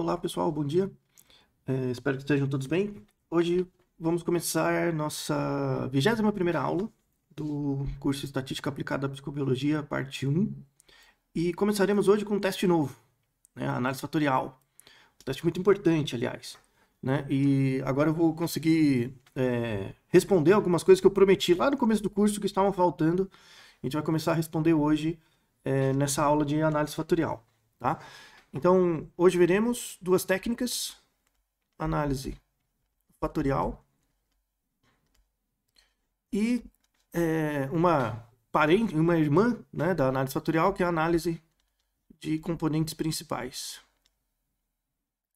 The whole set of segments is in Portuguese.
Olá pessoal, bom dia. É, espero que estejam todos bem. Hoje vamos começar nossa 21 aula do curso Estatística Aplicada à Psicobiologia, parte 1. E começaremos hoje com um teste novo, né? análise fatorial. Um teste muito importante, aliás. Né? E agora eu vou conseguir é, responder algumas coisas que eu prometi lá no começo do curso que estavam faltando. A gente vai começar a responder hoje é, nessa aula de análise fatorial. Tá? Então, hoje veremos duas técnicas: análise fatorial e é, uma parente, uma irmã né, da análise fatorial, que é a análise de componentes principais.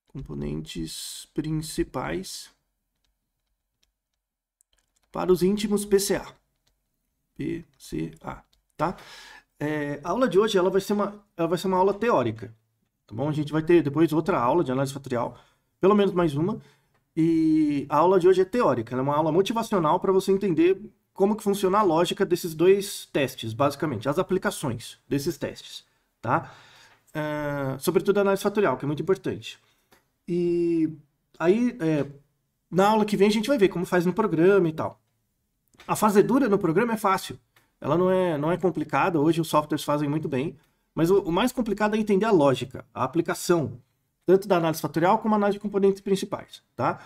Componentes principais para os íntimos PCA. PCA, tá? É, a aula de hoje ela vai, ser uma, ela vai ser uma aula teórica tá bom? A gente vai ter depois outra aula de análise fatorial, pelo menos mais uma. E a aula de hoje é teórica, é uma aula motivacional para você entender como que funciona a lógica desses dois testes, basicamente, as aplicações desses testes, tá? Uh, sobretudo a análise fatorial, que é muito importante. E aí, é, na aula que vem, a gente vai ver como faz no programa e tal. A fazedura no programa é fácil, ela não é, não é complicada, hoje os softwares fazem muito bem. Mas o, o mais complicado é entender a lógica, a aplicação, tanto da análise fatorial como a análise de componentes principais, tá?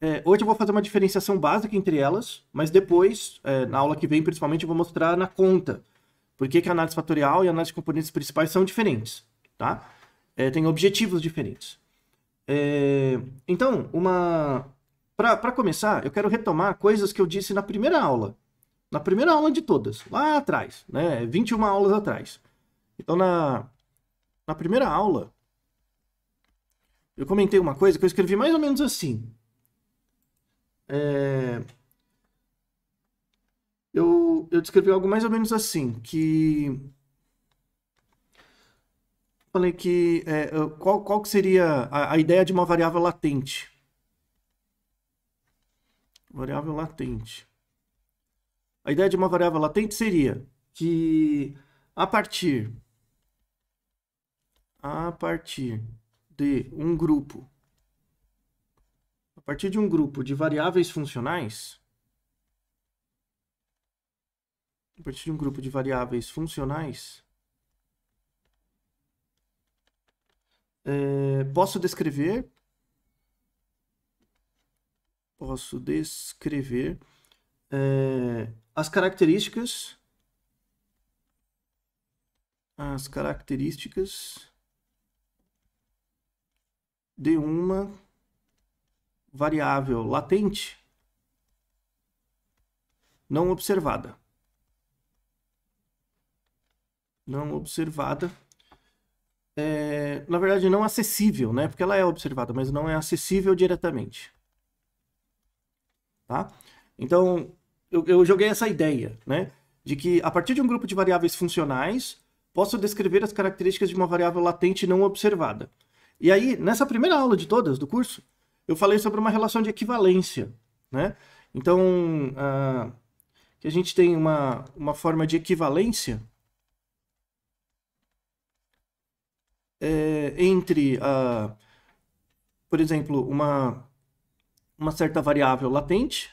É, hoje eu vou fazer uma diferenciação básica entre elas, mas depois, é, na aula que vem, principalmente, eu vou mostrar na conta por que, que a análise fatorial e a análise de componentes principais são diferentes, tá? É, tem objetivos diferentes. É, então, uma para começar, eu quero retomar coisas que eu disse na primeira aula, na primeira aula de todas, lá atrás, né? 21 aulas atrás. Então, na, na primeira aula, eu comentei uma coisa que eu escrevi mais ou menos assim. É... Eu, eu descrevi algo mais ou menos assim, que... Falei que... É, qual, qual que seria a, a ideia de uma variável latente? Variável latente. A ideia de uma variável latente seria que, a partir a partir de um grupo a partir de um grupo de variáveis funcionais a partir de um grupo de variáveis funcionais é, posso descrever posso descrever é, as características as características de uma variável latente não observada. Não observada. É, na verdade, não acessível, né? Porque ela é observada, mas não é acessível diretamente. Tá? Então, eu, eu joguei essa ideia, né? De que a partir de um grupo de variáveis funcionais, posso descrever as características de uma variável latente não observada. E aí, nessa primeira aula de todas do curso, eu falei sobre uma relação de equivalência, né? Então, ah, que a gente tem uma, uma forma de equivalência é, entre, ah, por exemplo, uma, uma certa variável latente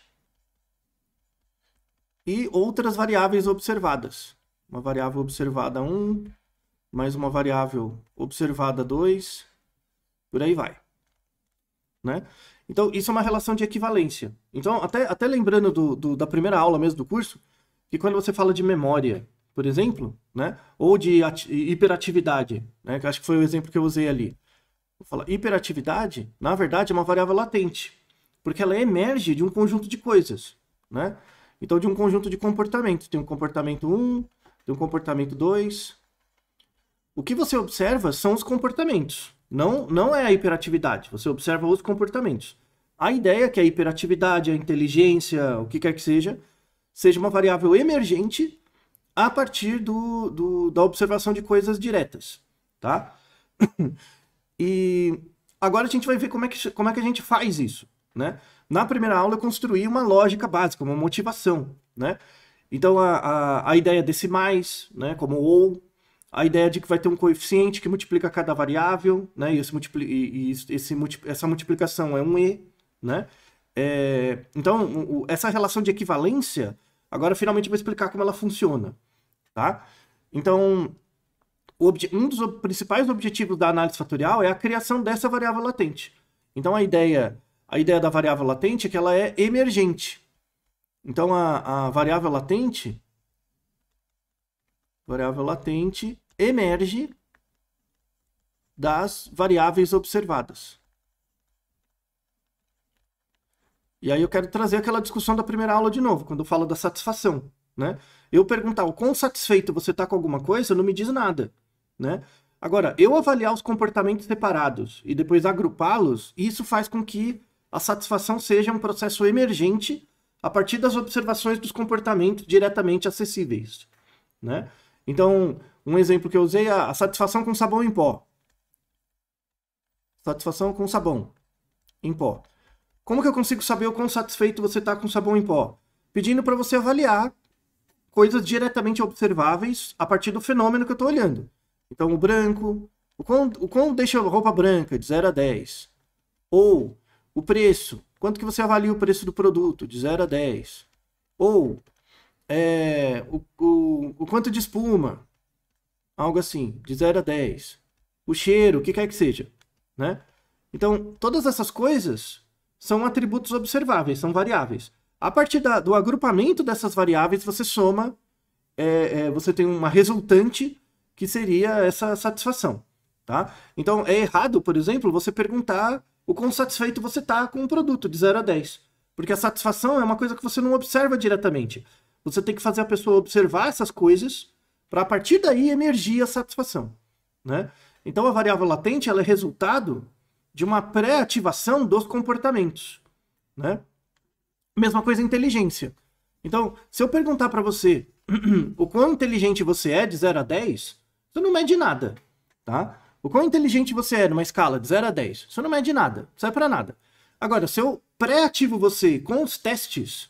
e outras variáveis observadas. Uma variável observada 1, mais uma variável observada 2, por aí vai. Né? Então, isso é uma relação de equivalência. Então, até, até lembrando do, do, da primeira aula mesmo do curso, que quando você fala de memória, por exemplo, né? ou de hiperatividade, né? que acho que foi o exemplo que eu usei ali. Eu falo, hiperatividade, na verdade, é uma variável latente, porque ela emerge de um conjunto de coisas. Né? Então, de um conjunto de comportamentos. Tem um comportamento 1, tem um comportamento 2. O que você observa são os comportamentos. Não, não é a hiperatividade. Você observa outros comportamentos. A ideia é que a hiperatividade, a inteligência, o que quer que seja, seja uma variável emergente a partir do, do da observação de coisas diretas, tá? e agora a gente vai ver como é que, como é que a gente faz isso, né? Na primeira aula eu construí uma lógica básica, uma motivação, né? Então a, a, a ideia desse mais, né, como ou, a ideia de que vai ter um coeficiente que multiplica cada variável, né? E, esse, multipli e, esse, essa multiplicação é um E, né? É, então, essa relação de equivalência, agora finalmente vou explicar como ela funciona, tá? Então, um dos principais objetivos da análise fatorial é a criação dessa variável latente. Então, a ideia, a ideia da variável latente é que ela é emergente. Então, a, a variável latente variável latente emerge das variáveis observadas. E aí eu quero trazer aquela discussão da primeira aula de novo, quando eu falo da satisfação, né? Eu perguntar o quão satisfeito você está com alguma coisa não me diz nada, né? Agora, eu avaliar os comportamentos separados e depois agrupá-los, isso faz com que a satisfação seja um processo emergente a partir das observações dos comportamentos diretamente acessíveis, né? Então, um exemplo que eu usei é a satisfação com sabão em pó. Satisfação com sabão em pó. Como que eu consigo saber o quão satisfeito você está com sabão em pó? Pedindo para você avaliar coisas diretamente observáveis a partir do fenômeno que eu estou olhando. Então, o branco, o quão, o quão deixa roupa branca, de 0 a 10. Ou o preço, quanto que você avalia o preço do produto, de 0 a 10. Ou é, o, o, o quanto de espuma, algo assim, de 0 a 10. O cheiro, o que quer que seja, né? Então, todas essas coisas são atributos observáveis, são variáveis. A partir da, do agrupamento dessas variáveis, você soma, é, é, você tem uma resultante que seria essa satisfação, tá? Então, é errado, por exemplo, você perguntar o quão satisfeito você está com um produto de 0 a 10. Porque a satisfação é uma coisa que você não observa diretamente. Você tem que fazer a pessoa observar essas coisas para a partir daí emergir a satisfação. Né? Então a variável latente ela é resultado de uma pré-ativação dos comportamentos. Né? Mesma coisa a inteligência. Então, se eu perguntar para você o quão inteligente você é de 0 a 10, você não mede nada. Tá? O quão inteligente você é numa escala de 0 a 10, você não mede nada, não serve para nada. Agora, se eu pré-ativo você com os testes,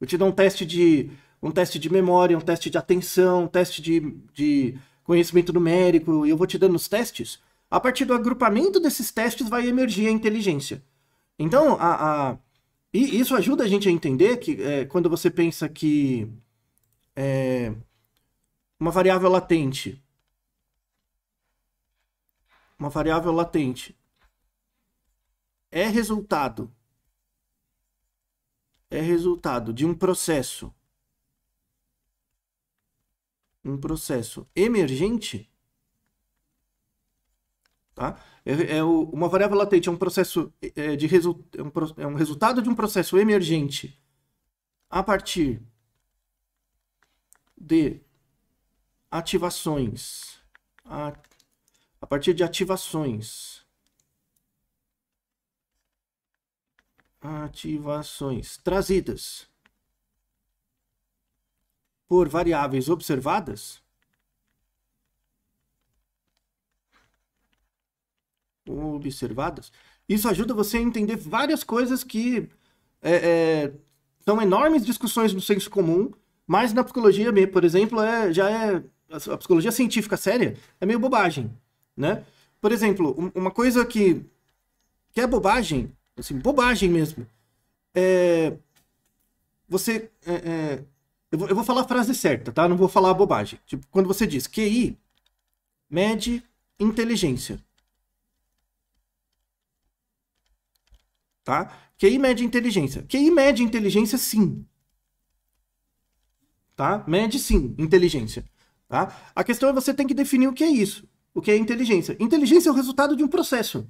eu te dou um teste de um teste de memória, um teste de atenção, um teste de, de conhecimento numérico, e eu vou te dando os testes, a partir do agrupamento desses testes vai emergir a inteligência. Então, a, a... e isso ajuda a gente a entender que é, quando você pensa que é, uma variável latente, uma variável latente é resultado é resultado de um processo um processo emergente, tá? É, é o, uma variável latente é um processo é, de resu, é um, é um resultado de um processo emergente a partir de ativações a, a partir de ativações ativações trazidas por variáveis observadas, observadas, isso ajuda você a entender várias coisas que é, é, são enormes discussões no senso comum, mas na psicologia, por exemplo, é, já é a psicologia científica séria é meio bobagem, né? Por exemplo, uma coisa que que é bobagem, assim, bobagem mesmo, é você é, é eu vou, eu vou falar a frase certa, tá? Não vou falar a bobagem. Tipo, quando você diz QI mede inteligência. Tá? QI mede inteligência. QI mede inteligência, sim. Tá? Mede, sim, inteligência. Tá? A questão é você tem que definir o que é isso. O que é inteligência? Inteligência é o resultado de um processo.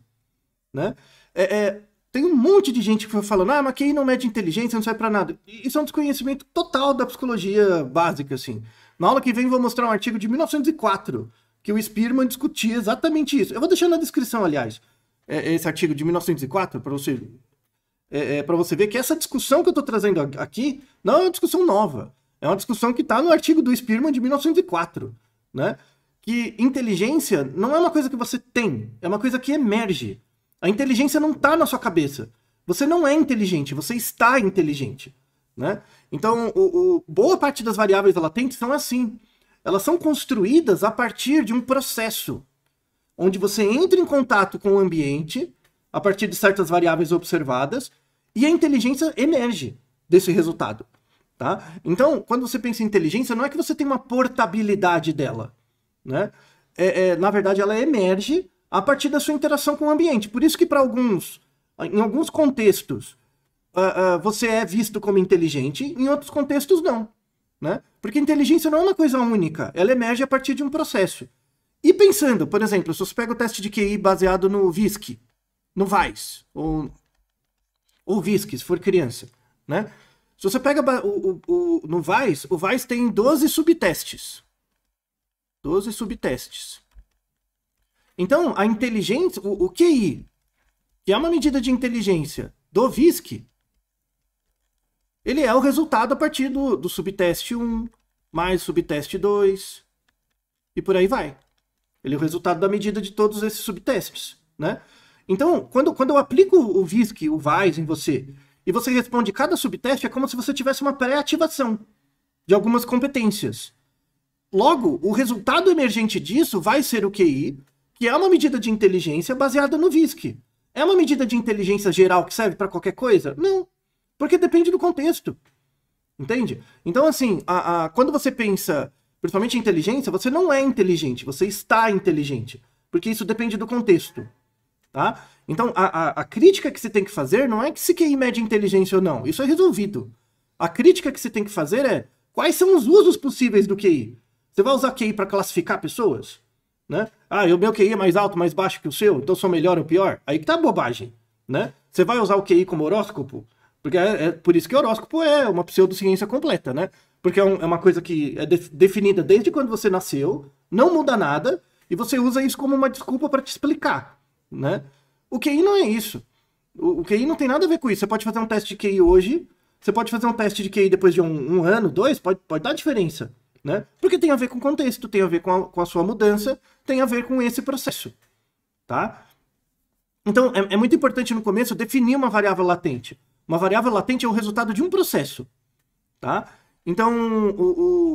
Né? É, é, tem um monte de gente que foi falando, ah, mas QI não mede inteligência, não serve para nada. Isso é um desconhecimento total da psicologia básica, assim. Na aula que vem vou mostrar um artigo de 1904, que o Spearman discutia exatamente isso. Eu vou deixar na descrição, aliás, é, esse artigo de 1904, para você, é, é, você ver que essa discussão que eu estou trazendo aqui não é uma discussão nova. É uma discussão que está no artigo do Spearman de 1904, né? Que inteligência não é uma coisa que você tem, é uma coisa que emerge a inteligência não está na sua cabeça. Você não é inteligente, você está inteligente. Né? Então, o, o, boa parte das variáveis da latente são assim. Elas são construídas a partir de um processo onde você entra em contato com o ambiente a partir de certas variáveis observadas e a inteligência emerge desse resultado. Tá? Então, quando você pensa em inteligência, não é que você tem uma portabilidade dela. Né? É, é, na verdade, ela emerge a partir da sua interação com o ambiente. Por isso que para alguns, em alguns contextos, uh, uh, você é visto como inteligente, em outros contextos não, né? Porque inteligência não é uma coisa única, ela emerge a partir de um processo. E pensando, por exemplo, se você pega o teste de QI baseado no VISC, no VAIS, ou, ou VISC, se for criança, né? Se você pega o, o, o, no VAIS, o VAIS tem 12 subtestes. 12 subtestes. Então, a inteligência, o, o QI, que é uma medida de inteligência do VISC, ele é o resultado a partir do, do subteste 1, mais subteste 2, e por aí vai. Ele é o resultado da medida de todos esses subtestes, né? Então, quando, quando eu aplico o VISC, o VAIS em você, e você responde cada subteste, é como se você tivesse uma pré-ativação de algumas competências. Logo, o resultado emergente disso vai ser o QI, que é uma medida de inteligência baseada no VISC. É uma medida de inteligência geral que serve para qualquer coisa? Não, porque depende do contexto. Entende? Então, assim, a, a, quando você pensa, principalmente em inteligência, você não é inteligente, você está inteligente. Porque isso depende do contexto. Tá? Então, a, a crítica que você tem que fazer não é que se QI mede inteligência ou não. Isso é resolvido. A crítica que você tem que fazer é quais são os usos possíveis do QI. Você vai usar QI para classificar pessoas? né? Ah, o meu QI é mais alto, mais baixo que o seu, então sou melhor ou pior? Aí que tá bobagem, né? Você vai usar o QI como horóscopo? Porque é, é por isso que horóscopo é uma pseudociência completa, né? Porque é, um, é uma coisa que é de, definida desde quando você nasceu, não muda nada, e você usa isso como uma desculpa para te explicar, né? O QI não é isso. O, o, QI não tem nada a ver com isso. Você pode fazer um teste de QI hoje, você pode fazer um teste de QI depois de um, um ano, dois, pode, pode dar diferença, né? Porque tem a ver com o contexto, tem a ver com a, com a sua mudança, tem a ver com esse processo, tá? Então, é, é muito importante no começo definir uma variável latente. Uma variável latente é o resultado de um processo, tá? Então, o,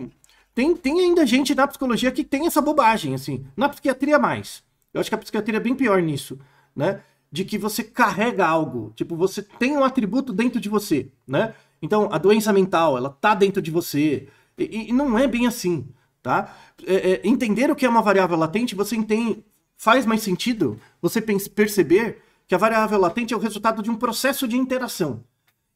o... Tem, tem ainda gente na psicologia que tem essa bobagem, assim. Na psiquiatria, mais. Eu acho que a psiquiatria é bem pior nisso, né? De que você carrega algo. Tipo, você tem um atributo dentro de você, né? Então, a doença mental, ela tá dentro de você. E, e não é bem assim, Tá? É, é, entender o que é uma variável latente, você entende, faz mais sentido você perceber que a variável latente é o resultado de um processo de interação.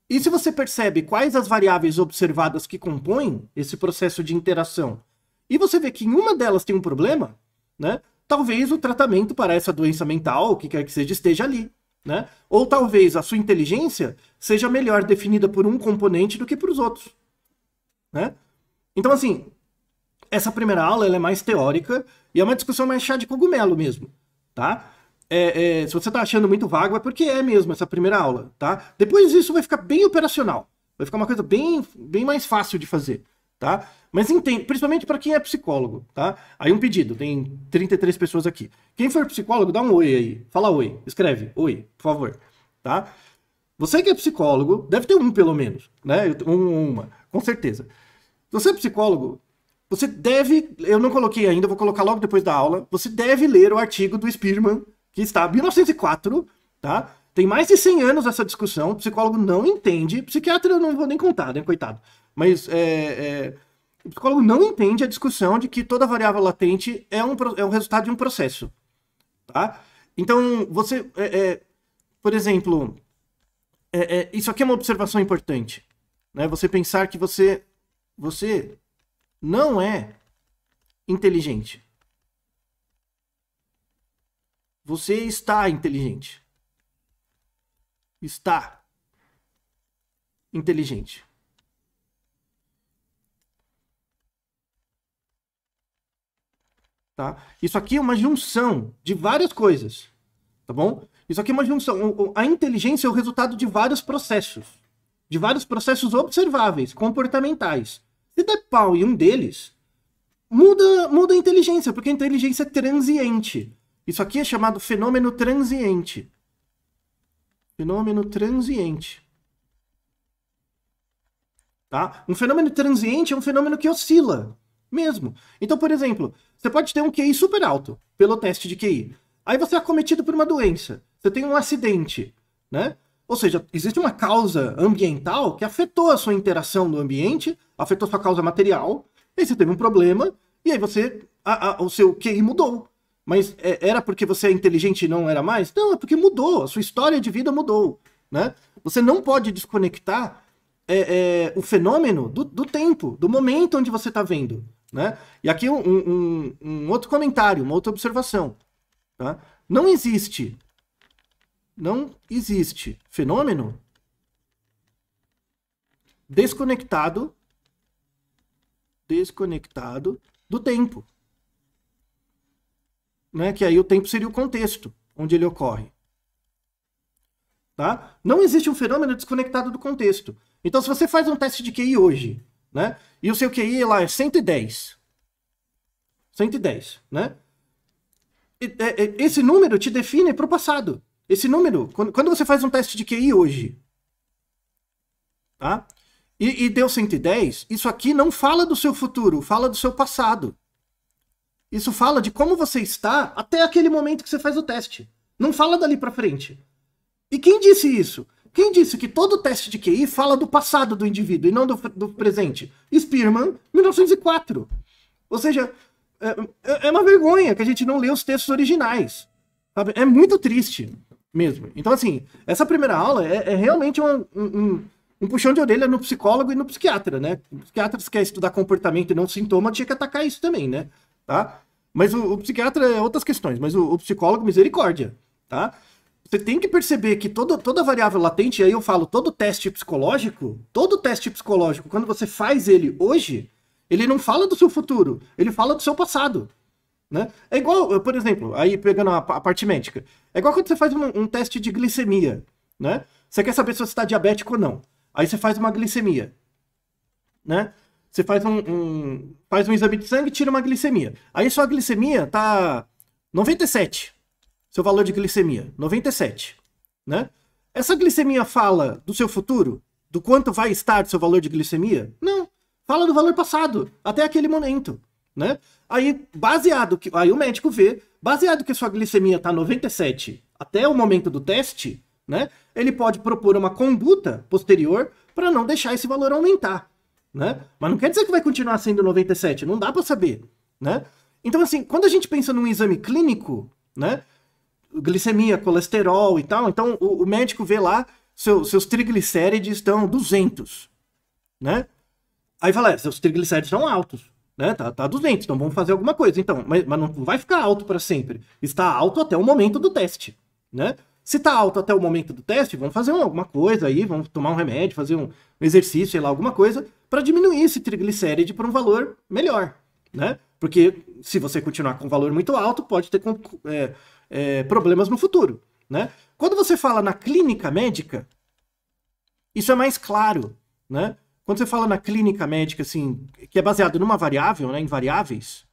E se você percebe quais as variáveis observadas que compõem esse processo de interação, e você vê que em uma delas tem um problema, né? Talvez o tratamento para essa doença mental, o que quer que seja, esteja ali, né? Ou talvez a sua inteligência seja melhor definida por um componente do que por os outros, né? Então assim, essa primeira aula é mais teórica e é uma discussão mais chá de cogumelo mesmo, tá? É, é, se você está achando muito vago, é porque é mesmo essa primeira aula, tá? Depois isso vai ficar bem operacional, vai ficar uma coisa bem, bem mais fácil de fazer, tá? Mas entende, principalmente para quem é psicólogo, tá? Aí um pedido, tem 33 pessoas aqui. Quem for psicólogo, dá um oi aí, fala oi, escreve oi, por favor, tá? Você que é psicólogo, deve ter um pelo menos, né? Um, uma, com certeza. Se você é psicólogo, você deve, eu não coloquei ainda, vou colocar logo depois da aula, você deve ler o artigo do Spearman, que está 1904, tá? Tem mais de 100 anos essa discussão, o psicólogo não entende, psiquiatra eu não vou nem contar, né, coitado. Mas é, é, o psicólogo não entende a discussão de que toda variável latente é um, é um resultado de um processo, tá? Então, você, é, é por exemplo, é, é, isso aqui é uma observação importante, né? Você pensar que você, você não é inteligente. Você está inteligente. Está inteligente. Tá? Isso aqui é uma junção de várias coisas, tá bom? Isso aqui é uma junção. A inteligência é o resultado de vários processos, de vários processos observáveis, comportamentais. Se der pau em um deles, muda, muda a inteligência, porque a inteligência é transiente. Isso aqui é chamado fenômeno transiente. Fenômeno transiente. Tá? Um fenômeno transiente é um fenômeno que oscila mesmo. Então, por exemplo, você pode ter um QI super alto pelo teste de QI. Aí você é acometido por uma doença. Você tem um acidente, né? Ou seja, existe uma causa ambiental que afetou a sua interação no ambiente, afetou a sua causa material, e aí você teve um problema, e aí você. A, a, o seu QI mudou. Mas é, era porque você é inteligente e não era mais? Não, é porque mudou, a sua história de vida mudou. Né? Você não pode desconectar é, é, o fenômeno do, do, tempo, do momento onde você está vendo. Né? E aqui um, um, um, outro comentário, uma outra observação. Tá? Não existe não existe fenômeno desconectado desconectado do tempo. Né? Que aí o tempo seria o contexto onde ele ocorre. Tá? Não existe um fenômeno desconectado do contexto. Então, se você faz um teste de QI hoje, né? E o seu QI lá é 110. 110, né? É, é, esse número te define para o passado. Esse número, quando, quando você faz um teste de QI hoje, tá? E, e deu 110, isso aqui não fala do seu futuro, fala do seu passado. Isso fala de como você está até aquele momento que você faz o teste. Não fala dali para frente. E quem disse isso? Quem disse que todo teste de QI fala do passado do indivíduo e não do, do presente? Spearman, 1904. Ou seja, é, é, é, uma vergonha que a gente não lê os textos originais. Sabe? É muito triste mesmo. Então, assim, essa primeira aula é, é realmente um, um, um, puxão de orelha no psicólogo e no psiquiatra, né? O psiquiatra se quer estudar comportamento e não sintoma, tinha que atacar isso também, né? Tá? Mas o, o psiquiatra é outras questões, mas o, o, psicólogo, misericórdia, tá? Você tem que perceber que todo, toda variável latente, aí eu falo, todo teste psicológico, todo teste psicológico, quando você faz ele hoje, ele não fala do seu futuro, ele fala do seu passado. Né? É igual, por exemplo, aí pegando a, a parte médica, é igual quando você faz um, um teste de glicemia, né? Você quer saber se você está diabético ou não. Aí você faz uma glicemia, né? Você faz um, um, faz um exame de sangue e tira uma glicemia. Aí sua glicemia tá 97. Seu valor de glicemia, 97, né? Essa glicemia fala do seu futuro? Do quanto vai estar seu valor de glicemia? Não. Fala do valor passado, até aquele momento né? Aí, baseado que. Aí o médico vê, baseado que sua glicemia está 97 até o momento do teste, né? Ele pode propor uma conduta posterior para não deixar esse valor aumentar, né? Mas não quer dizer que vai continuar sendo 97, não dá para saber, né? Então, assim, quando a gente pensa num exame clínico, né? Glicemia, colesterol e tal, então o, o médico vê lá seu, seus triglicérides estão 200, né? Aí fala, é, seus triglicérides são altos né? Tá, tá 200, então vamos fazer alguma coisa. Então, mas, mas não vai ficar alto para sempre. Está alto até o momento do teste, né? Se tá alto até o momento do teste, vamos fazer alguma coisa aí, vamos tomar um remédio, fazer um, um exercício, sei lá, alguma coisa, para diminuir esse triglicéride para um valor melhor, né? Porque se você continuar com um valor muito alto, pode ter é, é, problemas no futuro, né? Quando você fala na clínica médica, isso é mais claro, né? Quando você fala na clínica médica, assim, que é baseado numa variável, né, em variáveis,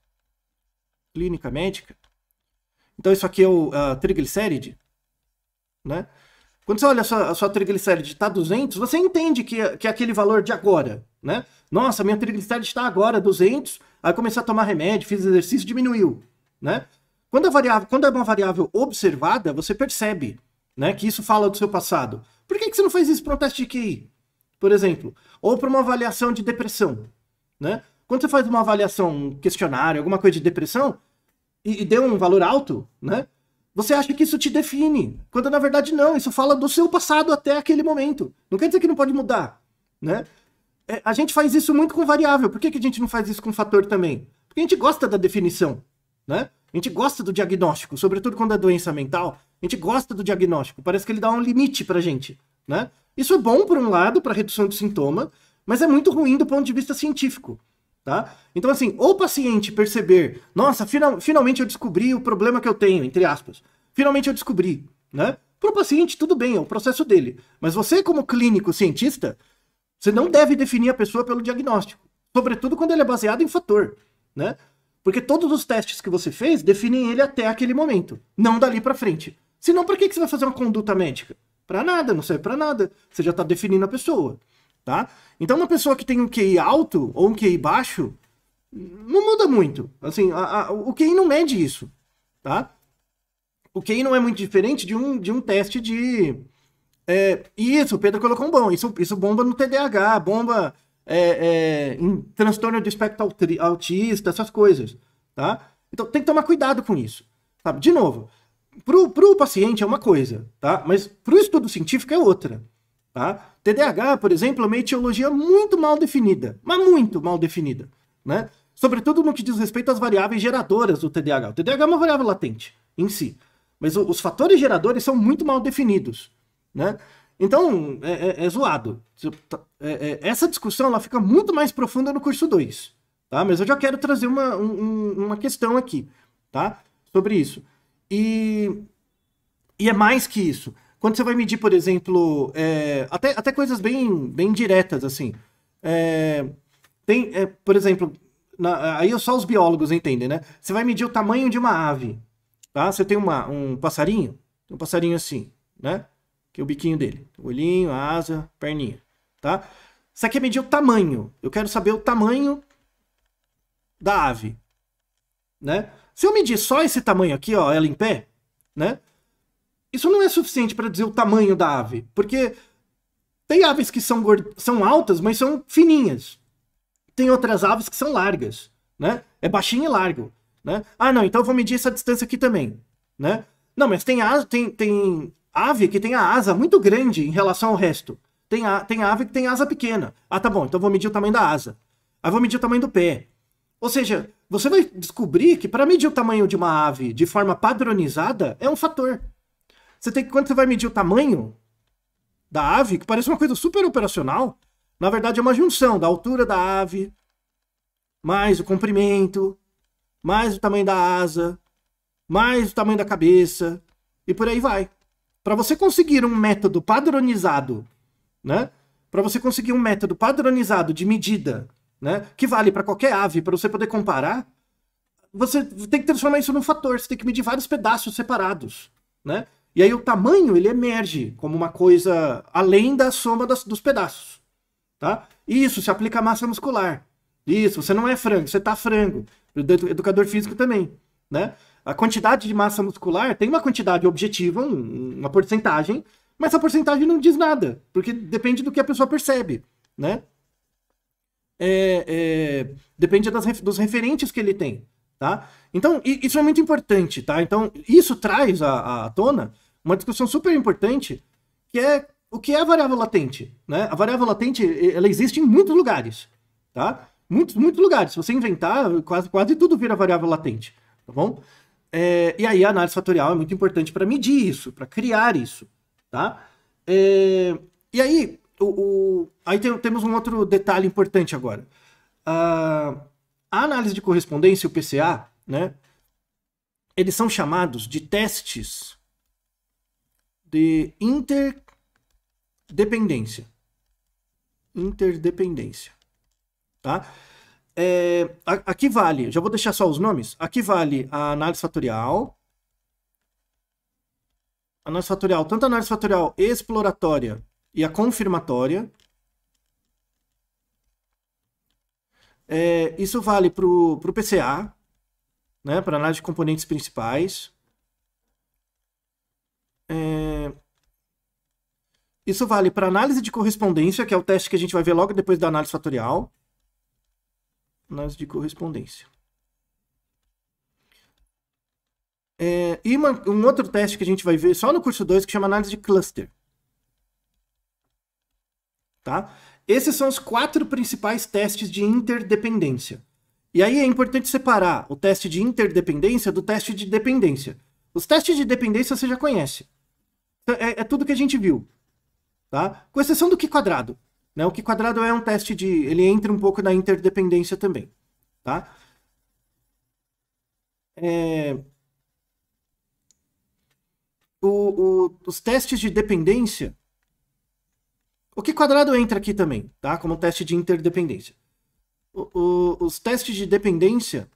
clínica médica, então isso aqui é o uh, triglicéride, né? Quando você olha a sua, a sua triglicéride está 200, você entende que é, que é aquele valor de agora, né? Nossa, minha triglicéride está agora 200, aí comecei a tomar remédio, fiz exercício, diminuiu, né? Quando, a variável, quando é uma variável observada, você percebe né, que isso fala do seu passado. Por que, que você não fez isso para um teste de QI? Por exemplo, ou para uma avaliação de depressão, né? Quando você faz uma avaliação, um questionário, alguma coisa de depressão, e, e deu um valor alto, né? Você acha que isso te define, quando na verdade não, isso fala do seu passado até aquele momento. Não quer dizer que não pode mudar, né? É, a gente faz isso muito com variável, por que, que a gente não faz isso com fator também? Porque a gente gosta da definição, né? A gente gosta do diagnóstico, sobretudo quando é doença mental, a gente gosta do diagnóstico, parece que ele dá um limite a gente, né? Isso é bom, por um lado, para redução de sintoma, mas é muito ruim do ponto de vista científico. Tá? Então, assim, ou o paciente perceber, nossa, final, finalmente eu descobri o problema que eu tenho, entre aspas. Finalmente eu descobri, né? Para o paciente, tudo bem, é o processo dele. Mas você, como clínico cientista, você não deve definir a pessoa pelo diagnóstico. Sobretudo quando ele é baseado em fator, né? Porque todos os testes que você fez definem ele até aquele momento, não dali para frente. Senão, para que, que você vai fazer uma conduta médica? Para nada, não serve para nada. Você já está definindo a pessoa, tá? Então uma pessoa que tem um QI alto ou um QI baixo não muda muito. Assim, a, a, o QI não mede isso, tá? O QI não é muito diferente de um, de um teste de... É, isso, o Pedro colocou um bom. Isso, isso bomba no TDAH, bomba é, é, em transtorno de espectro autista, essas coisas, tá? Então tem que tomar cuidado com isso. Sabe? De novo, pro, pro paciente é uma coisa, tá? Mas pro estudo científico é outra, tá? TDAH, por exemplo, é uma etiologia muito mal definida, mas muito mal definida, né? Sobretudo no que diz respeito às variáveis geradoras do TDAH. O TDAH é uma variável latente em si, mas os fatores geradores são muito mal definidos, né? Então, é, é, é zoado. É, é, essa discussão ela fica muito mais profunda no curso 2, tá? Mas eu já quero trazer uma, um, uma questão aqui, tá? Sobre isso. E, e é mais que isso. Quando você vai medir, por exemplo, é, até, até coisas bem, bem diretas, assim. É, tem, é, por exemplo, na, aí só os biólogos entendem, né? Você vai medir o tamanho de uma ave, tá? Você tem uma, um passarinho, um passarinho assim, né? Que é o biquinho dele. olhinho, asa, perninha, tá? Você quer medir o tamanho. Eu quero saber o tamanho da ave, né? Se eu medir só esse tamanho aqui, ó, ela em pé, né? Isso não é suficiente para dizer o tamanho da ave, porque tem aves que são, são altas, mas são fininhas. Tem outras aves que são largas, né? É baixinho e largo, né? Ah, não, então eu vou medir essa distância aqui também, né? Não, mas tem, tem, tem ave que tem a asa muito grande em relação ao resto. Tem, a, tem ave que tem asa pequena. Ah, tá bom, então eu vou medir o tamanho da asa. Aí ah, eu vou medir o tamanho do pé. Ou seja, você vai descobrir que para medir o tamanho de uma ave de forma padronizada é um fator. Você tem que, quando você vai medir o tamanho da ave, que parece uma coisa super operacional, na verdade é uma junção da altura da ave, mais o comprimento, mais o tamanho da asa, mais o tamanho da cabeça, e por aí vai. Para você conseguir um método padronizado, né? Para você conseguir um método padronizado de medida né? Que vale para qualquer ave, para você poder comparar. Você tem que transformar isso num fator, você tem que medir vários pedaços separados, né? E aí o tamanho, ele emerge como uma coisa além da soma das, dos pedaços, tá? E isso se aplica à massa muscular. Isso, você não é frango, você tá frango. O educador físico também, né? A quantidade de massa muscular tem uma quantidade objetiva, uma porcentagem, mas essa porcentagem não diz nada, porque depende do que a pessoa percebe, né? é, é, depende das, dos referentes que ele tem, tá? Então, isso é muito importante, tá? Então, isso traz à, à tona uma discussão super importante, que é o que é a variável latente, né? A variável latente, ela existe em muitos lugares, tá? Muitos, muitos lugares. Se você inventar, quase, quase tudo vira variável latente, tá bom? É, e aí a análise fatorial é muito importante para medir isso, para criar isso, tá? É, e aí, o, o... aí tem, temos um outro detalhe importante agora. Uh, a análise de correspondência, o PCA, né, eles são chamados de testes de interdependência. Interdependência. Tá? É, aqui vale, já vou deixar só os nomes. Aqui vale a análise fatorial. Análise fatorial, tanto a análise fatorial exploratória e a confirmatória. É, isso vale para o PCA, né, para análise de componentes principais. É, isso vale para análise de correspondência, que é o teste que a gente vai ver logo depois da análise fatorial. Análise de correspondência. É, e uma, um outro teste que a gente vai ver só no curso 2 que chama análise de cluster. Tá? Esses são os quatro principais testes de interdependência. E aí é importante separar o teste de interdependência do teste de dependência. Os testes de dependência você já conhece. Então, é, é tudo que a gente viu. Tá? Com exceção do que quadrado. Né? O que quadrado é um teste de. ele entra um pouco na interdependência também. Tá? É... O, o, os testes de dependência o que quadrado entra aqui também, tá? Como teste de interdependência. O, o, os testes de dependência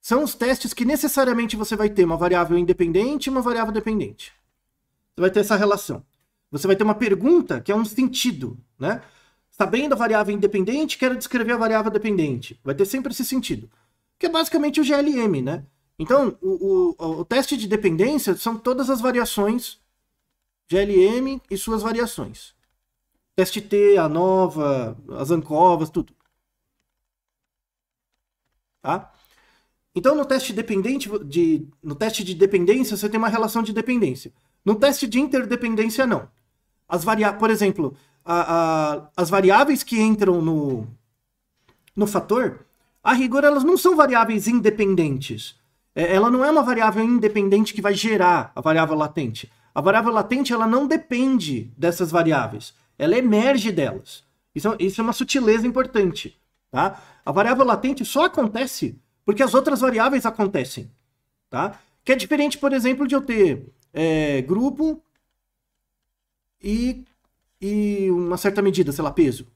são os testes que necessariamente você vai ter uma variável independente e uma variável dependente. Você vai ter essa relação. Você vai ter uma pergunta que é um sentido, né? Sabendo a variável independente, quero descrever a variável dependente. Vai ter sempre esse sentido. Que é basicamente o GLM, né? Então, o, o, o teste de dependência são todas as variações GLM e suas variações. Teste T, a nova, as ancovas, tudo. Tá? Então, no teste dependente de, no teste de dependência, você tem uma relação de dependência. No teste de interdependência, não. As por exemplo, a, a, as variáveis que entram no, no fator, a rigor, elas não são variáveis independentes. É, ela não é uma variável independente que vai gerar a variável latente. A variável latente ela não depende dessas variáveis. Ela emerge delas. Isso, é, isso é uma sutileza importante. Tá? A variável latente só acontece porque as outras variáveis acontecem. Tá? Que é diferente, por exemplo, de eu ter é, grupo e, e uma certa medida, sei lá, peso.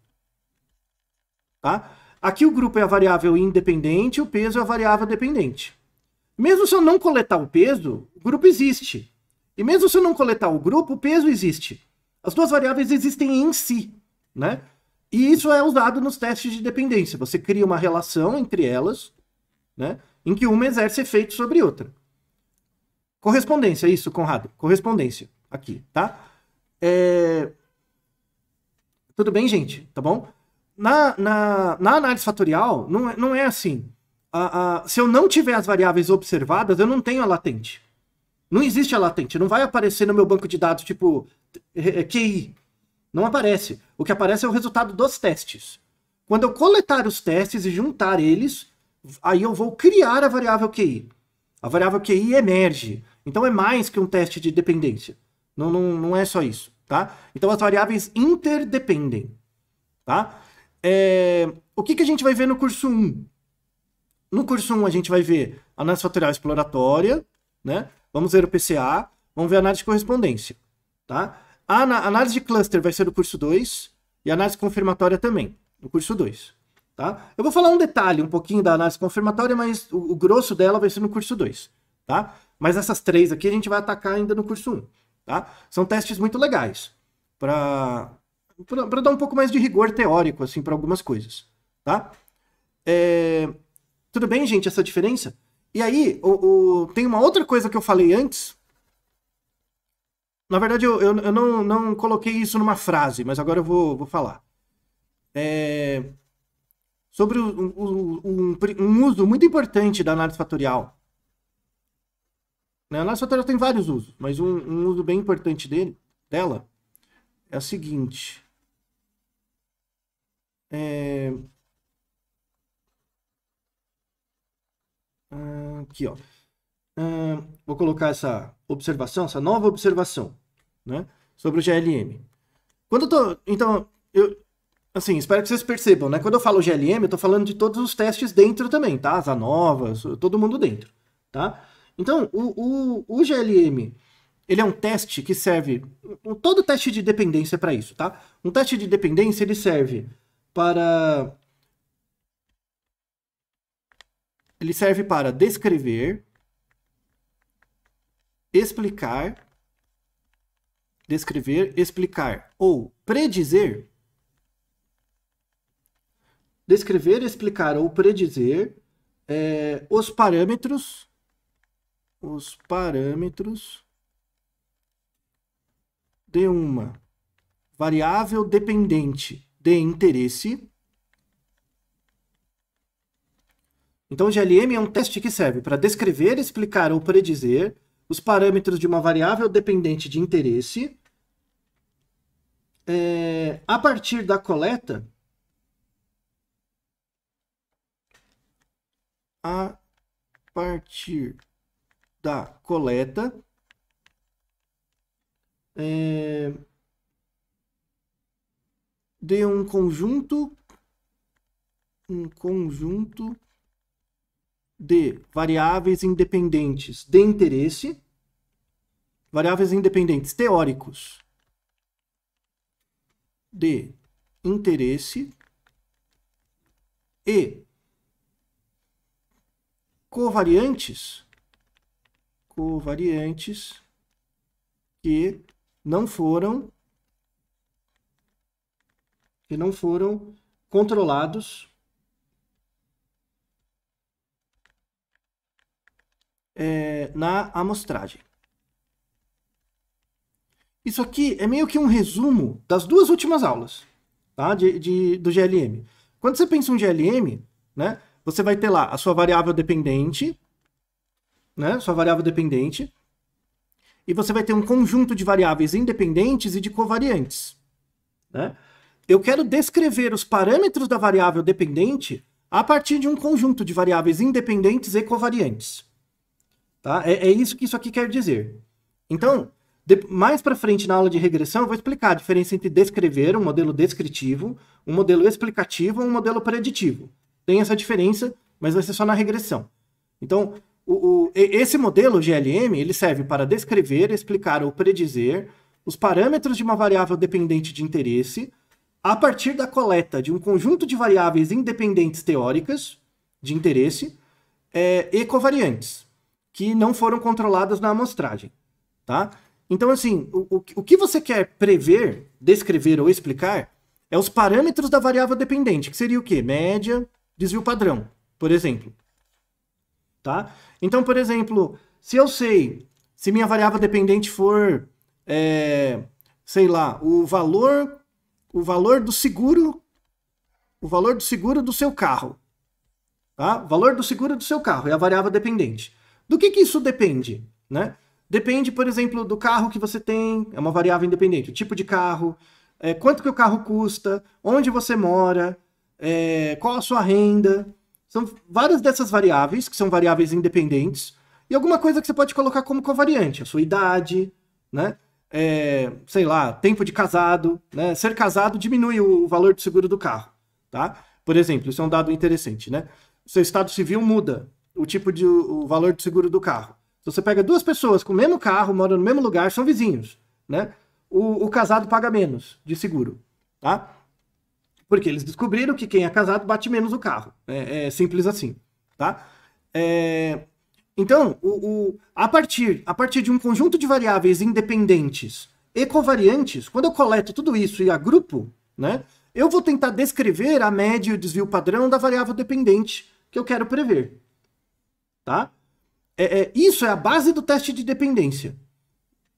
Tá? Aqui o grupo é a variável independente, o peso é a variável dependente. Mesmo se eu não coletar o peso, o grupo existe. E mesmo se eu não coletar o grupo, o peso existe. As duas variáveis existem em si, né? E isso é usado nos testes de dependência. Você cria uma relação entre elas, né? Em que uma exerce efeito sobre outra. Correspondência, isso, Conrado. Correspondência aqui, tá? É... Tudo bem, gente? Tá bom? Na, na, na análise fatorial, não é, não é assim. A, a, se eu não tiver as variáveis observadas, eu não tenho a latente. Não existe a latente, não vai aparecer no meu banco de dados tipo eh, eh, QI. Não aparece. O que aparece é o resultado dos testes. Quando eu coletar os testes e juntar eles, aí eu vou criar a variável QI. A variável QI emerge. Então é mais que um teste de dependência. Não, não, não é só isso, tá? Então as variáveis interdependem, tá? É... O que, que a gente vai ver no curso 1? No curso 1 a gente vai ver análise fatorial exploratória, né? Vamos ver o PCA, vamos ver a análise de correspondência. Tá? A análise de cluster vai ser do curso 2 e a análise confirmatória também, no curso 2. Tá? Eu vou falar um detalhe um pouquinho da análise confirmatória, mas o, o grosso dela vai ser no curso 2. Tá? Mas essas três aqui a gente vai atacar ainda no curso 1. Um, tá? São testes muito legais para dar um pouco mais de rigor teórico assim para algumas coisas. Tá? É... Tudo bem, gente, essa diferença? E aí, o, o, tem uma outra coisa que eu falei antes. Na verdade, eu, eu, eu não, não coloquei isso numa frase, mas agora eu vou, vou falar. É, sobre o, o, um, um, uso muito importante da análise fatorial. Né, a análise fatorial tem vários usos, mas um, um uso bem importante dele, dela é o seguinte. É, aqui, ó. vou colocar essa observação, essa nova observação, né? Sobre o GLM. Quando eu tô, então, eu, assim, espero que vocês percebam, né? Quando eu falo GLM, eu tô falando de todos os testes dentro também, tá? As novas, todo mundo dentro, tá? Então, o, o, o GLM, ele é um teste que serve, todo teste de dependência é para isso, tá? Um teste de dependência, ele serve para Ele serve para descrever, explicar, descrever, explicar ou predizer. Descrever, explicar ou predizer é, os parâmetros, os parâmetros de uma variável dependente de interesse Então, o GLM é um teste que serve para descrever, explicar ou predizer os parâmetros de uma variável dependente de interesse é, a partir da coleta a partir da coleta é, de um conjunto um conjunto de variáveis independentes de interesse, variáveis independentes teóricos de interesse e covariantes covariantes que não foram que não foram controlados é, na amostragem. Isso aqui é meio que um resumo das duas últimas aulas tá? de, de do GLM. Quando você pensa em um GLM, né, você vai ter lá a sua variável dependente, né, sua variável dependente, e você vai ter um conjunto de variáveis independentes e de covariantes. Né? Eu quero descrever os parâmetros da variável dependente a partir de um conjunto de variáveis independentes e covariantes. Tá? É, é isso que isso aqui quer dizer. Então, de, mais para frente na aula de regressão, eu vou explicar a diferença entre descrever, um modelo descritivo, um modelo explicativo e um modelo preditivo. Tem essa diferença, mas vai ser só na regressão. Então, o, o, esse modelo GLM ele serve para descrever, explicar ou predizer os parâmetros de uma variável dependente de interesse a partir da coleta de um conjunto de variáveis independentes teóricas de interesse é, e covariantes que não foram controladas na amostragem, tá? Então, assim, o, o, que você quer prever, descrever ou explicar é os parâmetros da variável dependente, que seria o quê? Média, desvio padrão, por exemplo. Tá? Então, por exemplo, se eu sei, se minha variável dependente for, é, sei lá, o valor, o valor do seguro, o valor do seguro do seu carro, tá? O valor do seguro do seu carro é a variável dependente. Do que, que isso depende? Né? Depende, por exemplo, do carro que você tem, é uma variável independente, o tipo de carro, é, quanto que o carro custa, onde você mora, é, qual a sua renda. São várias dessas variáveis, que são variáveis independentes, e alguma coisa que você pode colocar como covariante, a sua idade, né? É, sei lá, tempo de casado, né? Ser casado diminui o valor do seguro do carro, tá? Por exemplo, isso é um dado interessante, né? seu estado civil muda, o tipo de o valor do seguro do carro. Se você pega duas pessoas com o mesmo carro, moram no mesmo lugar, são vizinhos, né? O, o casado paga menos de seguro, tá? Porque eles descobriram que quem é casado bate menos o carro. É, é simples assim, tá? É, então, o, o, a, partir, a partir de um conjunto de variáveis independentes e covariantes, quando eu coleto tudo isso e agrupo, né, eu vou tentar descrever a média e o desvio padrão da variável dependente que eu quero prever tá? É, é, isso é a base do teste de dependência.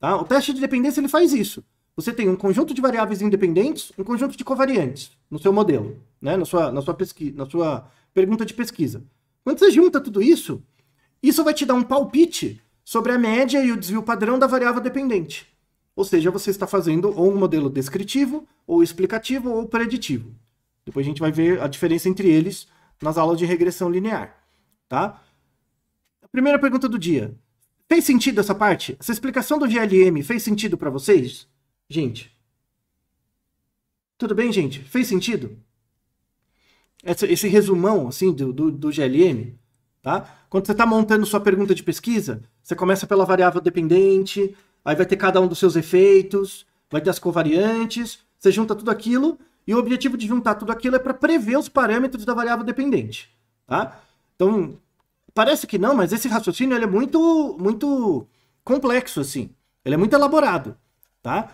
Tá? O teste de dependência ele faz isso. Você tem um conjunto de variáveis independentes, um conjunto de covariantes no seu modelo, né? na, sua, na, sua pesquisa, na sua pergunta de pesquisa. Quando você junta tudo isso, isso vai te dar um palpite sobre a média e o desvio padrão da variável dependente. Ou seja, você está fazendo ou um modelo descritivo, ou explicativo, ou preditivo. Depois a gente vai ver a diferença entre eles nas aulas de regressão linear. Tá? Primeira pergunta do dia. Fez sentido essa parte? Essa explicação do GLM fez sentido para vocês? Gente. Tudo bem, gente? Fez sentido? Essa, esse resumão, assim, do, do, do GLM, tá? Quando você está montando sua pergunta de pesquisa, você começa pela variável dependente, aí vai ter cada um dos seus efeitos, vai ter as covariantes, você junta tudo aquilo, e o objetivo de juntar tudo aquilo é para prever os parâmetros da variável dependente, tá? Então, Parece que não, mas esse raciocínio ele é muito, muito complexo, assim. Ele é muito elaborado, tá?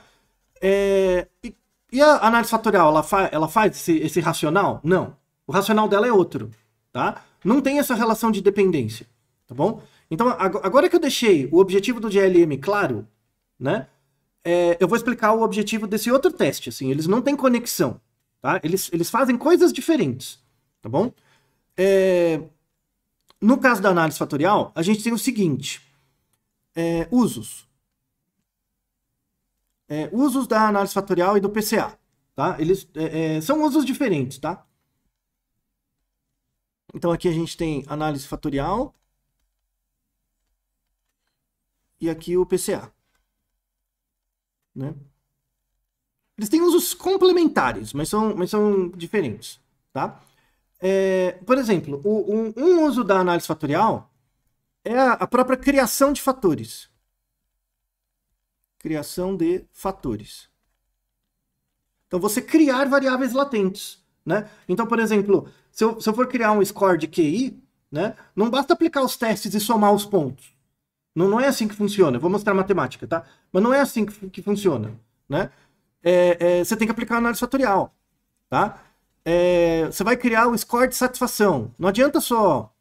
É, e, e, a análise fatorial, ela, fa, ela faz esse, esse racional? Não. O racional dela é outro, tá? Não tem essa relação de dependência, tá bom? Então, agora que eu deixei o objetivo do GLM claro, né? É, eu vou explicar o objetivo desse outro teste, assim. Eles não têm conexão, tá? Eles, eles fazem coisas diferentes, tá bom? É... No caso da análise fatorial, a gente tem o seguinte: é, usos. É, usos da análise fatorial e do PCA. Tá? Eles é, é, são usos diferentes, tá? Então aqui a gente tem análise fatorial e aqui o PCA. Né? Eles têm usos complementares, mas são, mas são diferentes, tá? É, por exemplo, o, um, um, uso da análise fatorial é a, a própria criação de fatores. Criação de fatores. Então, você criar variáveis latentes. Né? Então, por exemplo, se eu, se eu for criar um score de QI, né, não basta aplicar os testes e somar os pontos. Não, não é assim que funciona. Eu vou mostrar matemática, tá? Mas não é assim que, que funciona. Né? É, é, você tem que aplicar análise fatorial. Tá? é, você vai criar o score de satisfação. Não adianta só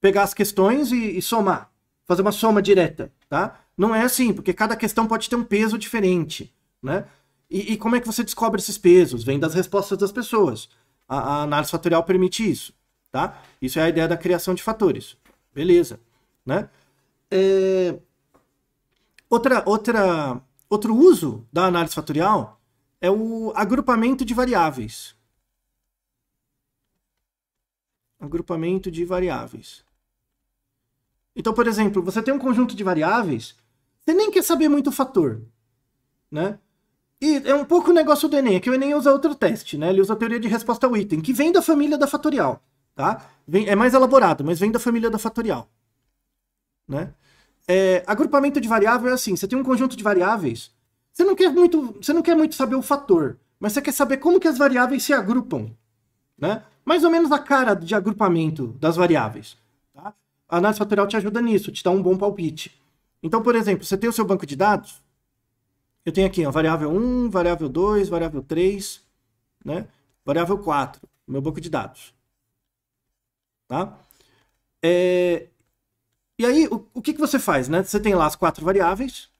pegar as questões e, e somar, fazer uma soma direta, tá? Não é assim, porque cada questão pode ter um peso diferente, né? E, e como é que você descobre esses pesos? Vem das respostas das pessoas. A, a, análise fatorial permite isso, tá? Isso é a ideia da criação de fatores. Beleza, né? É... Outra, outra, outro uso da análise fatorial é o agrupamento de variáveis. agrupamento de variáveis. Então, por exemplo, você tem um conjunto de variáveis, você nem quer saber muito o fator, né? E é um pouco o negócio do Enem, é que o Enem usa outro teste, né? Ele usa a teoria de resposta ao item, que vem da família da fatorial, tá? Vem, é mais elaborado, mas vem da família da fatorial, né? É, agrupamento de variável é assim, você tem um conjunto de variáveis, você não quer muito, você não quer muito saber o fator, mas você quer saber como que as variáveis se agrupam, né? mais ou menos a cara de agrupamento das variáveis. Tá? A análise fatorial te ajuda nisso, te dá um bom palpite. Então, por exemplo, você tem o seu banco de dados, eu tenho aqui ó, variável 1, variável 2, variável 3, né? variável 4, meu banco de dados. Tá? É... E aí, o, o que, que você faz? Né? Você tem lá as quatro variáveis,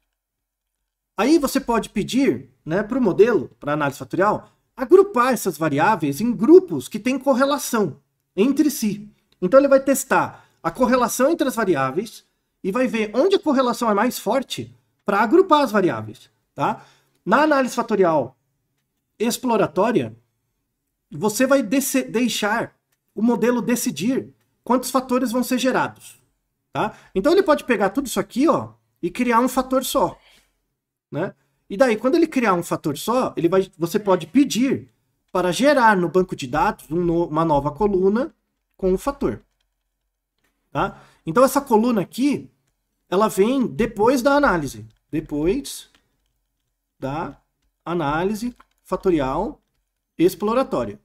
aí você pode pedir né, para o modelo, para a análise fatorial, agrupar essas variáveis em grupos que têm correlação entre si. Então ele vai testar a correlação entre as variáveis e vai ver onde a correlação é mais forte para agrupar as variáveis. Tá? Na análise fatorial exploratória, você vai deixar o modelo decidir quantos fatores vão ser gerados. Tá? Então ele pode pegar tudo isso aqui ó, e criar um fator só. Né? E daí, quando ele criar um fator só, ele vai, você pode pedir para gerar no banco de dados um no, uma nova coluna com o um fator. Tá? Então, essa coluna aqui, ela vem depois da análise. Depois da análise fatorial exploratória.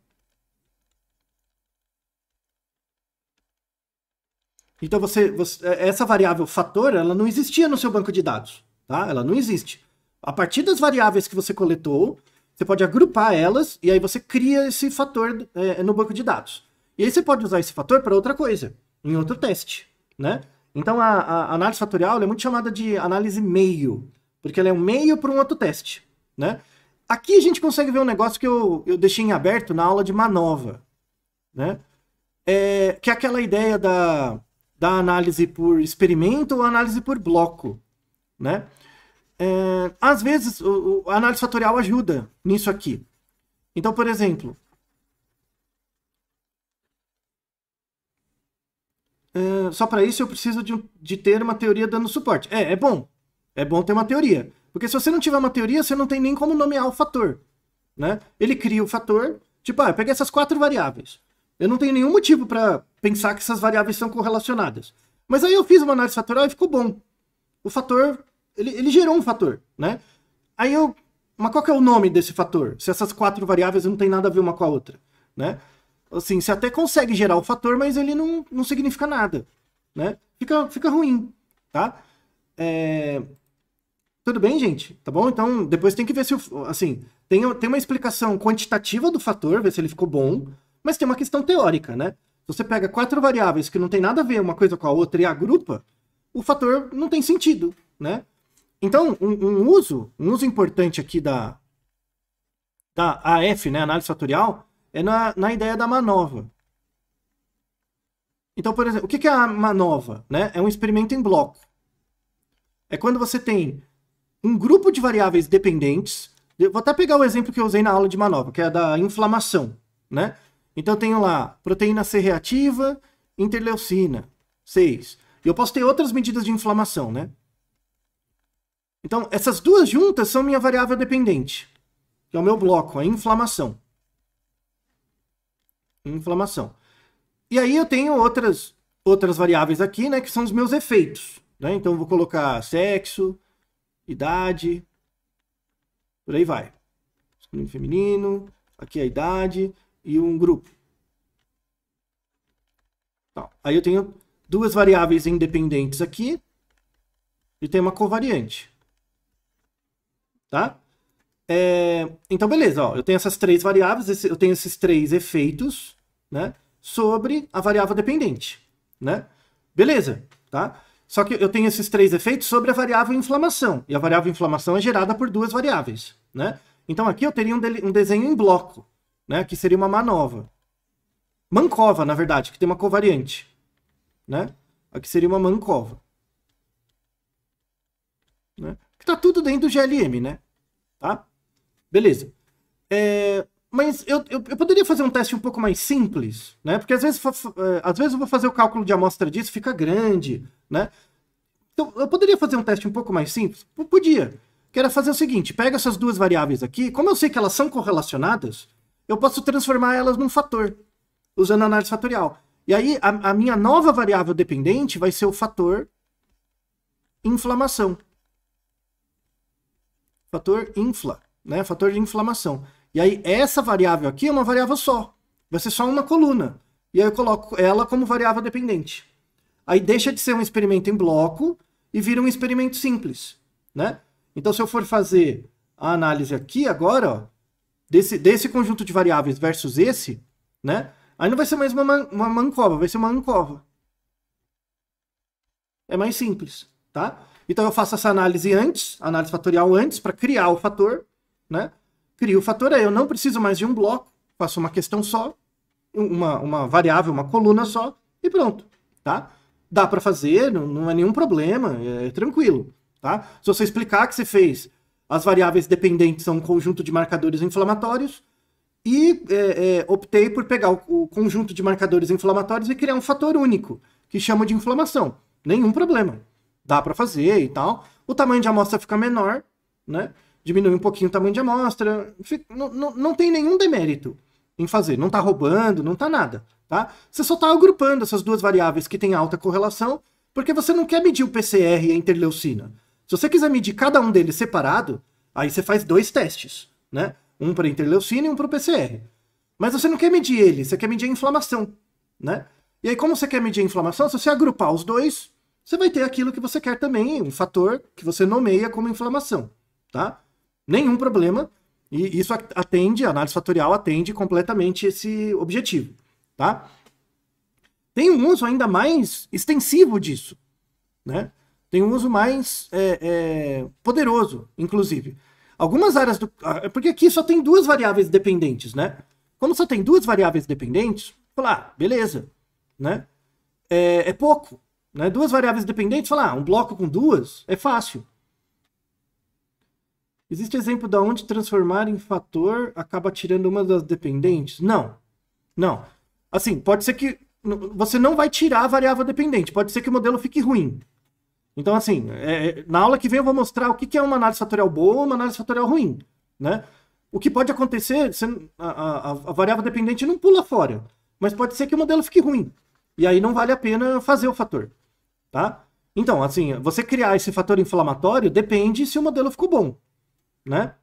Então, você, você, essa variável fator, ela não existia no seu banco de dados. Tá? Ela não existe. A partir das variáveis que você coletou, você pode agrupar elas e aí você cria esse fator é, no banco de dados. E aí você pode usar esse fator para outra coisa, em outro teste, né? Então a, a análise fatorial é muito chamada de análise meio, porque ela é um meio para um outro teste, né? Aqui a gente consegue ver um negócio que eu, eu deixei em aberto na aula de Manova, né? É, que é aquela ideia da, da análise por experimento ou análise por bloco, né? É, às vezes, o, o, a análise fatorial ajuda nisso aqui. Então, por exemplo. É, só para isso eu preciso de, de ter uma teoria dando suporte. É, é bom. É bom ter uma teoria. Porque se você não tiver uma teoria, você não tem nem como nomear o fator. Né? Ele cria o fator, tipo, ah, eu peguei essas quatro variáveis. Eu não tenho nenhum motivo para pensar que essas variáveis são correlacionadas. Mas aí eu fiz uma análise fatorial e ficou bom. O fator ele, ele gerou um fator, né? Aí eu. Mas qual que é o nome desse fator? Se essas quatro variáveis não tem nada a ver uma com a outra, né? Assim, você até consegue gerar o fator, mas ele não, não significa nada, né? Fica, fica ruim, tá? É... Tudo bem, gente? Tá bom? Então, depois tem que ver se, assim, tem, tem uma explicação quantitativa do fator, ver se ele ficou bom, mas tem uma questão teórica, né? Se você pega quatro variáveis que não tem nada a ver uma coisa com a outra e agrupa, o fator não tem sentido, né? Então, um, um, uso, um uso importante aqui da, da AF, né, análise fatorial, é na, na ideia da manova. Então, por exemplo, o que é a manova? Né? É um experimento em bloco. É quando você tem um grupo de variáveis dependentes. vou até pegar o exemplo que eu usei na aula de manova, que é da inflamação. Né? Então, eu tenho lá proteína C reativa, interleucina, 6. E eu posso ter outras medidas de inflamação, né? Então, essas duas juntas são minha variável dependente, que é o meu bloco, a inflamação. Inflamação. E aí eu tenho outras, outras variáveis aqui, né, que são os meus efeitos. Né? Então, vou colocar sexo, idade, por aí vai. Masculino feminino, aqui é a idade e um grupo. Então Aí eu tenho duas variáveis independentes aqui e tem uma covariante tá? É, então, beleza, ó, eu tenho essas três variáveis, esse, eu tenho esses três efeitos, né? Sobre a variável dependente, né? Beleza, tá? Só que eu tenho esses três efeitos sobre a variável inflamação. E a variável inflamação é gerada por duas variáveis, né? Então aqui eu teria um, de um desenho em bloco, né? Que seria uma manova. Mancova, na verdade, que tem uma covariante, né? Aqui seria uma mancova. Né? tá tudo dentro do GLM, né? Tá? Beleza. É, mas eu, eu, eu, poderia fazer um teste um pouco mais simples, né? Porque às vezes, é, às vezes eu vou fazer o cálculo de amostra disso, fica grande, né? Então, eu poderia fazer um teste um pouco mais simples? podia. Que era fazer o seguinte, pega essas duas variáveis aqui, como eu sei que elas são correlacionadas, eu posso transformar elas num fator, usando análise fatorial. E aí, a, a minha nova variável dependente vai ser o fator inflamação fator infla, né? Fator de inflamação. E aí essa variável aqui é uma variável só. Vai ser só uma coluna. E aí eu coloco ela como variável dependente. Aí deixa de ser um experimento em bloco e vira um experimento simples, né? Então se eu for fazer a análise aqui agora, ó, desse, desse conjunto de variáveis versus esse, né? Aí não vai ser mais uma, man, uma mancova, vai ser uma ancova. É mais simples, tá? Então eu faço essa análise antes, análise fatorial antes, para criar o fator, né? Crio o fator, aí eu não preciso mais de um bloco, faço uma questão só, uma, uma variável, uma coluna só, e pronto, tá? Dá para fazer, não, não é nenhum problema, é, é tranquilo, tá? Se você explicar que você fez as variáveis dependentes são um conjunto de marcadores inflamatórios, e é, é, optei por pegar o, o, conjunto de marcadores inflamatórios e criar um fator único, que chamo de inflamação. Nenhum problema dá para fazer e tal. O tamanho de amostra fica menor, né? Diminui um pouquinho o tamanho de amostra. Fica, não, não, não tem nenhum demérito em fazer. Não está roubando, não está nada. Tá? Você só está agrupando essas duas variáveis que têm alta correlação, porque você não quer medir o PCR e a interleucina. Se você quiser medir cada um deles separado, aí você faz dois testes, né? Um para interleucina e um para o PCR. Mas você não quer medir ele, você quer medir a inflamação, né? E aí, como você quer medir a inflamação, se você agrupar os dois, você vai ter aquilo que você quer também, um fator que você nomeia como inflamação, tá? Nenhum problema. E isso atende, a análise fatorial atende completamente esse objetivo, tá? Tem um uso ainda mais extensivo disso, né? Tem um uso mais é, é, poderoso, inclusive. Algumas áreas do... Ah, é porque aqui só tem duas variáveis dependentes, né? Como só tem duas variáveis dependentes, falar, ah, beleza, né? É, é pouco, né? Duas variáveis dependentes, falar, ah, um bloco com duas é fácil. Existe exemplo da onde transformar em fator acaba tirando uma das dependentes? Não. Não. Assim, pode ser que você não vai tirar a variável dependente, pode ser que o modelo fique ruim. Então, assim, é, é na aula que vem eu vou mostrar o que, é uma análise fatorial boa ou uma análise fatorial ruim, né? O que pode acontecer, você, a, a, a variável dependente não pula fora, mas pode ser que o modelo fique ruim. E aí não vale a pena fazer o fator tá? Então, assim, você criar esse fator inflamatório depende se o modelo ficou bom, né?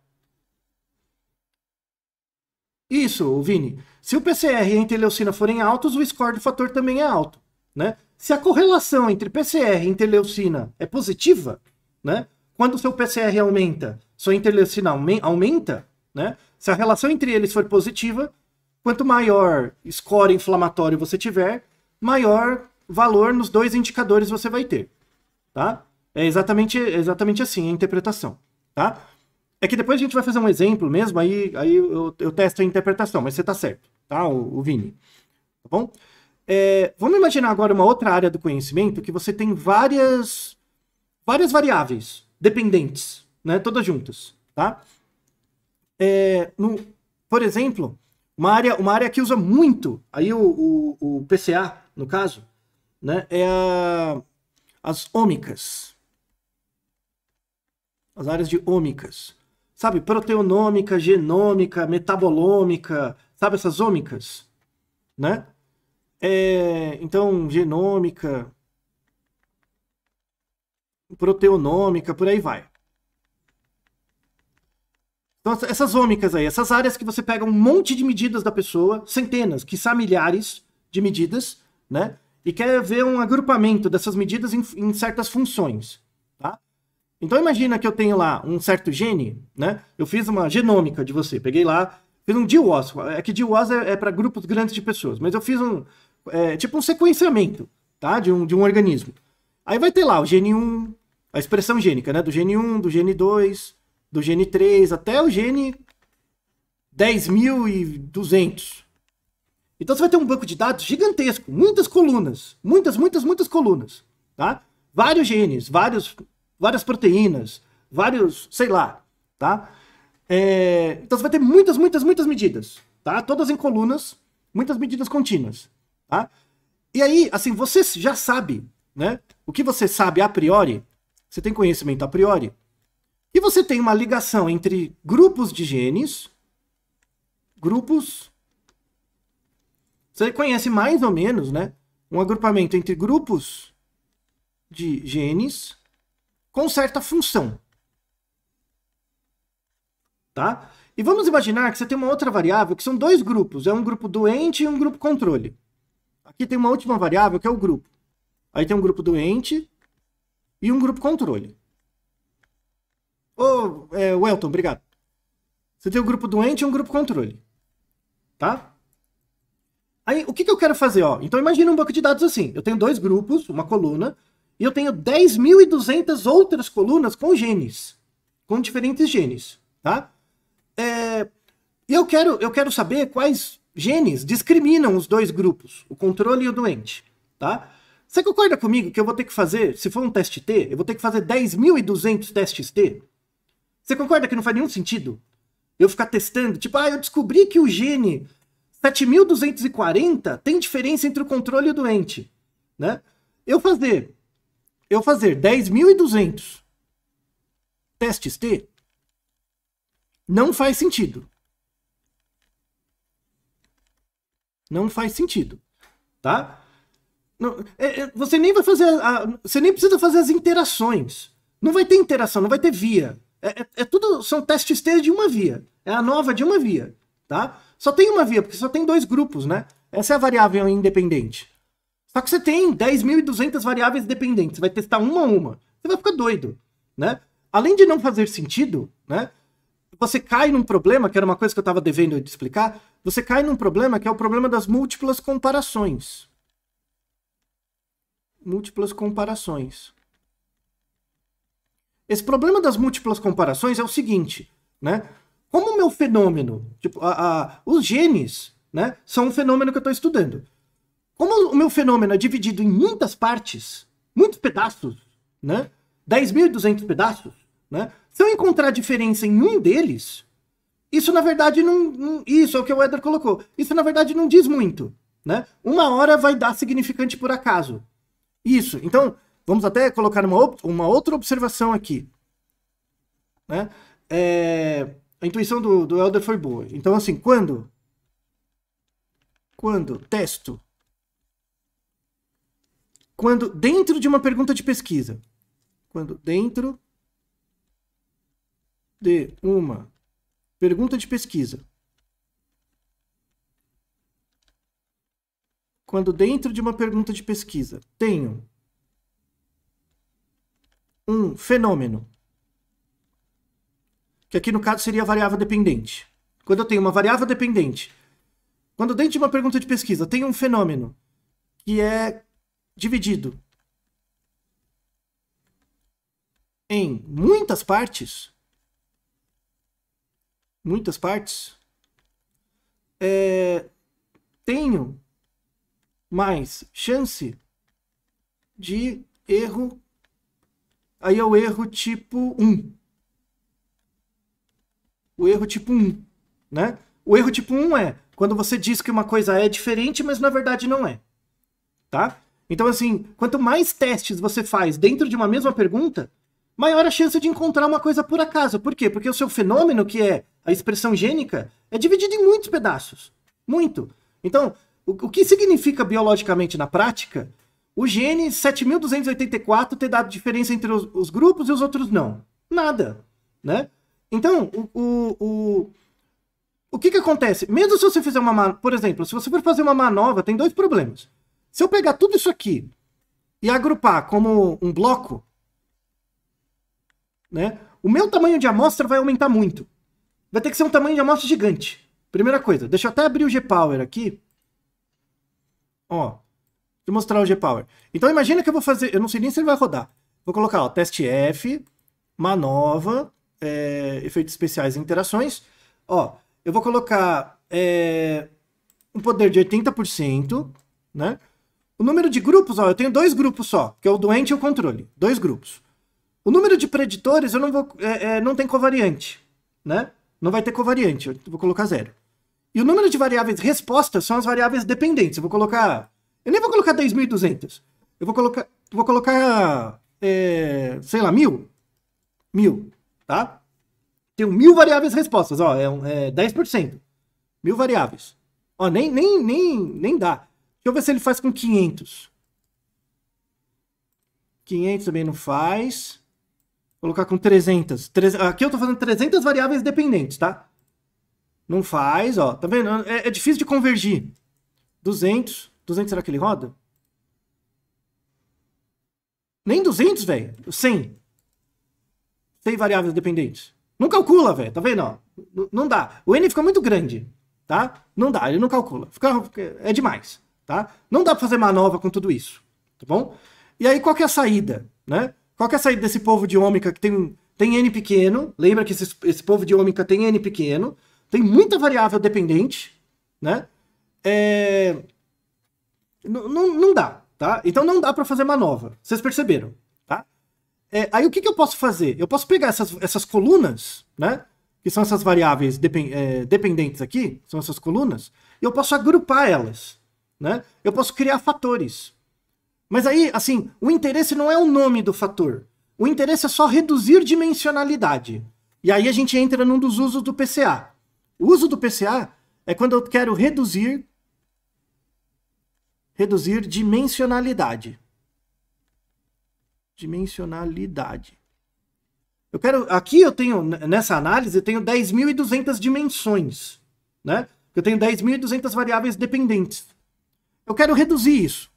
Isso, Vini. Se o PCR e a interleucina forem altos, o score do fator também é alto, né? Se a correlação entre PCR e interleucina é positiva, né? Quando o seu PCR aumenta, sua interleucina aumenta, né? Se a relação entre eles for positiva, quanto maior score inflamatório você tiver, maior valor nos dois indicadores você vai ter, tá? É exatamente, exatamente assim a interpretação, tá? É que depois a gente vai fazer um exemplo mesmo, aí, aí eu, eu testo a interpretação, mas você tá certo, tá, o, o Vini? Tá bom? É, vamos imaginar agora uma outra área do conhecimento que você tem várias, várias variáveis dependentes, né, todas juntas, tá? É, no, por exemplo, uma área, uma área que usa muito, aí o, o, o PCA, no caso, né, é a, as ômicas. As áreas de ômicas. Sabe, proteonômica, genômica, metabolômica, sabe essas ômicas? Né? É, então, genômica, proteonômica, por aí vai. Então, essas ômicas aí, essas áreas que você pega um monte de medidas da pessoa, centenas, quiçá milhares de medidas, né? e quer ver um agrupamento dessas medidas em, em certas funções. Tá? Então imagina que eu tenho lá um certo gene, né? Eu fiz uma genômica de você, peguei lá, fiz um GWAS, É que GWAS é, é para grupos grandes de pessoas, mas eu fiz um é, tipo um sequenciamento, tá? De um, de um organismo. Aí vai ter lá o gene 1, a expressão gênica, né? Do gene 1, do gene 2, do gene 3, até o gene 10.200, então você vai ter um banco de dados gigantesco, muitas colunas, muitas, muitas, muitas colunas, tá? Vários genes, vários, várias proteínas, vários, sei lá, tá? É, então você vai ter muitas, muitas, muitas medidas, tá? Todas em colunas, muitas medidas contínuas, tá? E aí, assim, você já sabe, né? O que você sabe a priori, você tem conhecimento a priori, e você tem uma ligação entre grupos de genes, grupos você conhece mais ou menos né, um agrupamento entre grupos de genes com certa função. Tá? E vamos imaginar que você tem uma outra variável, que são dois grupos. É um grupo doente e um grupo controle. Aqui tem uma última variável, que é o grupo. Aí tem um grupo doente e um grupo controle. Ô, oh, é, Welton, obrigado. Você tem um grupo doente e um grupo controle. Tá? Aí, o que, que eu quero fazer? Ó? Então, imagina um banco de dados assim. Eu tenho dois grupos, uma coluna, e eu tenho 10.200 outras colunas com genes, com diferentes genes, tá? É, e eu quero, eu quero saber quais genes discriminam os dois grupos, o controle e o doente, tá? Você concorda comigo que eu vou ter que fazer, se for um teste T, eu vou ter que fazer 10.200 testes T? Você concorda que não faz nenhum sentido eu ficar testando? Tipo, ah, eu descobri que o gene 7.240 tem diferença entre o controle e o doente, né? Eu fazer, eu fazer 10.200 testes T não faz sentido. Não faz sentido, tá? Não, é, é você nem vai fazer, a, você nem precisa fazer as interações. Não vai ter interação, não vai ter via. É, é, é tudo são testes T de uma via. É a nova de uma via tá? Só tem uma via, porque só tem dois grupos, né? Essa é a variável independente. Só que você tem 10.200 variáveis dependentes, você vai testar uma a uma. Você vai ficar doido, né? Além de não fazer sentido, né? Você cai num problema, que era uma coisa que eu estava devendo explicar, você cai num problema que é o problema das múltiplas comparações. Múltiplas comparações. Esse problema das múltiplas comparações é o seguinte, né? Como o meu fenômeno, tipo, a, a, os genes, né, são um fenômeno que eu estou estudando. Como o meu fenômeno é dividido em muitas partes, muitos pedaços, né, 10.200 pedaços, né, se eu encontrar diferença em um deles, isso na verdade não, não, Isso é o que o Eder colocou. Isso na verdade não diz muito. Né? Uma hora vai dar significante por acaso. Isso. Então, vamos até colocar uma, uma outra observação aqui. Né? É a intuição do, do Elder foi boa. Então, assim, quando? Quando? Testo. Quando dentro de uma pergunta de pesquisa. Quando dentro de uma pergunta de pesquisa. Quando dentro de uma pergunta de pesquisa tenho um fenômeno que aqui no caso seria a variável dependente. Quando eu tenho uma variável dependente, quando dentro de uma pergunta de pesquisa tem um fenômeno que é dividido em muitas partes, muitas partes, é, tenho mais chance de erro. Aí é o erro tipo 1. O erro tipo 1, né? O erro tipo 1 é quando você diz que uma coisa é diferente, mas na verdade não é. Tá? Então, assim, quanto mais testes você faz dentro de uma mesma pergunta, maior a chance de encontrar uma coisa por acaso. Por quê? Porque o seu fenômeno, que é a expressão gênica, é dividido em muitos pedaços. Muito. Então, o, o que significa biologicamente na prática o gene 7284 ter dado diferença entre os, os grupos e os outros não? Nada. Né? Então, o, o, o, o que que acontece? Mesmo se você fizer uma manobra, por exemplo, se você for fazer uma manobra, tem dois problemas. Se eu pegar tudo isso aqui e agrupar como um bloco, né? O meu tamanho de amostra vai aumentar muito. Vai ter que ser um tamanho de amostra gigante. Primeira coisa, deixa eu até abrir o G-Power aqui. Ó, deixa eu mostrar o G-Power. Então imagina que eu vou fazer, eu não sei nem se ele vai rodar. Vou colocar, ó, teste F, manova, é, efeitos especiais e interações. Ó, eu vou colocar é, um poder de 80%, né? O número de grupos, ó, eu tenho dois grupos só, que é o doente e o controle. Dois grupos. O número de preditores eu não vou. É, é, não tem covariante. Né? Não vai ter covariante. Eu vou colocar zero. E o número de variáveis respostas são as variáveis dependentes. Eu vou colocar. Eu nem vou colocar 10.200. Eu vou colocar. Vou colocar. É, sei lá, mil. Mil tá? Tenho mil variáveis respostas, ó, é, é 10%. Mil variáveis. Ó, nem, nem, nem, nem dá. Deixa eu ver se ele faz com 500. 500 também não faz. Vou colocar com 300. Tre... Aqui eu tô fazendo 300 variáveis dependentes, tá? Não faz, ó. Tá vendo? É, é difícil de convergir. 200. 200 será que ele roda? Nem 200, velho. 100 tem variáveis dependentes. Não calcula, velho, tá vendo? não dá. O N fica muito grande, tá? Não dá, ele não calcula. Fica, é demais, tá? Não dá pra fazer manobra com tudo isso, tá bom? E aí, qual que é a saída, né? Qual que é a saída desse povo de ômica que tem, tem N pequeno? Lembra que esse, esse povo de ômica tem N pequeno, tem muita variável dependente, né? É... Não, não, não dá, tá? Então não dá para fazer manobra. Vocês perceberam, é, aí o que, que eu posso fazer? Eu posso pegar essas, essas colunas, né? Que são essas variáveis depend, é, dependentes aqui, são essas colunas, e eu posso agrupar elas. Né? Eu posso criar fatores. Mas aí, assim, o interesse não é o nome do fator. O interesse é só reduzir dimensionalidade. E aí a gente entra num dos usos do PCA. O uso do PCA é quando eu quero reduzir reduzir dimensionalidade dimensionalidade. Eu quero, aqui eu tenho, nessa análise, eu tenho 10.200 dimensões, né? Eu tenho 10.200 variáveis dependentes. Eu quero reduzir isso.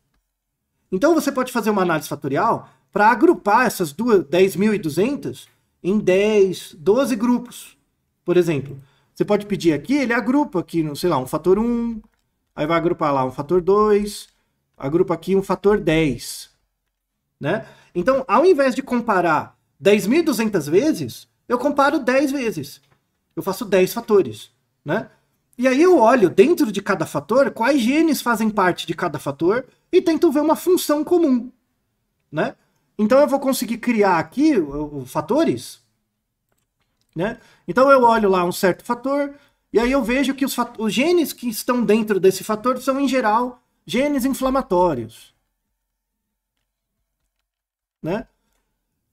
Então você pode fazer uma análise fatorial para agrupar essas 10.200 em 10, 12 grupos, por exemplo. Você pode pedir aqui, ele agrupa aqui, no, sei lá, um fator 1, aí vai agrupar lá um fator 2, agrupa aqui um fator 10, né? Então, ao invés de comparar 10.200 vezes, eu comparo 10 vezes. Eu faço 10 fatores, né? E aí eu olho dentro de cada fator quais genes fazem parte de cada fator e tento ver uma função comum, né? Então eu vou conseguir criar aqui fatores, né? Então eu olho lá um certo fator e aí eu vejo que os, os genes que estão dentro desse fator são em geral genes inflamatórios, né?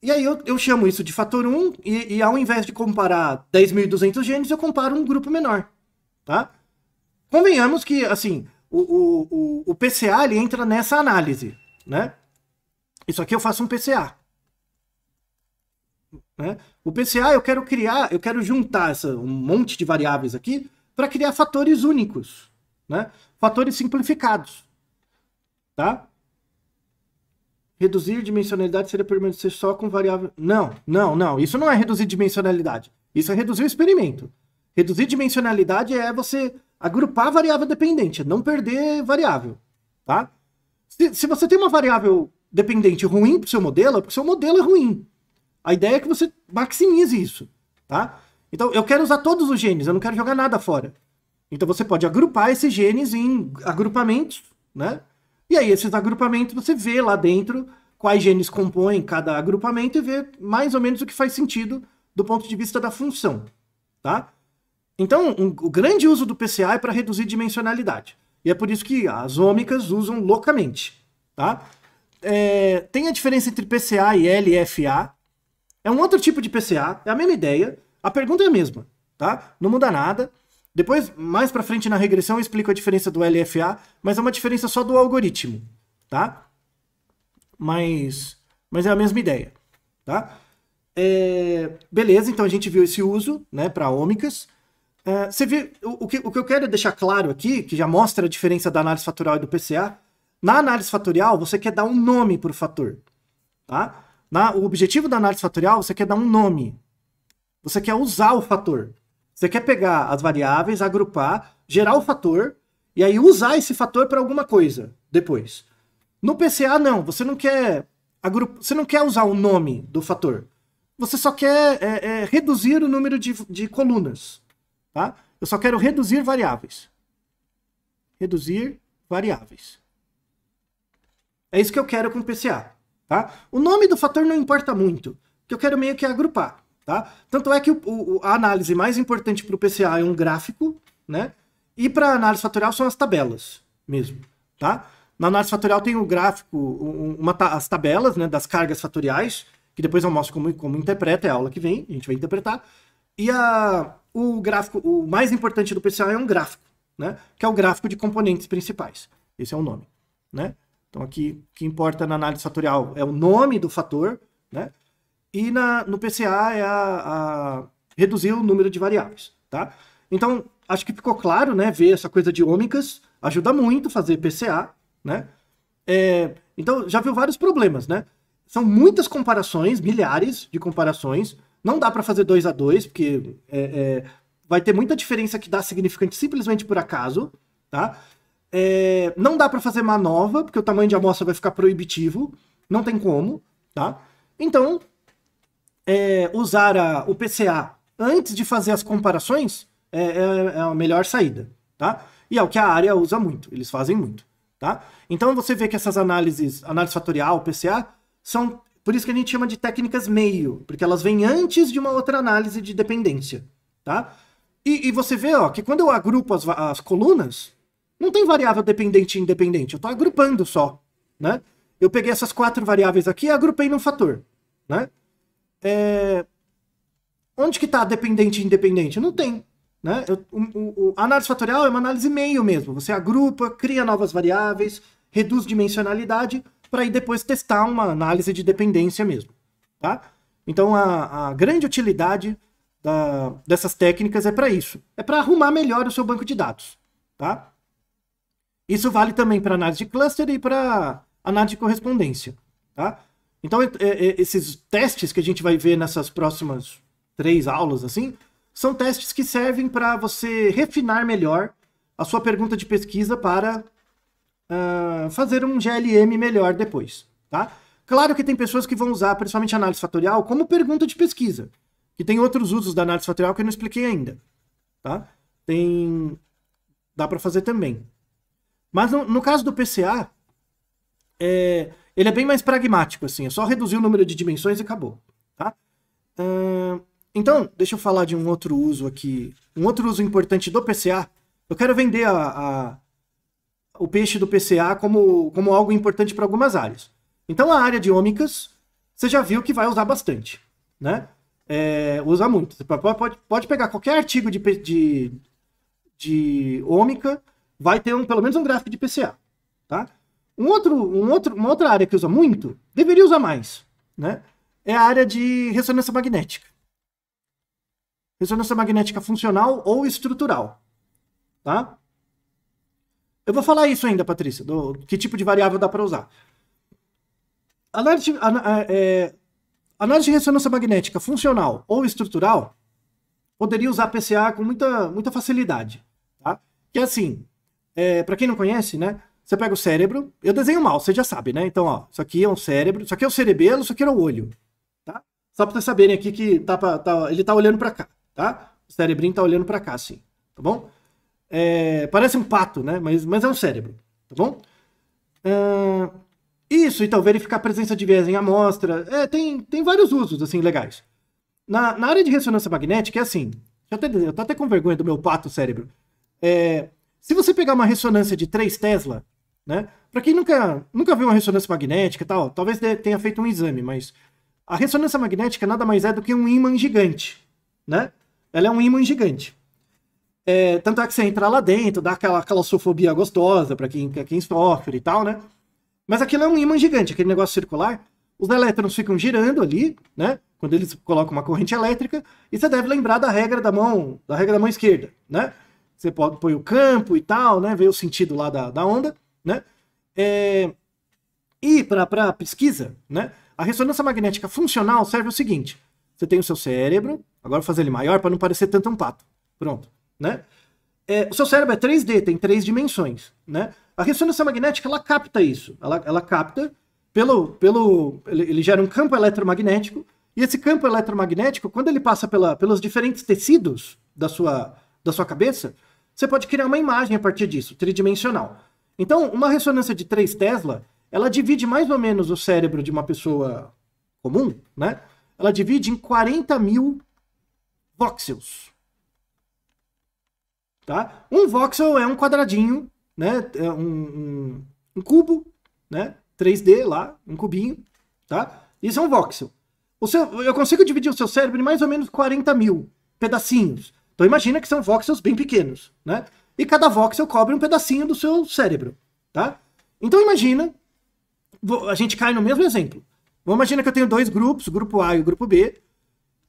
E aí eu, eu chamo isso de fator 1 e, e ao invés de comparar 10.200 genes, eu comparo um grupo menor, tá? Convenhamos que, assim, o, o, o, o PCA ele entra nessa análise, né? Isso aqui eu faço um PCA. Né? O PCA eu quero criar, eu quero juntar essa, um monte de variáveis aqui para criar fatores únicos, né? fatores simplificados. Tá? reduzir dimensionalidade seria permanecer só com variável. Não, não, não. Isso não é reduzir dimensionalidade. Isso é reduzir o experimento. Reduzir dimensionalidade é você agrupar variável dependente, não perder variável, tá? Se, se você tem uma variável dependente ruim para o seu modelo, é porque seu modelo é ruim. A ideia é que você maximize isso, tá? Então, eu quero usar todos os genes, eu não quero jogar nada fora. Então, você pode agrupar esses genes em agrupamentos, né? E aí, esses agrupamentos, você vê lá dentro quais genes compõem cada agrupamento e vê mais ou menos o que faz sentido do ponto de vista da função, tá? Então, um, o grande uso do PCA é para reduzir dimensionalidade. E é por isso que as ômicas usam loucamente, tá? É, tem a diferença entre PCA e LFA. É um outro tipo de PCA, é a mesma ideia. A pergunta é a mesma, tá? Não muda nada. Depois, mais para frente na regressão, eu explico a diferença do LFA, mas é uma diferença só do algoritmo, tá? Mas, mas é a mesma ideia, tá? É, beleza, então a gente viu esse uso né, para ômicas. É, você vê, o, o, que, o que eu quero deixar claro aqui, que já mostra a diferença da análise fatorial e do PCA, na análise fatorial você quer dar um nome para o fator. Tá? Na, o objetivo da análise fatorial você quer dar um nome. Você quer usar o fator. Você quer pegar as variáveis, agrupar, gerar o fator e aí usar esse fator para alguma coisa depois. No PCA não, você não quer agrup... você não quer usar o nome do fator. Você só quer é, é, reduzir o número de, de colunas, tá? Eu só quero reduzir variáveis. Reduzir variáveis. É isso que eu quero com o PCA. Tá? O nome do fator não importa muito, que eu quero meio que é agrupar. Tá? Tanto é que o, o, a análise mais importante para o PCA é um gráfico, né? E para análise fatorial são as tabelas mesmo, tá? Na análise fatorial tem o gráfico, uma, as tabelas né, das cargas fatoriais, que depois eu mostro como, como interpreta, é a aula que vem, a gente vai interpretar. E a, o gráfico, o mais importante do PCA é um gráfico, né? Que é o gráfico de componentes principais. Esse é o nome, né? Então aqui, o que importa na análise fatorial é o nome do fator, né? e na, no PCA é a, a reduzir o número de variáveis, tá? Então, acho que ficou claro, né? Ver essa coisa de ômicas ajuda muito fazer PCA, né? É, então, já viu vários problemas, né? São muitas comparações, milhares de comparações. Não dá para fazer dois a dois, porque é, é, vai ter muita diferença que dá significante simplesmente por acaso, tá? É, não dá para fazer manova, porque o tamanho de amostra vai ficar proibitivo. Não tem como, tá? Então, é, usar a, o PCA antes de fazer as comparações é, é, é, a melhor saída, tá? E é o que a área usa muito, eles fazem muito, tá? Então você vê que essas análises, análise fatorial, PCA, são por isso que a gente chama de técnicas meio, porque elas vêm antes de uma outra análise de dependência, tá? E, e você vê, ó, que quando eu agrupo as, as colunas, não tem variável dependente e independente, eu estou agrupando só, né? Eu peguei essas quatro variáveis aqui e agrupei num fator, né? É... Onde que está dependente e independente? Não tem. Né? Eu, o, o, a análise fatorial é uma análise meio mesmo. Você agrupa, cria novas variáveis, reduz dimensionalidade para aí depois testar uma análise de dependência mesmo. Tá? Então a, a grande utilidade da, dessas técnicas é para isso. É para arrumar melhor o seu banco de dados. Tá? Isso vale também para análise de cluster e para análise de correspondência. Tá? Então, é, é, é, esses testes que a gente vai ver nessas próximas três aulas, assim, são testes que servem para você refinar melhor a sua pergunta de pesquisa para uh, fazer um GLM melhor depois, tá? Claro que tem pessoas que vão usar, principalmente análise fatorial, como pergunta de pesquisa, que tem outros usos da análise fatorial que eu não expliquei ainda, tá? Tem... dá para fazer também. Mas no, no caso do PCA, é, ele é bem mais pragmático, assim. É só reduzir o número de dimensões e acabou. Tá? Uh, então, deixa eu falar de um outro uso aqui. Um outro uso importante do PCA. Eu quero vender a, a, o peixe do PCA como, como algo importante para algumas áreas. Então, a área de ômicas, você já viu que vai usar bastante. Né? É, usa muito. Você pode, pode pegar qualquer artigo de, de, de ômica, vai ter um, pelo menos um gráfico de PCA. Tá? Um outro, um outro, uma outra área que usa muito, deveria usar mais, né? É a área de ressonância magnética. Ressonância magnética funcional ou estrutural, tá? Eu vou falar isso ainda, Patrícia, do que tipo de variável dá para usar. Análise, é, é, análise de ressonância magnética funcional ou estrutural poderia usar PCA com muita, muita facilidade, tá? Que é assim, é, para quem não conhece, né? Você pega o cérebro, eu desenho mal, você já sabe, né? Então, ó, isso aqui é um cérebro, isso aqui é o um cerebelo, isso aqui é o olho, tá? Só para vocês saberem aqui que tá, pra, tá ele tá olhando para cá, tá? O cerebrinho tá olhando para cá, assim, tá bom? É, parece um pato, né? Mas, mas é um cérebro, tá bom? É, isso, então, verificar a presença de viés em amostra, é, tem, tem vários usos, assim, legais. Na, na área de ressonância magnética é assim, eu, eu tô até com vergonha do meu pato cérebro, é... Se você pegar uma ressonância de 3 Tesla, né? Para quem nunca, nunca viu uma ressonância magnética e tal, talvez tenha feito um exame, mas a ressonância magnética nada mais é do que um ímã gigante. Né? Ela é um ímã gigante. É, tanto é que você entra lá dentro, dá aquela claustrofobia gostosa para quem, pra quem sofre e tal, né? Mas aquilo é um ímã gigante, aquele negócio circular. Os elétrons ficam girando ali, né? Quando eles colocam uma corrente elétrica, e você deve lembrar da regra da mão, da regra da mão esquerda, né? Você pode pôr o campo e tal, né? Ver o sentido lá da, da onda. Né? É... E para a pesquisa, né? a ressonância magnética funcional serve o seguinte: você tem o seu cérebro, agora vou fazer ele maior para não parecer tanto um pato. Pronto. Né? É, o seu cérebro é 3D, tem três dimensões. Né? A ressonância magnética ela capta isso. Ela, ela capta, pelo, pelo, ele, ele gera um campo eletromagnético, e esse campo eletromagnético, quando ele passa pela, pelos diferentes tecidos da sua, da sua cabeça, você pode criar uma imagem a partir disso, tridimensional. Então, uma ressonância de 3 Tesla, ela divide mais ou menos o cérebro de uma pessoa comum, né? Ela divide em 40 mil voxels. Tá? Um voxel é um quadradinho, né? É um, um, um cubo, né? 3D lá, um cubinho, tá? Isso é um voxel. O seu, eu consigo dividir o seu cérebro em mais ou menos 40 mil pedacinhos. Então imagina que são voxels bem pequenos, né? e cada voxel cobre um pedacinho do seu cérebro, tá? Então imagina, a gente cai no mesmo exemplo. Vamos imaginar que eu tenho dois grupos, o grupo A e o grupo B,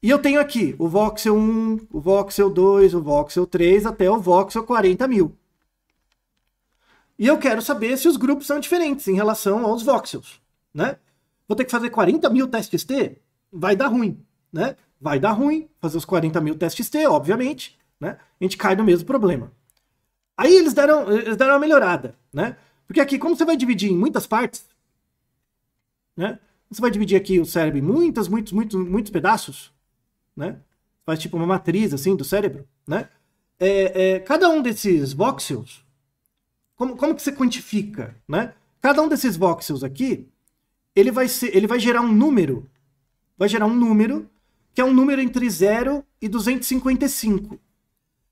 e eu tenho aqui o voxel 1, o voxel 2, o voxel 3, até o voxel 40 mil. E eu quero saber se os grupos são diferentes em relação aos voxels, né? Vou ter que fazer 40 mil testes T? Vai dar ruim, né? Vai dar ruim fazer os 40 mil testes T, obviamente, né? A gente cai no mesmo problema. Aí eles deram, eles deram uma melhorada, né? Porque aqui, como você vai dividir em muitas partes, né? Você vai dividir aqui o cérebro em muitas, muitos, muitos, muitos pedaços, né? Faz tipo uma matriz, assim, do cérebro, né? É, é, cada um desses voxels, como, como que você quantifica, né? Cada um desses voxels aqui, ele vai, ser, ele vai gerar um número, vai gerar um número, que é um número entre 0 e 255.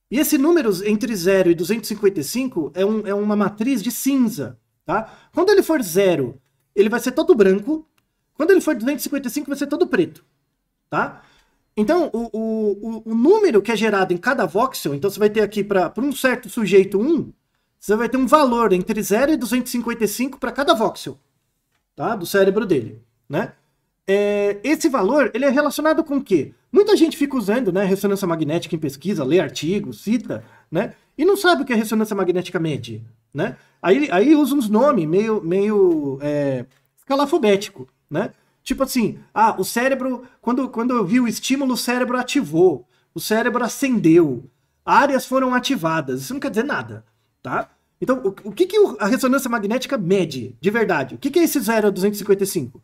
E esse número entre 0 e 255 é, um, é uma matriz de cinza. Tá? Quando ele for 0, ele vai ser todo branco. Quando ele for 255, vai ser todo preto. Tá? Então, o, o, o, número que é gerado em cada voxel, então você vai ter aqui para um certo sujeito 1, você vai ter um valor entre 0 e 255 para cada voxel tá? do cérebro dele. Né? é, esse valor ele é relacionado com o quê? Muita gente fica usando né, ressonância magnética em pesquisa, lê artigos, cita, né? E não sabe o que a é ressonância magnética mede, né? Aí, aí usa uns nomes meio, meio é, escalafobético, né? Tipo assim, ah, o cérebro, quando, quando eu vi o estímulo, o cérebro ativou, o cérebro acendeu, áreas foram ativadas. Isso não quer dizer nada, tá? Então, o, o que, que a ressonância magnética mede de verdade? O que, que é esse 0 a 255?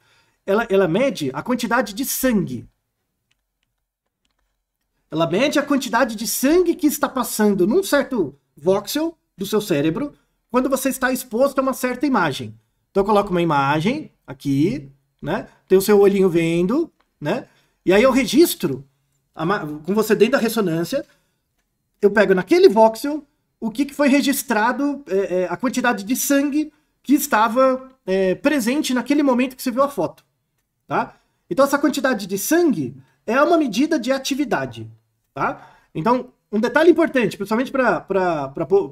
ela, ela mede a quantidade de sangue. Ela mede a quantidade de sangue que está passando num certo voxel do seu cérebro quando você está exposto a uma certa imagem. Então eu coloco uma imagem aqui, né? Tem o seu olhinho vendo, né? E aí eu registro com você dentro da ressonância. Eu pego naquele voxel o que, que foi registrado, é, é, a quantidade de sangue que estava é, presente naquele momento que você viu a foto tá? Então essa quantidade de sangue é uma medida de atividade, tá? Então, um detalhe importante, principalmente para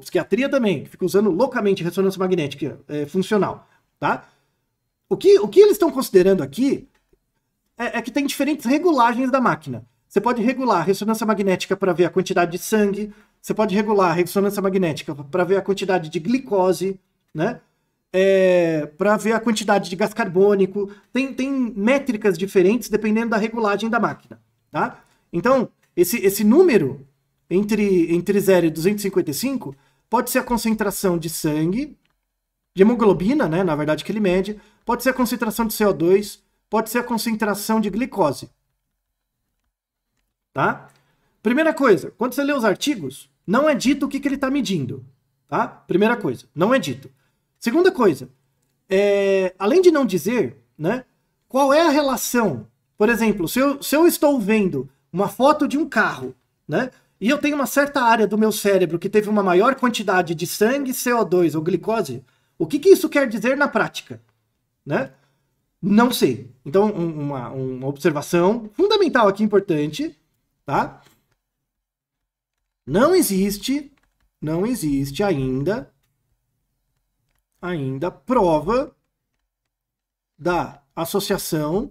psiquiatria também, que fica usando loucamente ressonância magnética é, funcional, tá? O que, o que eles estão considerando aqui é, é que tem diferentes regulagens da máquina. Você pode regular a ressonância magnética para ver a quantidade de sangue, você pode regular a ressonância magnética para ver a quantidade de glicose, né? é, para ver a quantidade de gás carbônico. Tem, tem métricas diferentes dependendo da regulagem da máquina. Tá? Então, esse, esse número entre, entre 0 e 255 pode ser a concentração de sangue, de hemoglobina, né, na verdade, que ele mede, pode ser a concentração de CO2, pode ser a concentração de glicose. Tá? Primeira coisa, quando você lê os artigos, não é dito o que, que ele está medindo. Tá? Primeira coisa, não é dito. Segunda coisa, é, além de não dizer, né, qual é a relação? Por exemplo, se eu, se eu estou vendo uma foto de um carro, né, e eu tenho uma certa área do meu cérebro que teve uma maior quantidade de sangue, CO2 ou glicose, o que, que isso quer dizer na prática? Né? Não sei. Então, um, uma, uma observação fundamental aqui, importante, tá? Não existe, não existe ainda ainda prova da associação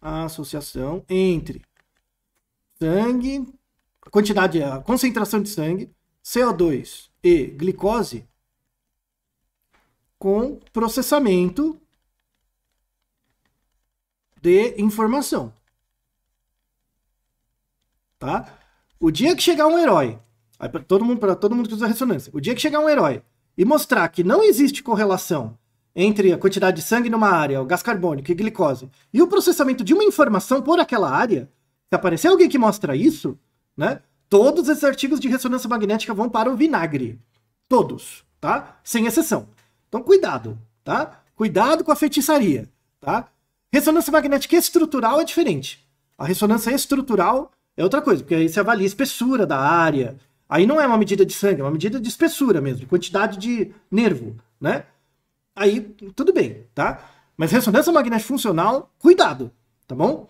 a associação entre sangue, a quantidade, a concentração de sangue, CO2 e glicose com processamento de informação. Tá? O dia que chegar um herói Aí para todo mundo, para todo mundo que usa ressonância. O dia que chegar um herói e mostrar que não existe correlação entre a quantidade de sangue numa área, o gás carbônico e glicose, e o processamento de uma informação por aquela área, se aparecer alguém que mostra isso, né? Todos esses artigos de ressonância magnética vão para o vinagre. Todos, tá? Sem exceção. Então cuidado, tá? Cuidado com a feitiçaria, tá? Ressonância magnética estrutural é diferente. A ressonância estrutural é outra coisa, porque aí você avalia a espessura da área, Aí não é uma medida de sangue, é uma medida de espessura mesmo, de quantidade de nervo, né? Aí tudo bem, tá? Mas ressonância magnética funcional, cuidado, tá bom?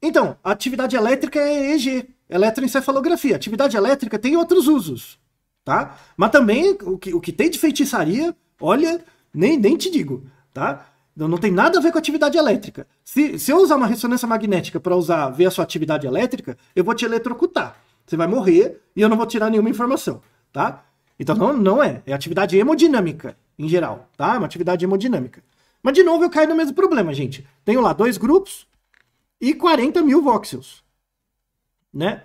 Então, a atividade elétrica é EEG, eletroencefalografia. Atividade elétrica tem outros usos, tá? Mas também o que, o que tem de feitiçaria, olha, nem, nem te digo, tá? Não, não tem nada a ver com atividade elétrica. Se, se eu usar uma ressonância magnética para usar ver a sua atividade elétrica, eu vou te eletrocutar você vai morrer e eu não vou tirar nenhuma informação, tá? Então não, não é. É atividade hemodinâmica, em geral, tá? É uma atividade hemodinâmica. Mas de novo eu caio no mesmo problema, gente. Tenho lá dois grupos e 40 mil voxels, né?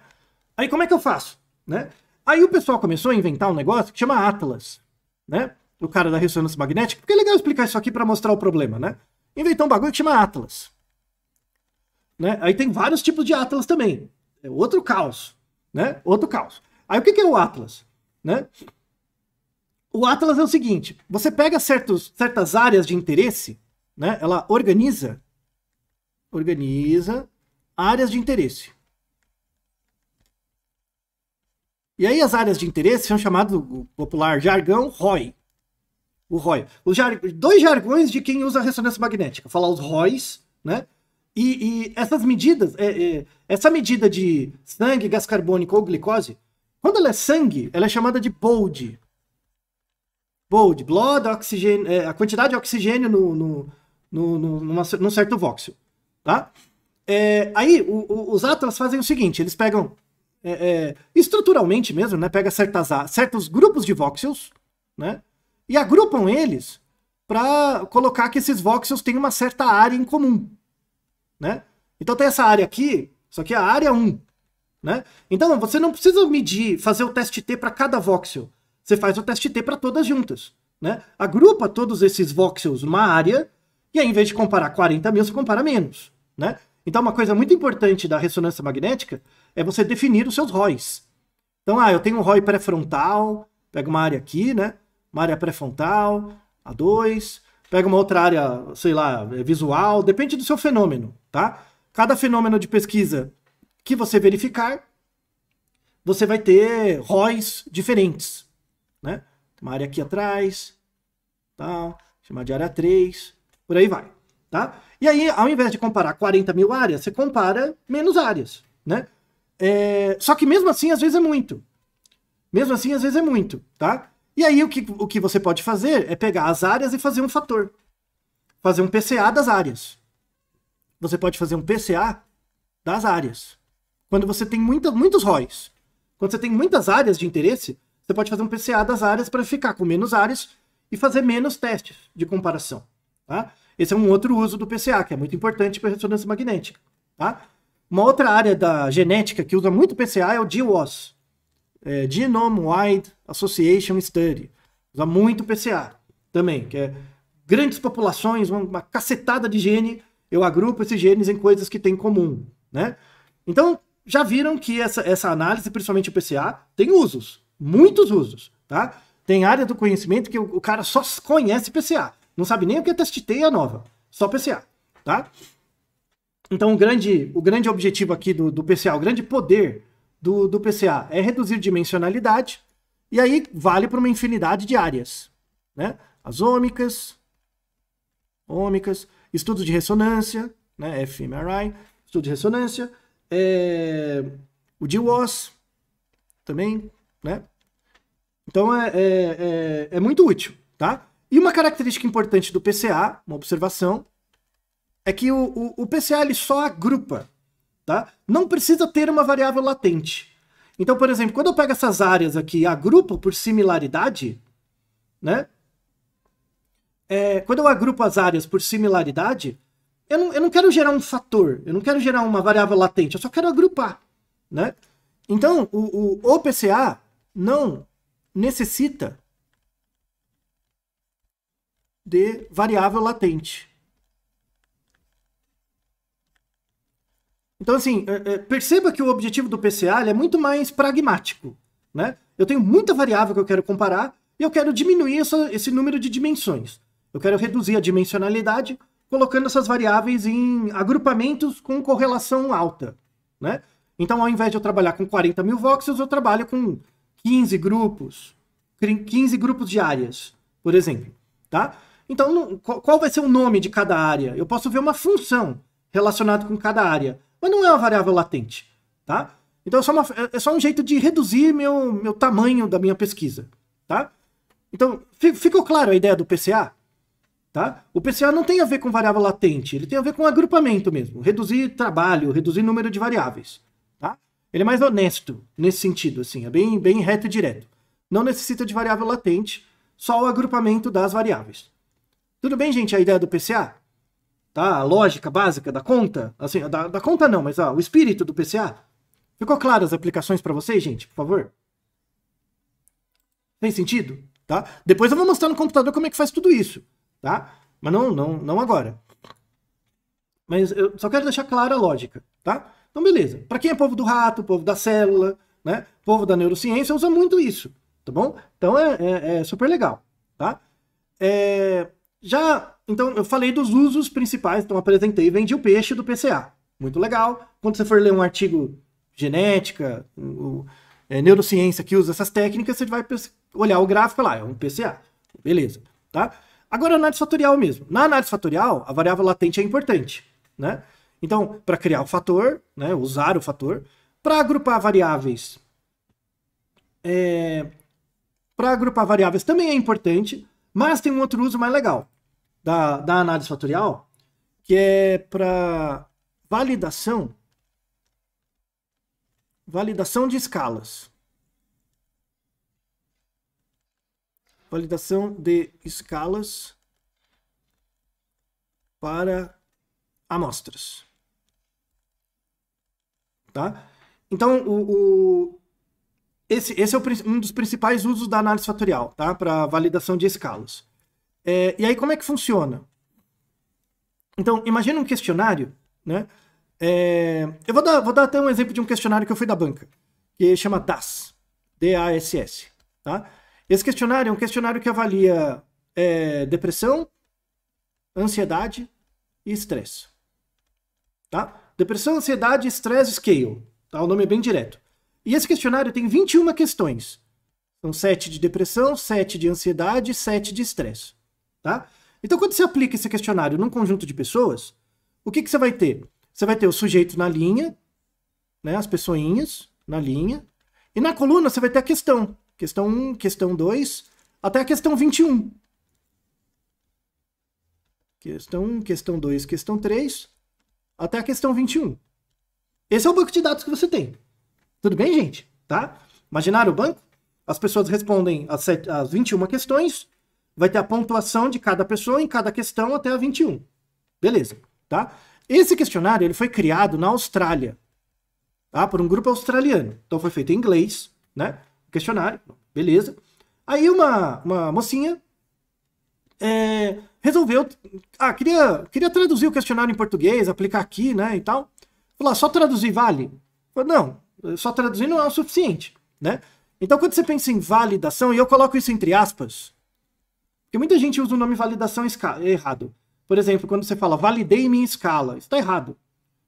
Aí como é que eu faço, né? Aí o pessoal começou a inventar um negócio que chama Atlas, né? O cara da ressonância magnética, porque é legal explicar isso aqui para mostrar o problema, né? Inventou um bagulho que chama Atlas. Né? Aí tem vários tipos de Atlas também. É outro caos, né? Outro caos. Aí o que é o Atlas? Né? O Atlas é o seguinte: você pega certos, certas áreas de interesse, né? ela organiza, organiza áreas de interesse. E aí as áreas de interesse são chamadas, no popular jargão, ROI. O ROI. Os jar... Dois jargões de quem usa ressonância magnética. Falar os ROIs, né? E, e essas medidas, é, é, essa medida de sangue, gás carbônico ou glicose, quando ela é sangue, ela é chamada de BOLD. BOLD, blood, oxigênio, é, a quantidade de oxigênio no, no, no, no, numa, num certo voxel. Tá? É, aí o, o, os atlas fazem o seguinte, eles pegam é, é estruturalmente mesmo, né, pega certas, certos grupos de voxels, né, e agrupam eles para colocar que esses voxels têm uma certa área em comum né? Então tem essa área aqui, isso aqui é a área 1, né? Então você não precisa medir, fazer o teste T para cada voxel. Você faz o teste T para todas juntas, né? Agrupa todos esses voxels numa área e aí, em vez de comparar 40 mil, você compara menos, né? Então uma coisa muito importante da ressonância magnética é você definir os seus ROIs. Então, ah, eu tenho um ROI pré-frontal, pego uma área aqui, né? Uma área pré-frontal, A2, pega uma outra área, sei lá, é visual, depende do seu fenômeno, tá? Cada fenômeno de pesquisa que você verificar, você vai ter ROIs diferentes, né? Uma área aqui atrás, tal, chamar de área 3, por aí vai, tá? E aí, ao invés de comparar 40 mil áreas, você compara menos áreas, né? É... Só que mesmo assim, às vezes é muito. Mesmo assim, às vezes é muito, tá? E aí o que, o que você pode fazer é pegar as áreas e fazer um fator. Fazer um PCA das áreas. Você pode fazer um PCA das áreas. Quando você tem muita, muitos ROIs, quando você tem muitas áreas de interesse, você pode fazer um PCA das áreas para ficar com menos áreas e fazer menos testes de comparação. Tá? Esse é um outro uso do PCA, que é muito importante para a ressonância magnética. Tá? Uma outra área da genética que usa muito PCA é o GWAS, é, Genome Wide Association Study. Usa muito PCA também, que é grandes populações, uma, uma cacetada de gene, eu agrupo esses genes em coisas que têm em comum, né? Então, já viram que essa, essa análise, principalmente o PCA, tem usos, muitos usos, tá? Tem área do conhecimento que o, o cara só conhece PCA, não sabe nem o que é teste T a nova, só PCA, tá? Então, o grande, o grande objetivo aqui do, do PCA, o grande poder do, do PCA? É reduzir dimensionalidade, e aí vale para uma infinidade de áreas. Né? As ômicas, ômicas, estudos de ressonância, né? fMRI, estudo de ressonância, é... o DWAS também, né? Então é, é, é, é, muito útil, tá? E uma característica importante do PCA, uma observação, é que o, o, o PCA ele só agrupa Tá? Não precisa ter uma variável latente. Então, por exemplo, quando eu pego essas áreas aqui e agrupo por similaridade, né? É, quando eu agrupo as áreas por similaridade, eu não, eu não quero gerar um fator, eu não quero gerar uma variável latente, eu só quero agrupar. Né? Então, o, o OPCA não necessita de variável latente. Então, assim, é, é, perceba que o objetivo do PCA é muito mais pragmático. Né? Eu tenho muita variável que eu quero comparar e eu quero diminuir essa, esse número de dimensões. Eu quero reduzir a dimensionalidade colocando essas variáveis em agrupamentos com correlação alta. Né? Então, ao invés de eu trabalhar com 40 mil voxels, eu trabalho com 15 grupos, 15 grupos de áreas, por exemplo. Tá? Então, qual vai ser o nome de cada área? Eu posso ver uma função relacionada com cada área mas não é uma variável latente, tá? Então é só, uma, é só um jeito de reduzir meu, meu tamanho da minha pesquisa, tá? Então, ficou claro a ideia do PCA? Tá? O PCA não tem a ver com variável latente, ele tem a ver com agrupamento mesmo, reduzir trabalho, reduzir número de variáveis. Tá? Ele é mais honesto nesse sentido, assim, é bem, bem reto e direto. Não necessita de variável latente, só o agrupamento das variáveis. Tudo bem, gente, a ideia do PCA? tá? A lógica básica da conta, assim, da, da conta não, mas ó, o espírito do PCA. Ficou claro as aplicações para vocês, gente? Por favor. Tem sentido? Tá? Depois eu vou mostrar no computador como é que faz tudo isso, tá? Mas não, não, não agora. Mas eu só quero deixar clara a lógica, tá? Então beleza. Para quem é povo do rato, povo da célula, né? Povo da neurociência usa muito isso, tá bom? Então é, é, é super legal, tá? É, já, então, eu falei dos usos principais, então apresentei, vendi o peixe do PCA. Muito legal. Quando você for ler um artigo genética, o, é, neurociência que usa essas técnicas, você vai olhar o gráfico lá, ah, é um PCA. Beleza, tá? Agora, análise fatorial mesmo. Na análise fatorial, a variável latente é importante, né? Então, para criar o fator, né, usar o fator, para agrupar variáveis, é... para agrupar variáveis também é importante, mas tem um outro uso mais legal da, da análise fatorial, que é para validação validação de escalas. Validação de escalas para amostras. Tá? Então, o, o esse, esse é o, um dos principais usos da análise fatorial, tá? Para validação de escalas. É, e aí, como é que funciona? Então, imagina um questionário, né? É, eu vou dar, vou dar até um exemplo de um questionário que eu fui da banca, que chama DAS, D-A-S-S, tá? Esse questionário é um questionário que avalia é, depressão, ansiedade e estresse, tá? Depressão, ansiedade, estresse, scale, tá? O nome é bem direto. E esse questionário tem 21 questões. São 7 de depressão, 7 de ansiedade, 7 de estresse. Tá? Então, quando você aplica esse questionário num conjunto de pessoas, o que, que você vai ter? Você vai ter o sujeito na linha, né, as pessoinhas na linha, e na coluna você vai ter a questão. Questão 1, questão 2, até a questão 21. Questão 1, questão 2, questão 3, até a questão 21. Esse é o banco de dados que você tem. Tudo bem, gente? Tá? Imaginaram o banco? As pessoas respondem as, 7, as 21 questões, vai ter a pontuação de cada pessoa em cada questão até a 21. Beleza, tá? Esse questionário ele foi criado na Austrália, tá? Por um grupo australiano. Então foi feito em inglês, né? Questionário, beleza. Aí uma, uma mocinha é, resolveu. Ah, queria, queria traduzir o questionário em português, aplicar aqui, né? E tal. Falou, ah, só traduzir vale? Falei, não, só traduzir não é o suficiente, né? Então, quando você pensa em validação, e eu coloco isso entre aspas, porque muita gente usa o nome validação errado. Por exemplo, quando você fala validei minha escala, está errado.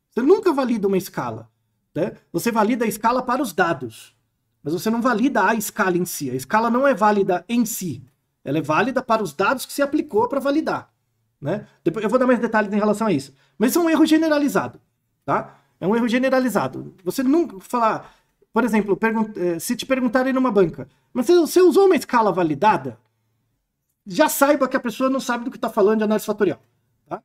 Você nunca valida uma escala. Né? Você valida a escala para os dados, mas você não valida a escala em si. A escala não é válida em si. Ela é válida para os dados que se aplicou para validar. Né? Depois, eu vou dar mais detalhes em relação a isso. Mas isso é um erro generalizado. Tá? É um erro generalizado. Você nunca falar, por exemplo, eh, se te perguntarem numa banca, mas você usou uma escala validada? já saiba que a pessoa não sabe do que está falando de análise fatorial. Tá?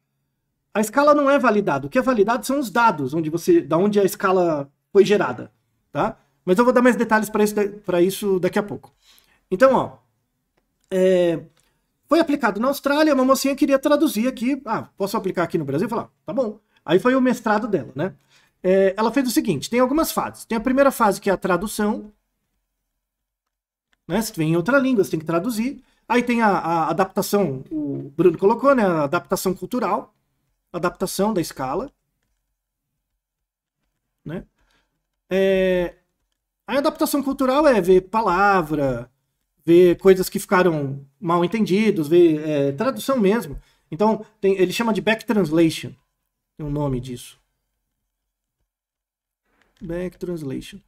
A escala não é validada. O que é validado são os dados, onde você, da onde a escala foi gerada. Tá? Mas eu vou dar mais detalhes para isso, isso daqui a pouco. Então, ó, é, foi aplicado na Austrália, uma mocinha queria traduzir aqui. Ah, posso aplicar aqui no Brasil? Falar, ah, tá bom. Aí foi o mestrado dela, né? É, ela fez o seguinte: tem algumas fases. Tem a primeira fase que é a tradução. Né? Se vem em outra língua, você tem que traduzir. Aí tem a, a adaptação, o Bruno colocou, né? A adaptação cultural, adaptação da escala. Né? É, a adaptação cultural é ver palavra, ver coisas que ficaram mal entendidas, ver é, tradução mesmo. Então, tem, ele chama de back translation, é o um nome disso. Back translation.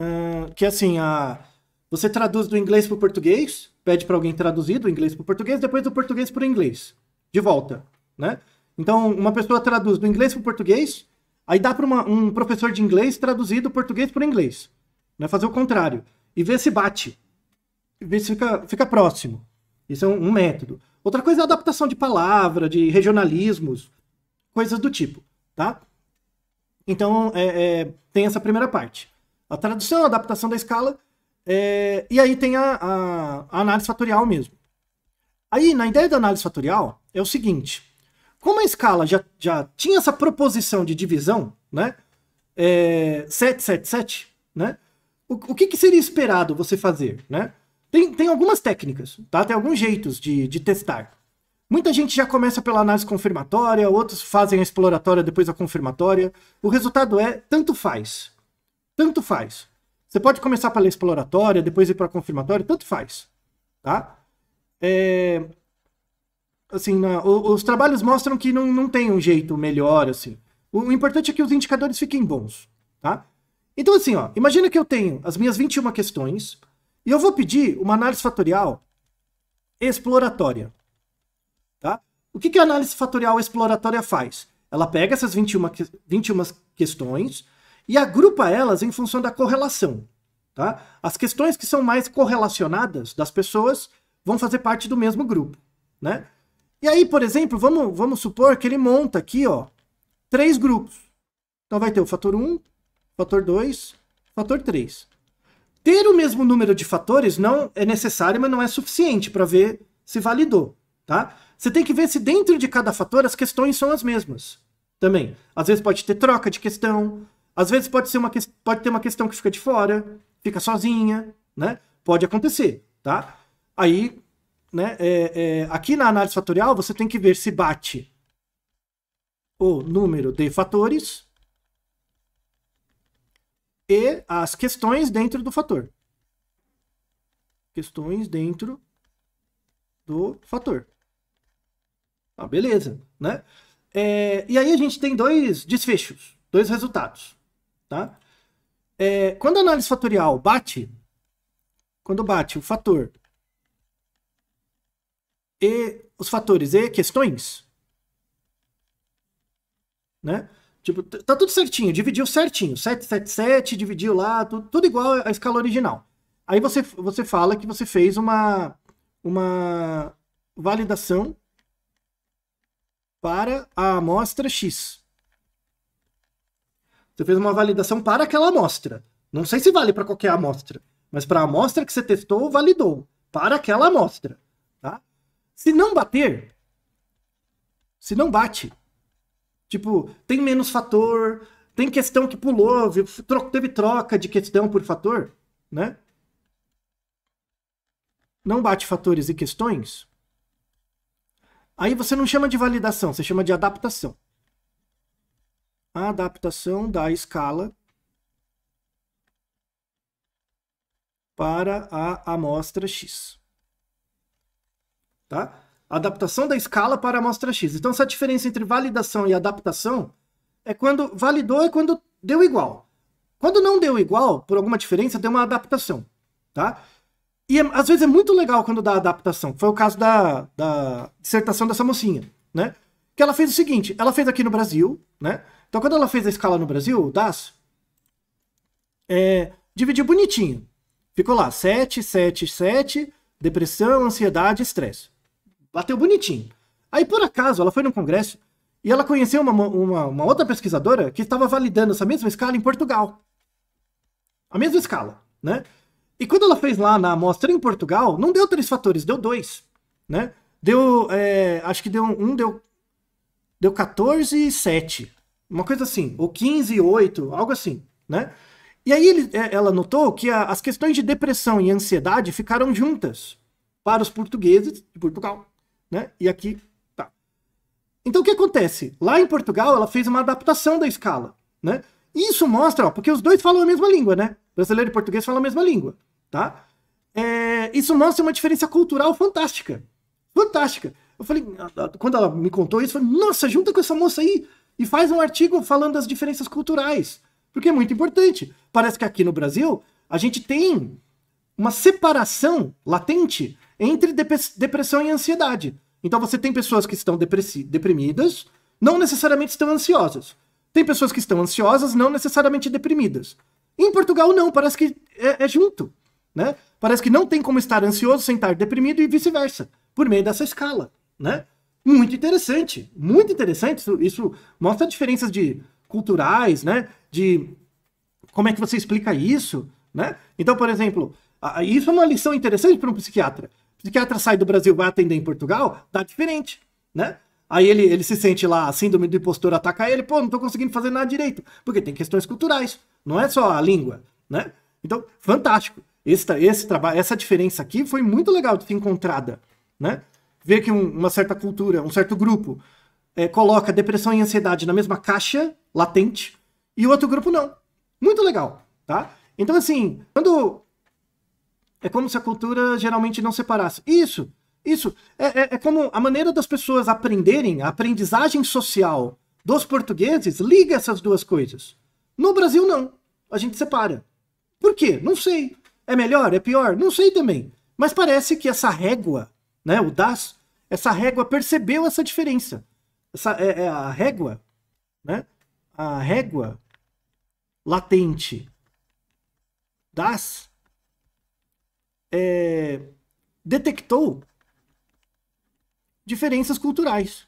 Uh, que é assim, a, você traduz do inglês para o português, pede para alguém traduzir do inglês para o português, depois do português para o inglês, de volta, né? Então, uma pessoa traduz do inglês para o português, aí dá para um professor de inglês traduzir do português para o inglês, né? Fazer o contrário e ver se bate, e ver se fica, fica próximo. Isso é um, um método. Outra coisa é a adaptação de palavra, de regionalismos, coisas do tipo, tá? Então, é, é, tem essa primeira parte. A tradução, a adaptação da escala é, e aí tem a, a, a análise fatorial mesmo. Aí, na ideia da análise fatorial, é o seguinte: como a escala já, já tinha essa proposição de divisão, né? É, 7, né? O, o que, que, seria esperado você fazer, né? Tem, tem algumas técnicas, tá? Tem alguns jeitos de, de testar. Muita gente já começa pela análise confirmatória, outros fazem a exploratória depois a confirmatória. O resultado é tanto faz. Tanto faz. Você pode começar pela exploratória, depois ir para a confirmatória, tanto faz. Tá? É, assim, os, os trabalhos mostram que não, não tem um jeito melhor, assim. O, o importante é que os indicadores fiquem bons, tá? Então, assim, ó, imagina que eu tenho as minhas 21 questões e eu vou pedir uma análise fatorial exploratória, tá? O que, que a análise fatorial exploratória faz? Ela pega essas 21, 21 questões, e agrupa elas em função da correlação. Tá? As questões que são mais correlacionadas das pessoas vão fazer parte do mesmo grupo. Né? E aí, por exemplo, vamos, vamos supor que ele monta aqui ó, três grupos. Então vai ter o fator 1, fator 2, fator 3. Ter o mesmo número de fatores não é necessário, mas não é suficiente para ver se validou. Tá? Você tem que ver se dentro de cada fator as questões são as mesmas também. Às vezes pode ter troca de questão, às vezes pode, ser uma, pode ter uma questão que fica de fora, fica sozinha, né? Pode acontecer, tá? Aí, né, é, é, aqui na análise fatorial, você tem que ver se bate o número de fatores e as questões dentro do fator. Questões dentro do fator. Ah, beleza, né? É, e aí a gente tem dois desfechos, dois resultados. Tá? É, quando a análise fatorial bate, quando bate o fator e os fatores e questões, né? Tipo, tá tudo certinho, dividiu certinho, 777, dividiu lá, tudo, tudo igual à escala original. Aí você, você fala que você fez uma, uma validação para a amostra X. Você fez uma validação para aquela amostra. Não sei se vale para qualquer amostra, mas para a amostra que você testou, validou. Para aquela amostra. Tá? Se não bater, se não bate, tipo, tem menos fator, tem questão que pulou, teve troca de questão por fator, né? Não bate fatores e questões. Aí você não chama de validação, você chama de adaptação a adaptação da escala para a amostra X. Tá? Adaptação da escala para a amostra X. Então, essa diferença entre validação e adaptação é quando validou é quando deu igual. Quando não deu igual, por alguma diferença, deu uma adaptação. Tá? E é, às vezes é muito legal quando dá adaptação. Foi o caso da, da dissertação dessa mocinha, né? Que ela fez o seguinte, ela fez aqui no Brasil, né? Então, quando ela fez a escala no Brasil, o DAS, é, dividiu bonitinho. Ficou lá 7, 7, 7, depressão, ansiedade, estresse. Bateu bonitinho. Aí, por acaso, ela foi num congresso e ela conheceu uma, uma, uma outra pesquisadora que estava validando essa mesma escala em Portugal. A mesma escala, né? E quando ela fez lá na amostra em Portugal, não deu três fatores, deu dois, né? Deu, é, acho que deu um, deu, deu 14 e 7, uma coisa assim, ou 15 e 8, algo assim, né? E aí ele, é, ela notou que a, as questões de depressão e ansiedade ficaram juntas para os portugueses de Portugal, né? E aqui tá. Então o que acontece? Lá em Portugal ela fez uma adaptação da escala, né? E isso mostra, ó, porque os dois falam a mesma língua, né? Brasileiro e português falam a mesma língua, tá? É, isso mostra uma diferença cultural fantástica, fantástica. Eu falei, quando ela me contou isso, eu falei, nossa, junta com essa moça aí, e faz um artigo falando das diferenças culturais, porque é muito importante. Parece que aqui no Brasil a gente tem uma separação latente entre depressão e ansiedade. Então você tem pessoas que estão deprimidas, não necessariamente estão ansiosas. Tem pessoas que estão ansiosas, não necessariamente deprimidas. Em Portugal não, parece que é, é junto, né? Parece que não tem como estar ansioso sem estar deprimido e vice-versa, por meio dessa escala, né? muito interessante, muito interessante. Isso, isso mostra diferenças de culturais, né? De como é que você explica isso, né? Então, por exemplo, isso é uma lição interessante para um psiquiatra. O psiquiatra sai do Brasil, vai atender em Portugal, dá tá diferente, né? Aí ele, ele se sente lá, a síndrome do impostor ataca ele, pô, não estou conseguindo fazer nada direito, porque tem questões culturais, não é só a língua, né? Então, fantástico. Esse, esse trabalho, essa diferença aqui foi muito legal de ser encontrada, né? ver que um, uma certa cultura, um certo grupo, é, coloca depressão e ansiedade na mesma caixa latente e o outro grupo não. Muito legal, tá? Então, assim, quando. É como se a cultura geralmente não separasse. Isso, isso. É, é, é como a maneira das pessoas aprenderem, a aprendizagem social dos portugueses liga essas duas coisas. No Brasil, não. A gente separa. Por quê? Não sei. É melhor? É pior? Não sei também. Mas parece que essa régua né, o DAS, essa régua percebeu essa diferença. Essa, é, é a régua, né, a régua latente DAS é, detectou diferenças culturais.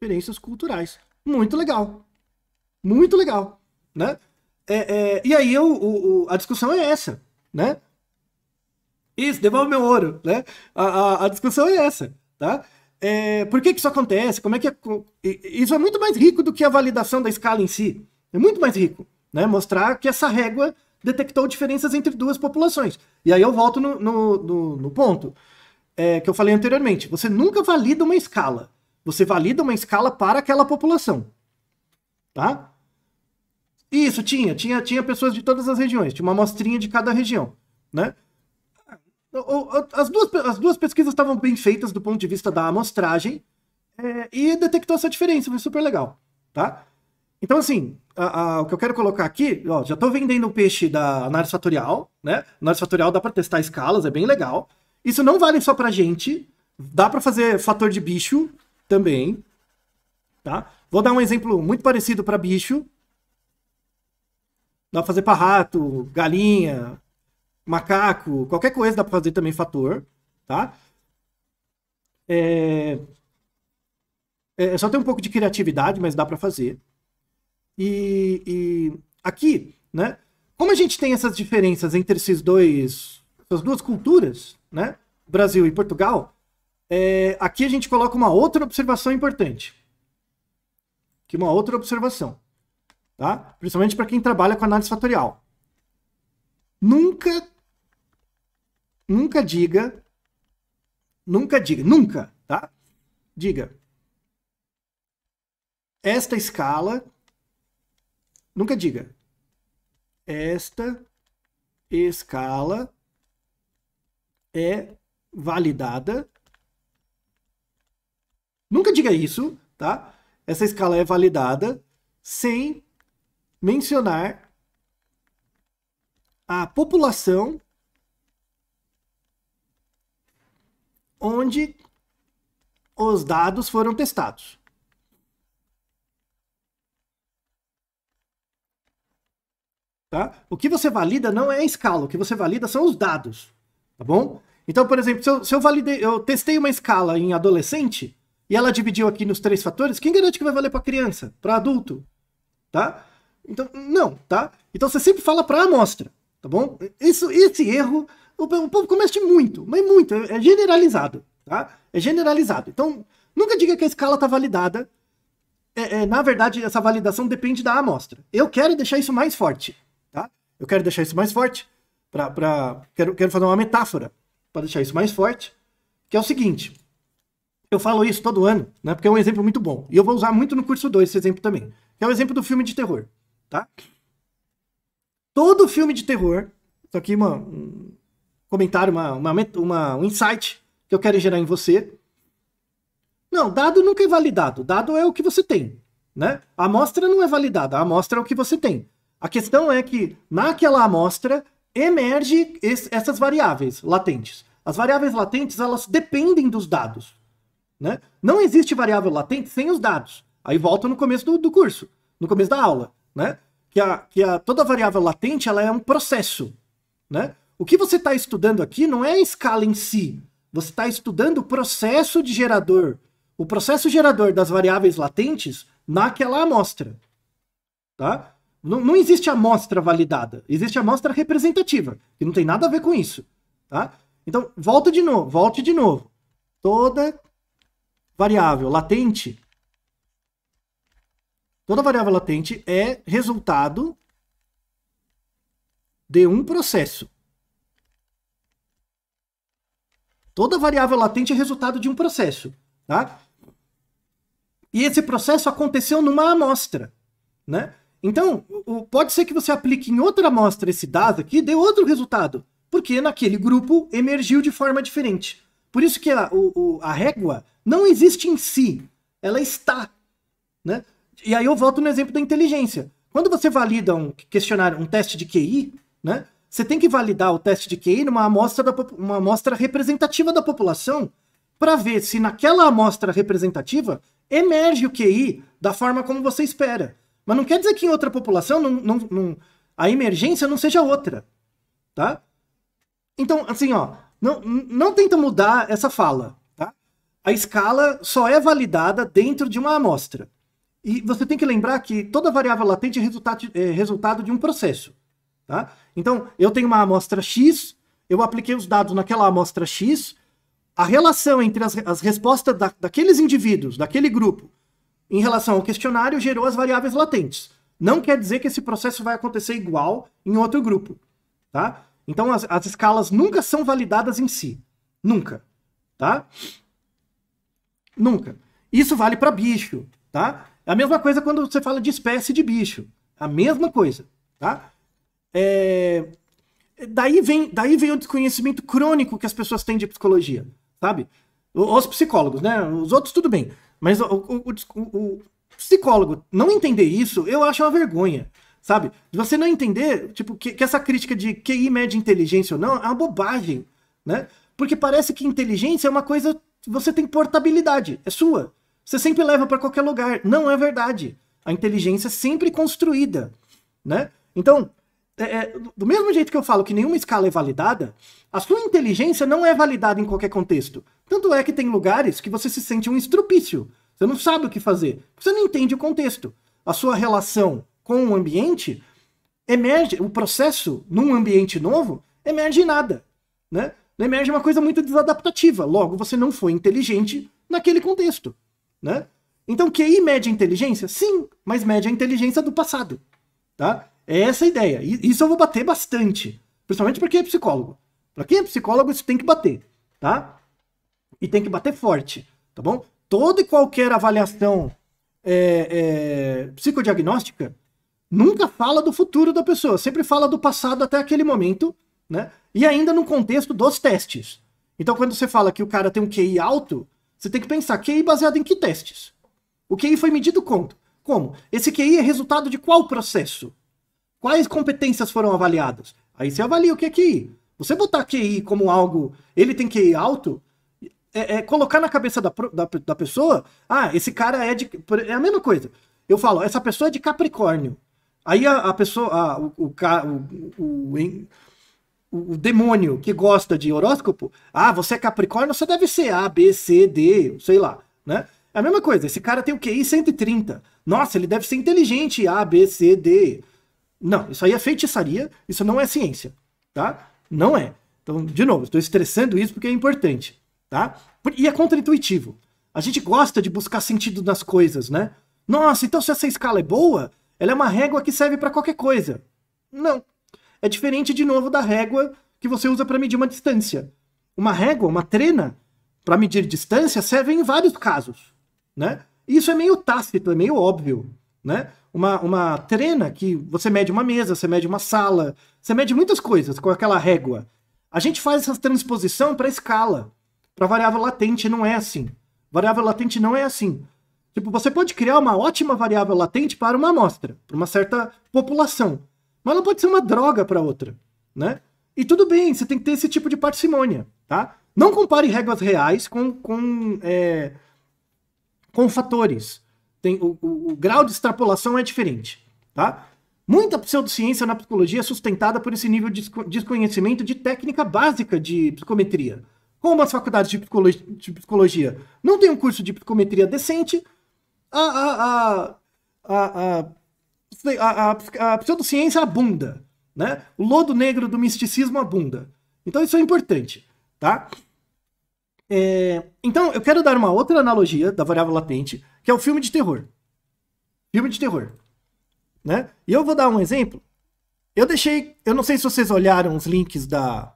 Diferenças culturais. Muito legal. Muito legal. Né? É, é, e aí eu, o, o, a discussão é essa. Né? Isso, devolve meu ouro, né? A, a, a discussão é essa, tá? É, por que, que isso acontece? Como é que é, isso é muito mais rico do que a validação da escala em si. É muito mais rico, né? Mostrar que essa régua detectou diferenças entre duas populações. E aí eu volto no, no, no, no ponto é, que eu falei anteriormente. Você nunca valida uma escala. Você valida uma escala para aquela população, tá? Isso tinha, tinha, tinha pessoas de todas as regiões. Tinha uma amostrinha de cada região, né? As duas, as duas pesquisas estavam bem feitas do ponto de vista da amostragem é, e detectou essa diferença, foi super legal, tá? Então, assim, a, a, o que eu quero colocar aqui, ó, já estou vendendo o peixe da análise fatorial, né? Análise fatorial dá para testar escalas, é bem legal. Isso não vale só para gente, dá para fazer fator de bicho também, tá? Vou dar um exemplo muito parecido para bicho. Dá para fazer para rato, galinha, macaco, qualquer coisa dá para fazer também fator, tá? É... é só ter um pouco de criatividade, mas dá para fazer. E, e, aqui, né? Como a gente tem essas diferenças entre esses dois, essas duas culturas, né? Brasil e Portugal, é... aqui a gente coloca uma outra observação importante. Que uma outra observação, tá? Principalmente para quem trabalha com análise fatorial. Nunca nunca diga, nunca diga, nunca, tá? Diga, esta escala, nunca diga, esta escala é validada. Nunca diga isso, tá? Essa escala é validada sem mencionar a população onde os dados foram testados. Tá? O que você valida não é a escala, o que você valida são os dados, tá bom? Então, por exemplo, se eu, se eu, validei, eu testei uma escala em adolescente e ela dividiu aqui nos três fatores, quem garante que vai valer para criança, para adulto, tá? Então, não, tá? Então você sempre fala para a amostra, tá bom? Isso, esse erro o povo comete muito, mas muito, é generalizado, tá? É generalizado. Então, nunca diga que a escala está validada. É, é, na verdade, essa validação depende da amostra. Eu quero deixar isso mais forte, tá? Eu quero deixar isso mais forte. Pra, pra, quero, quero fazer uma metáfora para deixar isso mais forte, que é o seguinte. Eu falo isso todo ano, né? Porque é um exemplo muito bom. E eu vou usar muito no curso 2 esse exemplo também. Que é o exemplo do filme de terror, tá? Todo filme de terror, isso aqui uma, comentário, uma, uma, uma, um insight que eu quero gerar em você. Não, dado nunca é validado. Dado é o que você tem. Né? A amostra não é validada, a amostra é o que você tem. A questão é que naquela amostra emerge es, essas variáveis latentes. As variáveis latentes elas dependem dos dados. Né? Não existe variável latente sem os dados. Aí volta no começo do, do curso, no começo da aula, né? Que, a, que a, toda variável latente ela é um processo, né? O que você está estudando aqui não é a escala em si. Você está estudando o processo de gerador, o processo gerador das variáveis latentes naquela amostra. Tá? Não, não existe amostra validada, existe amostra representativa, que não tem nada a ver com isso. Tá? Então, volta de novo, volte de novo. Toda variável latente Toda variável latente é resultado de um processo. Toda variável latente é resultado de um processo, tá? E esse processo aconteceu numa amostra, né? Então, pode ser que você aplique em outra amostra esse dado aqui e dê outro resultado, porque naquele grupo emergiu de forma diferente. Por isso que a, o, a régua não existe em si, ela está, né? E aí eu volto no exemplo da inteligência. Quando você valida um questionário, um teste de QI, né? Você tem que validar o teste de QI numa amostra, da, uma amostra representativa da população para ver se naquela amostra representativa emerge o QI da forma como você espera. Mas não quer dizer que em outra população não, não, não, a emergência não seja outra, tá? Então, assim, ó, não, não tenta mudar essa fala, tá? A escala só é validada dentro de uma amostra. E você tem que lembrar que toda variável latente é resultado, é resultado de um processo. Tá? Então, eu tenho uma amostra X, eu apliquei os dados naquela amostra X, a relação entre as, as respostas da, daqueles indivíduos, daquele grupo, em relação ao questionário, gerou as variáveis latentes. Não quer dizer que esse processo vai acontecer igual em outro grupo. Tá? Então, as, as escalas nunca são validadas em si. Nunca. Tá? Nunca. Isso vale para bicho. Tá? É a mesma coisa quando você fala de espécie de bicho. A mesma coisa. Tá? É... Daí, vem, daí vem o desconhecimento crônico que as pessoas têm de psicologia, sabe? Os psicólogos, né? Os outros, tudo bem. Mas o, o, o, o psicólogo não entender isso, eu acho uma vergonha sabe? Você não entender, tipo, que, que, essa crítica de QI mede inteligência ou não é uma bobagem, né? Porque parece que inteligência é uma coisa você tem portabilidade, é sua. Você sempre leva para qualquer lugar. Não é verdade. A inteligência é sempre construída, né? Então, é, é, do mesmo jeito que eu falo que nenhuma escala é validada, a sua inteligência não é validada em qualquer contexto. Tanto é que tem lugares que você se sente um estrupício. Você não sabe o que fazer. Você não entende o contexto. A sua relação com o ambiente emerge, o processo num ambiente novo emerge nada, né? Emerge uma coisa muito desadaptativa. Logo, você não foi inteligente naquele contexto, né? Então, QI mede a inteligência? Sim, mas mede a inteligência do passado, tá? É essa a ideia. E isso eu vou bater bastante. Principalmente porque é psicólogo. Para quem é psicólogo, isso tem que bater, tá? E tem que bater forte, tá bom? Toda e qualquer avaliação é, é, psicodiagnóstica nunca fala do futuro da pessoa, sempre fala do passado até aquele momento, né? E ainda no contexto dos testes. Então, quando você fala que o cara tem um QI alto, você tem que pensar QI baseado em que testes? O QI foi medido quanto? Como? Esse QI é resultado de qual processo? Quais competências foram avaliadas? Aí você avalia o que é QI. Você botar QI como algo, ele tem QI alto, é, é colocar na cabeça da, da, da, pessoa, ah, esse cara é de. É a mesma coisa. Eu falo, essa pessoa é de Capricórnio. Aí a, a pessoa, a, o, o, o, o, demônio que gosta de horóscopo, ah, você é Capricórnio, você deve ser A, B, C, D, sei lá, né? É a mesma coisa, esse cara tem o QI 130. Nossa, ele deve ser inteligente, A, B, C, D. Não, isso aí é feitiçaria, isso não é ciência, tá? Não é. Então, de novo, estou estressando isso porque é importante, tá? E é contraintuitivo. A gente gosta de buscar sentido nas coisas, né? Nossa, então se essa escala é boa, ela é uma régua que serve para qualquer coisa. Não. É diferente, de novo, da régua que você usa para medir uma distância. Uma régua, uma trena, para medir distância, serve em vários casos, né? Isso é meio tácito, é meio óbvio, né? uma, uma trena que você mede uma mesa, você mede uma sala, você mede muitas coisas com aquela régua. A gente faz essa transposição para escala, para variável latente, não é assim. Variável latente não é assim. Tipo, você pode criar uma ótima variável latente para uma amostra, para uma certa população, mas ela pode ser uma droga para outra, né? E tudo bem, você tem que ter esse tipo de parcimônia, tá? Não compare réguas reais com, com, é, com fatores tem o, o, o grau de extrapolação é diferente, tá? Muita pseudociência na psicologia é sustentada por esse nível de desconhecimento de técnica básica de psicometria. Como as faculdades de psicologia, de psicologia não têm um curso de psicometria decente, a, a, a, a pseudociência abunda. Né? O lodo negro do misticismo abunda. Então isso é importante. Tá? É... Então, eu quero dar uma outra analogia da variável latente, que é o filme de terror. Filme de terror. Né? E eu vou dar um exemplo. Eu deixei. Eu não sei se vocês olharam os links da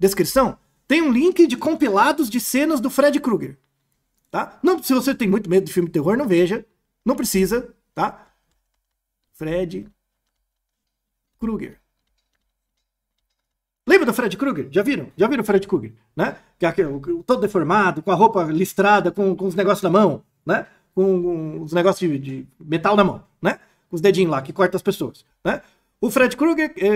descrição. Tem um link de compilados de cenas do Fred Krueger. Tá? Não, se você tem muito medo de filme de terror, não veja. Não precisa, tá? Fred Krueger. Lembra do Fred Krueger? Já viram? Já viram o Fred Krueger? Né? É todo deformado, com a roupa listrada, com, com os negócios na mão, né? Com, os negócios de, de metal na mão, né? Com os dedinhos lá que corta as pessoas, né? O Fred Krueger é,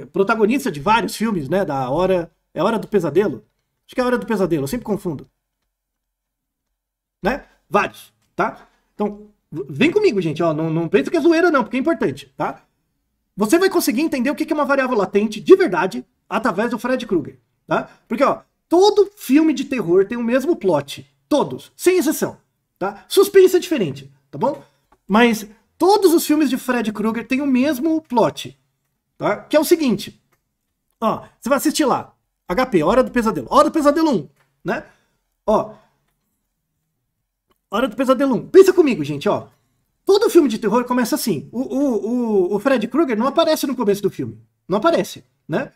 é, protagonista de vários filmes, né? Da Hora. É Hora do Pesadelo? Acho que é Hora do Pesadelo, eu sempre confundo. Né? Vários, tá? Então, vem comigo, gente, ó. Não, não pensa que é zoeira, não, porque é importante, tá? Você vai conseguir entender o que é uma variável latente de verdade através do Fred Krueger, tá? Porque, ó, todo filme de terror tem o mesmo plot. Todos, sem exceção, tá? Suspense é diferente, tá bom? Mas todos os filmes de Fred Krueger têm o mesmo plot, tá? Que é o seguinte, ó, você vai assistir lá, HP, Hora do Pesadelo, Hora do Pesadelo 1, né? Ó, Hora do Pesadelo 1. Pensa comigo, gente, ó. Todo filme de terror começa assim. O, o, o, o Fred Krueger não aparece no começo do filme. Não aparece, né?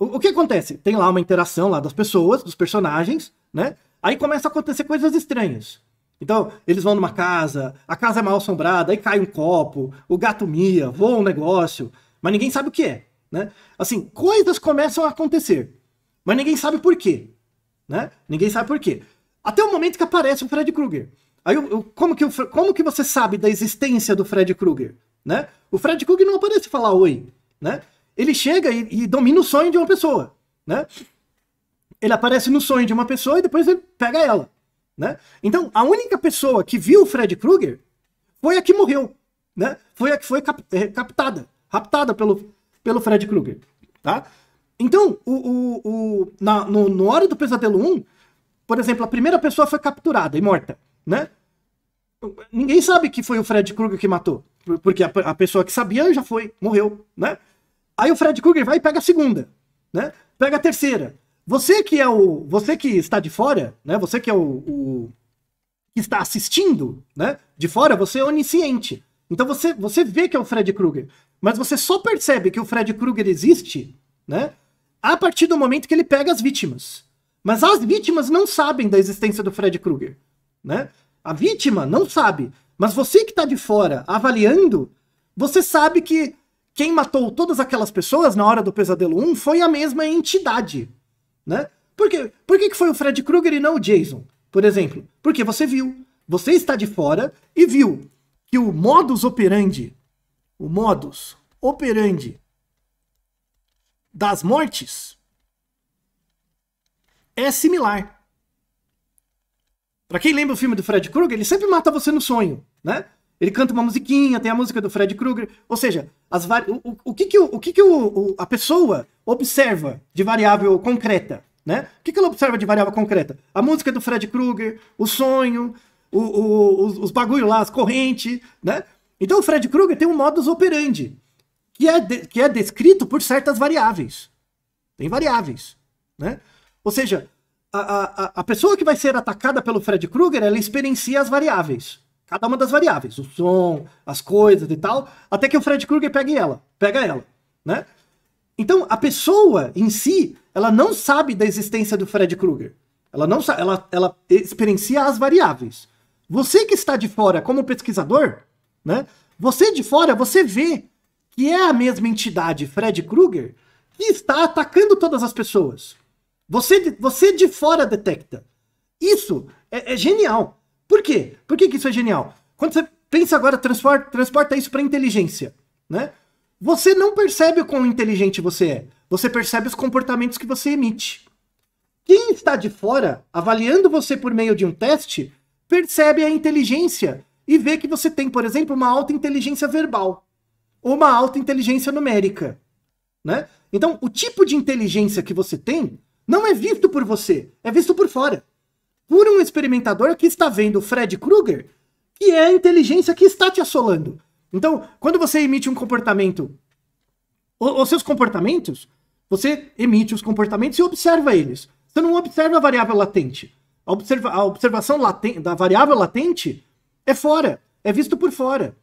O, que acontece? Tem lá uma interação lá das pessoas, dos personagens, né? Aí começa a acontecer coisas estranhas. Então, eles vão numa casa, a casa é mal assombrada, aí cai um copo, o gato mia, voa um negócio, mas ninguém sabe o que é, né? Assim, coisas começam a acontecer, mas ninguém sabe por quê, né? Ninguém sabe por quê. Até o momento que aparece o Fred Krueger. Aí, como que, como que você sabe da existência do Fred Krueger, né? O Fred Krueger não aparece falar oi, né? ele chega e, e domina o sonho de uma pessoa, né? Ele aparece no sonho de uma pessoa e depois ele pega ela, né? Então, a única pessoa que viu o Fred Krueger foi a que morreu, né? Foi a que foi cap eh, captada, raptada pelo, pelo Fred Krueger, tá? Então, o, o, o, na, no, no Hora do Pesadelo 1, por exemplo, a primeira pessoa foi capturada e morta, né? Ninguém sabe que foi o Fred Krueger que matou, porque a, a pessoa que sabia já foi, morreu, né? Aí o Fred Krueger vai e pega a segunda, né? Pega a terceira. Você que é o, você que está de fora, né? Você que é o, o que está assistindo, né? De fora, você é onisciente. Então você, você vê que é o Fred Krueger, mas você só percebe que o Fred Krueger existe, né? A partir do momento que ele pega as vítimas. Mas as vítimas não sabem da existência do Fred Krueger, né? A vítima não sabe, mas você que está de fora avaliando, você sabe que quem matou todas aquelas pessoas na hora do Pesadelo 1 foi a mesma entidade, né? Por, quê? Por que, que foi o Fred Krueger e não o Jason, por exemplo? Porque você viu, você está de fora e viu que o modus operandi, o modus operandi das mortes é similar. Para quem lembra o filme do Fred Krueger, ele sempre mata você no sonho, né? Ele canta uma musiquinha, tem a música do Fred Krueger. Ou seja, as vari... o, o, o que, que, o, o que, que o, a pessoa observa de variável concreta? Né? O que, que ela observa de variável concreta? A música do Fred Krueger, o sonho, os, os bagulhos, lá, as correntes. Né? Então o Fred Krueger tem um modus operandi, que é, de, que é descrito por certas variáveis. Tem variáveis. Né? Ou seja, a, a, a pessoa que vai ser atacada pelo Fred Krueger, ela experiencia as variáveis. Cada uma das variáveis, o som, as coisas e tal, até que o Fred Krueger pegue ela, pega ela, né? Então, a pessoa em si, ela não sabe da existência do Fred Krueger. Ela não sabe, ela, ela experiencia as variáveis. Você que está de fora como pesquisador, né? Você de fora, você vê que é a mesma entidade, Fred Krueger, que está atacando todas as pessoas. Você, você de fora detecta. Isso é, é genial. Por quê? Por que, que isso é genial? Quando você pensa agora, transporta, transporta isso para inteligência, né? Você não percebe o quão inteligente você é. Você percebe os comportamentos que você emite. Quem está de fora, avaliando você por meio de um teste, percebe a inteligência e vê que você tem, por exemplo, uma alta inteligência verbal ou uma alta inteligência numérica, né? Então, o tipo de inteligência que você tem não é visto por você, é visto por fora por um experimentador que está vendo Fred Krueger, que é a inteligência que está te assolando. Então, quando você emite um comportamento, os seus comportamentos, você emite os comportamentos e observa eles. Você não observa a variável latente. A, observa a observação da variável latente é fora, é visto por fora.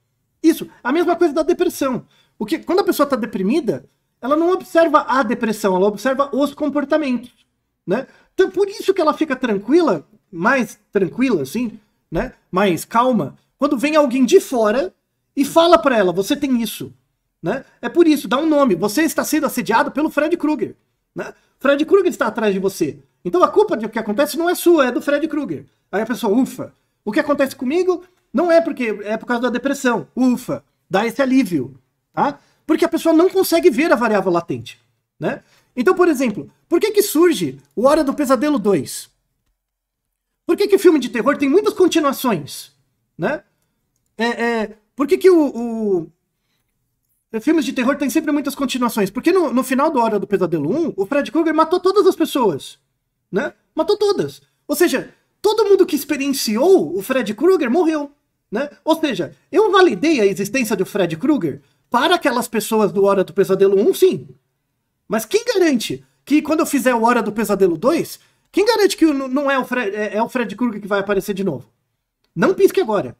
Isso, a mesma coisa da depressão. O que, quando a pessoa está deprimida, ela não observa a depressão, ela observa os comportamentos né? Então por isso que ela fica tranquila, mais tranquila assim, né? Mais calma quando vem alguém de fora e fala para ela, você tem isso, né? É por isso, dá um nome. Você está sendo assediado pelo Fred Krueger, né? Fred Krueger está atrás de você. Então a culpa do que acontece não é sua, é do Fred Krueger. Aí a pessoa, ufa, o que acontece comigo não é porque é por causa da depressão. Ufa, dá esse alívio, tá? Porque a pessoa não consegue ver a variável latente, né? Então, por exemplo, por que que surge o Hora do Pesadelo 2? Por que que filme de terror tem muitas continuações, né? É, é, por que que o, o... É, filmes de terror tem sempre muitas continuações. Porque no, no final do Hora do Pesadelo 1, o Fred Krueger matou todas as pessoas, né? Matou todas. Ou seja, todo mundo que experienciou o Fred Krueger morreu, né? Ou seja, eu validei a existência do Fred Krueger para aquelas pessoas do Hora do Pesadelo 1, sim. Mas quem garante que quando eu fizer o Hora do Pesadelo 2, quem garante que não é o Fred, é, é Fred Krueger que vai aparecer de novo? Não pisque agora.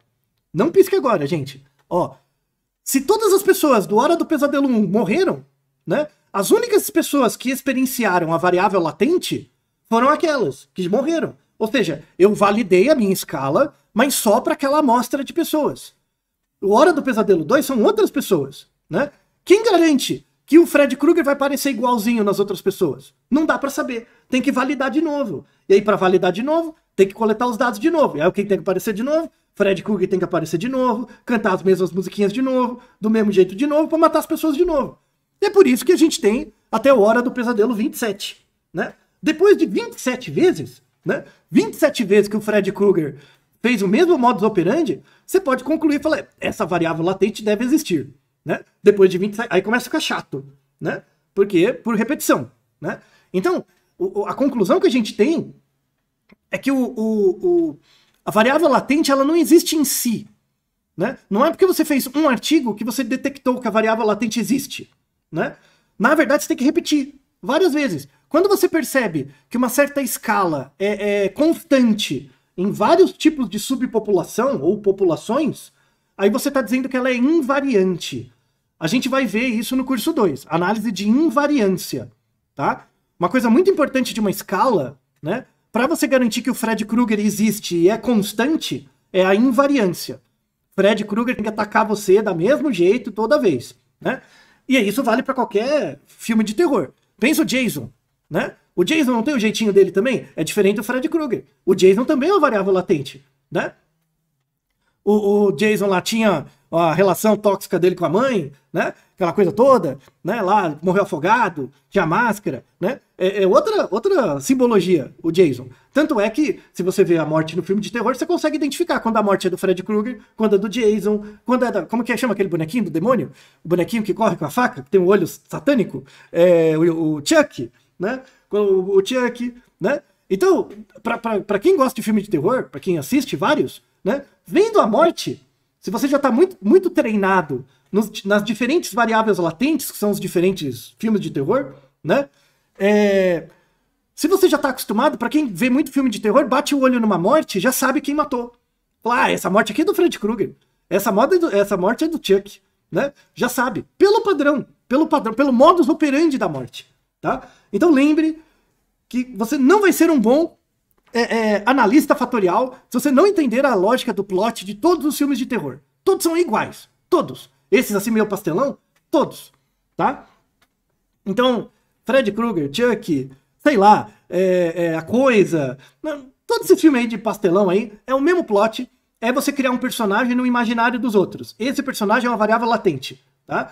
Não pisque agora, gente. Ó, se todas as pessoas do Hora do Pesadelo 1 morreram, né? As únicas pessoas que experienciaram a variável latente foram aquelas que morreram. Ou seja, eu validei a minha escala, mas só para aquela amostra de pessoas. O Hora do Pesadelo 2 são outras pessoas, né? Quem garante que o Fred Krueger vai parecer igualzinho nas outras pessoas? Não dá para saber. Tem que validar de novo. E aí, para validar de novo, tem que coletar os dados de novo. E é aí, quem tem que aparecer de novo? Fred Krueger tem que aparecer de novo, cantar as mesmas musiquinhas de novo, do mesmo jeito de novo, para matar as pessoas de novo. E é por isso que a gente tem até a hora do pesadelo 27. Né? Depois de 27 vezes, né? 27 vezes que o Fred Krueger fez o mesmo modus operandi, você pode concluir e falar: essa variável latente deve existir. Né? Depois de 20, aí começa a ficar chato, né? Porque por repetição, né? Então, o, a conclusão que a gente tem é que o, o, o, a variável latente ela não existe em si, né? Não é porque você fez um artigo que você detectou que a variável latente existe, né? Na verdade, você tem que repetir várias vezes. Quando você percebe que uma certa escala é, é constante em vários tipos de subpopulação ou populações, aí você está dizendo que ela é invariante. A gente vai ver isso no curso 2, análise de invariância, tá? Uma coisa muito importante de uma escala, né? Para você garantir que o Fred Krueger existe e é constante, é a invariância. Fred Krueger tem que atacar você da mesmo jeito toda vez, né? E isso vale para qualquer filme de terror. Pensa o Jason, né? O Jason não tem o jeitinho dele também? É diferente do Fred Krueger. O Jason também é uma variável latente, né? o, o Jason lá tinha a relação tóxica dele com a mãe, né? Aquela coisa toda, né? Lá morreu afogado, tinha máscara, né? É, é, outra, outra simbologia, o Jason. Tanto é que, se você vê a morte no filme de terror, você consegue identificar quando a morte é do Fred Krueger, quando é do Jason, quando é da. Como que chama aquele bonequinho do demônio? O bonequinho que corre com a faca, que tem um olho satânico? É, o, o Chuck, né? O, o Chuck, né? Então, para quem gosta de filme de terror, para quem assiste vários, né? Vendo a morte, se você já está muito, muito treinado nos, nas diferentes variáveis latentes, que são os diferentes filmes de terror, né? É, se você já está acostumado, para quem vê muito filme de terror, bate o olho numa morte, já sabe quem matou. Fala, ah, essa morte aqui é do Fred Krueger. Essa, é essa morte é do Chuck, né? Já sabe, pelo padrão, pelo padrão, pelo modus operandi da morte, tá? Então lembre que você não vai ser um bom é, é, analista fatorial, se você não entender a lógica do plot de todos os filmes de terror. Todos são iguais. Todos. Esses assim meio pastelão, todos. Tá? Então, Fred Krueger, Chuck, sei lá, é, é, A Coisa. Não, todo esse filme aí de pastelão aí é o mesmo plot. É você criar um personagem no imaginário dos outros. Esse personagem é uma variável latente. Tá?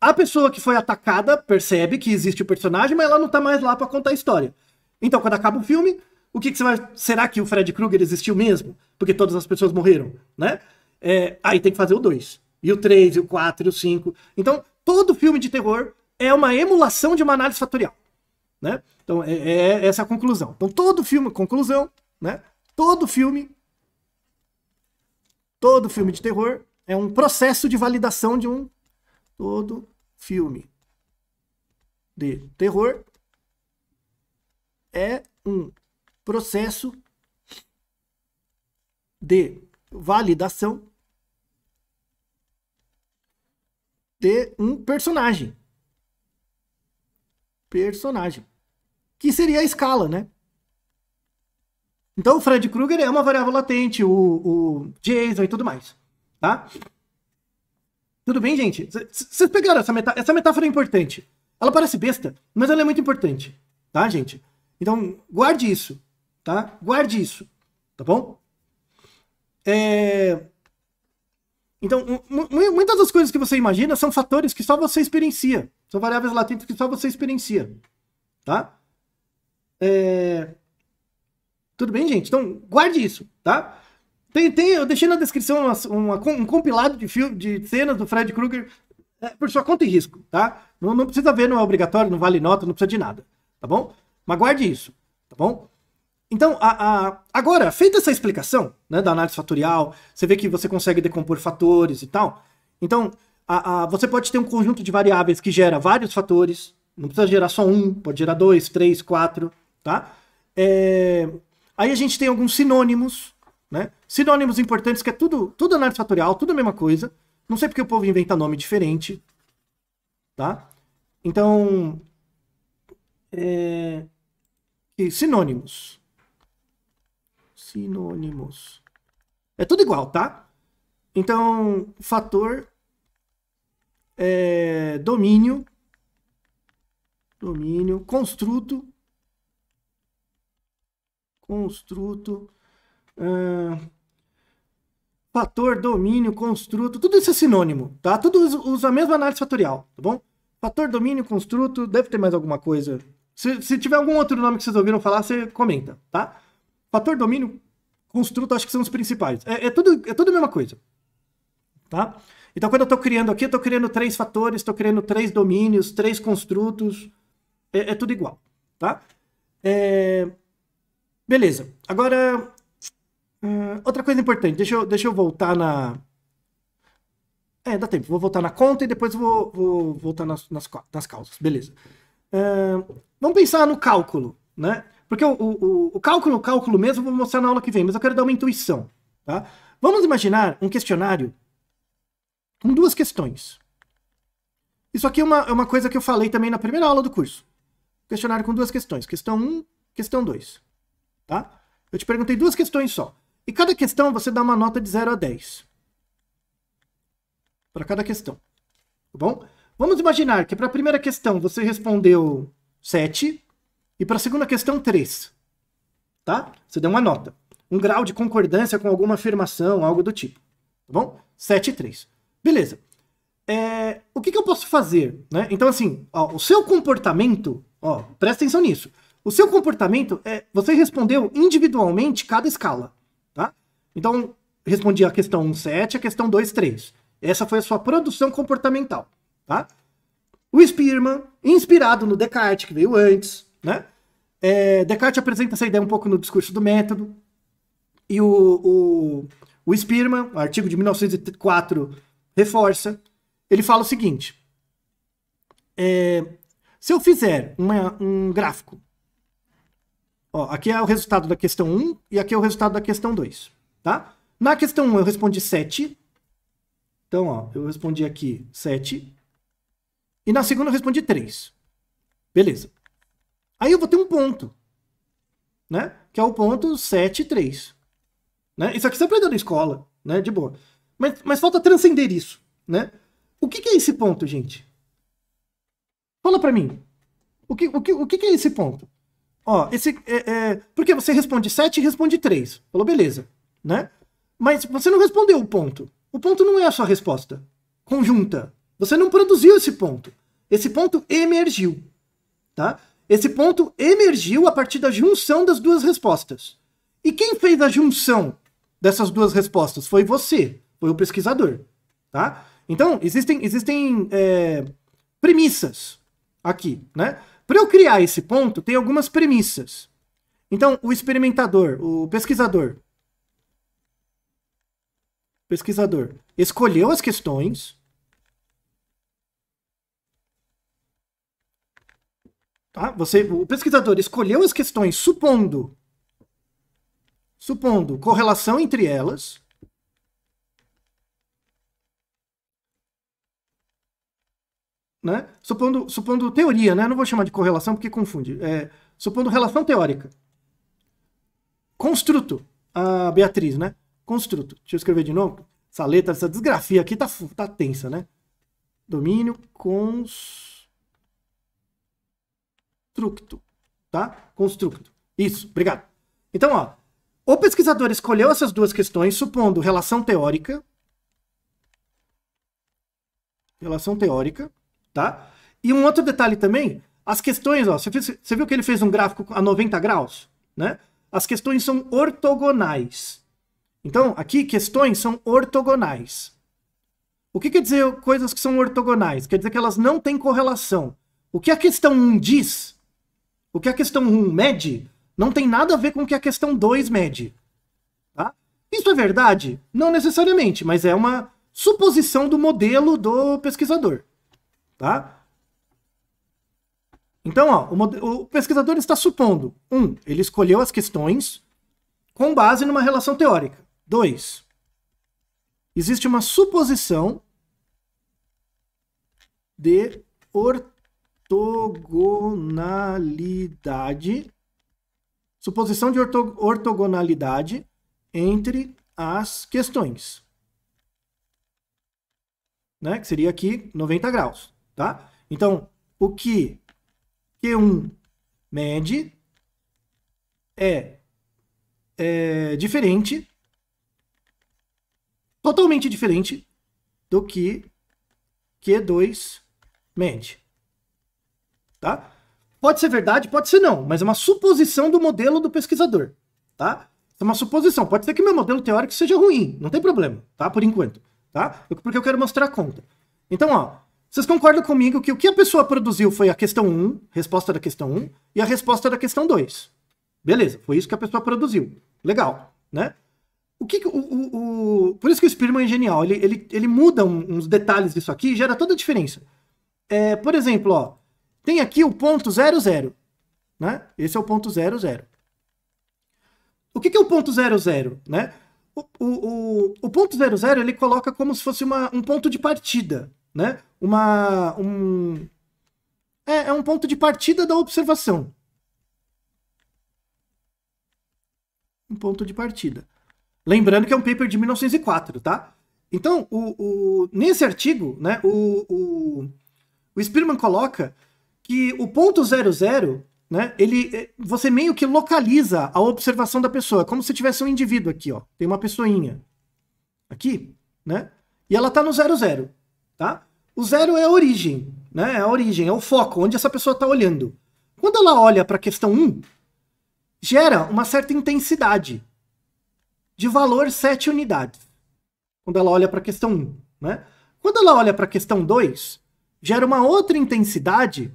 A pessoa que foi atacada percebe que existe o personagem, mas ela não tá mais lá para contar a história. Então, quando acaba o filme, o que, que você vai. Será que o Fred Krueger existiu mesmo? Porque todas as pessoas morreram, né? É, aí tem que fazer o 2. E o 3, e o 4, e o 5. Então, todo filme de terror é uma emulação de uma análise fatorial. Né? Então, é, é, é essa a conclusão. Então, todo filme, conclusão, né? Todo filme. Todo filme de terror é um processo de validação de um. Todo filme de terror é um processo de validação de um personagem. Personagem. Que seria a escala, né? Então, o Fred Krueger é uma variável latente, o, o JSON e tudo mais, tá? Tudo bem, gente? Vocês pegaram essa metáfora? Essa metáfora é importante. Ela parece besta, mas ela é muito importante, tá, gente? Então, guarde isso tá? Guarde isso, tá bom? É... Então, muitas das coisas que você imagina são fatores que só você experiencia. São variáveis latentes que só você experiencia, tá? É... Tudo bem, gente? Então, guarde isso, tá? Tem, tem, eu deixei na descrição uma, uma, um compilado de, filme, de cenas do Fred Krueger é, por sua conta e risco, tá? Não, não precisa ver, não é obrigatório, não vale nota, não precisa de nada, tá bom? Mas guarde isso, tá bom? Então, a, a, agora, feita essa explicação né, da análise fatorial, você vê que você consegue decompor fatores e tal. Então, a, você pode ter um conjunto de variáveis que gera vários fatores, não precisa gerar só um, pode gerar dois, três, quatro, tá? É, aí a gente tem alguns sinônimos, né? Sinônimos importantes, que é tudo, tudo análise fatorial, tudo a mesma coisa. Não sei porque o povo inventa nome diferente, tá? Então, é, sinônimos sinônimos. É tudo igual, tá? Então, fator é, domínio, domínio, construto, construto, uh, fator, domínio, construto, tudo isso é sinônimo, tá? Tudo usa a mesma análise fatorial, tá bom? Fator, domínio, construto, deve ter mais alguma coisa. Se, se tiver algum outro nome que vocês ouviram falar, você comenta, tá? Fator domínio, construto, acho que são os principais. É, é, tudo, é tudo a mesma coisa. Tá? Então, quando eu estou criando aqui, eu estou criando três fatores, estou criando três domínios, três construtos. É, é tudo igual. Tá? É... Beleza. Agora, hum, outra coisa importante. Deixa eu, deixa eu voltar na... É, dá tempo. Vou voltar na conta e depois vou, vou voltar nas, nas, nas causas. Beleza. Hum, vamos pensar no cálculo, né? Porque o, o, o cálculo, o cálculo mesmo, vou mostrar na aula que vem, mas eu quero dar uma intuição. Tá? Vamos imaginar um questionário com duas questões. Isso aqui é uma, é uma coisa que eu falei também na primeira aula do curso. Questionário com duas questões. Questão 1, um, questão 2. Tá? Eu te perguntei duas questões só. E cada questão você dá uma nota de 0 a 10. Para cada questão. Tá bom? Vamos imaginar que para a primeira questão você respondeu 7. E para a segunda questão, 3. Tá? Você deu uma nota. Um grau de concordância com alguma afirmação, algo do tipo. Tá bom? 7 e 3. Beleza. É, o que, que, eu posso fazer? Né? Então, assim, ó, o seu comportamento, ó, presta atenção nisso. O seu comportamento é. Você respondeu individualmente cada escala. Tá? Então, respondi a questão 1, 7, a questão 2, 3. Essa foi a sua produção comportamental. Tá? O Spearman, inspirado no Descartes, que veio antes, né? É, Descartes apresenta essa ideia um pouco no discurso do método. E o, o, o Spearman, artigo de 1904, reforça. Ele fala o seguinte: é, se eu fizer uma, um gráfico, ó, aqui é o resultado da questão 1 e aqui é o resultado da questão 2. Tá? Na questão 1 eu respondi 7. Então, ó, eu respondi aqui 7. E na segunda eu respondi 3. Beleza. Aí eu vou ter um ponto, né? Que é o ponto 7 e 3. Né? Isso aqui você aprendeu na escola, né? De boa. Mas, mas falta transcender isso, né? O que, que é esse ponto, gente? Fala para mim. O que, o, que, o que é esse ponto? Ó, esse é, é, porque você responde 7 e responde 3. Falou, beleza, né? Mas você não respondeu o ponto. O ponto não é a sua resposta conjunta. Você não produziu esse ponto. Esse ponto emergiu, tá? Esse ponto emergiu a partir da junção das duas respostas. E quem fez a junção dessas duas respostas? Foi você, foi o pesquisador. Tá? Então, existem, existem é, premissas aqui. Né? Para eu criar esse ponto, tem algumas premissas. Então, o experimentador, o pesquisador, pesquisador escolheu as questões, Tá? Você, o pesquisador escolheu as questões supondo, supondo correlação entre elas. Né? Supondo, supondo teoria, né? não vou chamar de correlação porque confunde. É, supondo relação teórica. Construto, a Beatriz, né? Construto. Deixa eu escrever de novo. Essa letra, essa desgrafia aqui tá, tá tensa, né? Domínio cons constructo, tá? Constructo. Isso, obrigado. Então, ó, o pesquisador escolheu essas duas questões supondo relação teórica, relação teórica, tá? E um outro detalhe também, as questões, ó, você, fez, você viu que ele fez um gráfico a 90 graus, né? As questões são ortogonais. Então, aqui, questões são ortogonais. O que quer dizer coisas que são ortogonais? Quer dizer que elas não têm correlação. O que a questão 1 diz o que a questão 1 mede não tem nada a ver com o que a questão 2 mede. Tá? Isso é verdade? Não necessariamente, mas é uma suposição do modelo do pesquisador. Tá? Então, ó, o, o, pesquisador está supondo: um, ele escolheu as questões com base numa relação teórica. Dois, existe uma suposição de or ortogonalidade, suposição de orto, ortogonalidade entre as questões. Né? Que seria aqui 90 graus, tá? Então, o que Q1 mede é, é diferente, totalmente diferente do que Q2 mede. Tá? Pode ser verdade, pode ser não, mas é uma suposição do modelo do pesquisador. Tá? É uma suposição. Pode ser que meu modelo teórico seja ruim, não tem problema, tá? Por enquanto, tá? Porque eu quero mostrar a conta. Então, ó, vocês concordam comigo que o que a pessoa produziu foi a questão 1, resposta da questão 1, e a resposta da questão 2. Beleza, foi isso que a pessoa produziu. Legal, né? O que, o, o, o... Por isso que o Spearman é genial. Ele, ele, ele muda uns detalhes disso aqui e gera toda a diferença. É, por exemplo, ó, tem aqui o ponto 00, né? Esse é o ponto 00. O que, que é o ponto 00, né? O, o, o, o ponto 00 ele coloca como se fosse uma, um ponto de partida, né? Uma, um, é, é um ponto de partida da observação. Um ponto de partida. Lembrando que é um paper de 1904, tá? Então, o, o, nesse artigo, né, o, o, o Spearman coloca que o ponto zero zero, né? Ele, é, você meio que localiza a observação da pessoa, como se tivesse um indivíduo aqui, ó. Tem uma pessoinha aqui, né? E ela tá no zero zero, tá? O zero é a origem, né? É a origem, é o foco, onde essa pessoa está olhando. Quando ela olha para a questão 1, gera uma certa intensidade de valor 7 unidades. Quando ela olha para a questão 1, né? Quando ela olha para a questão 2, gera uma outra intensidade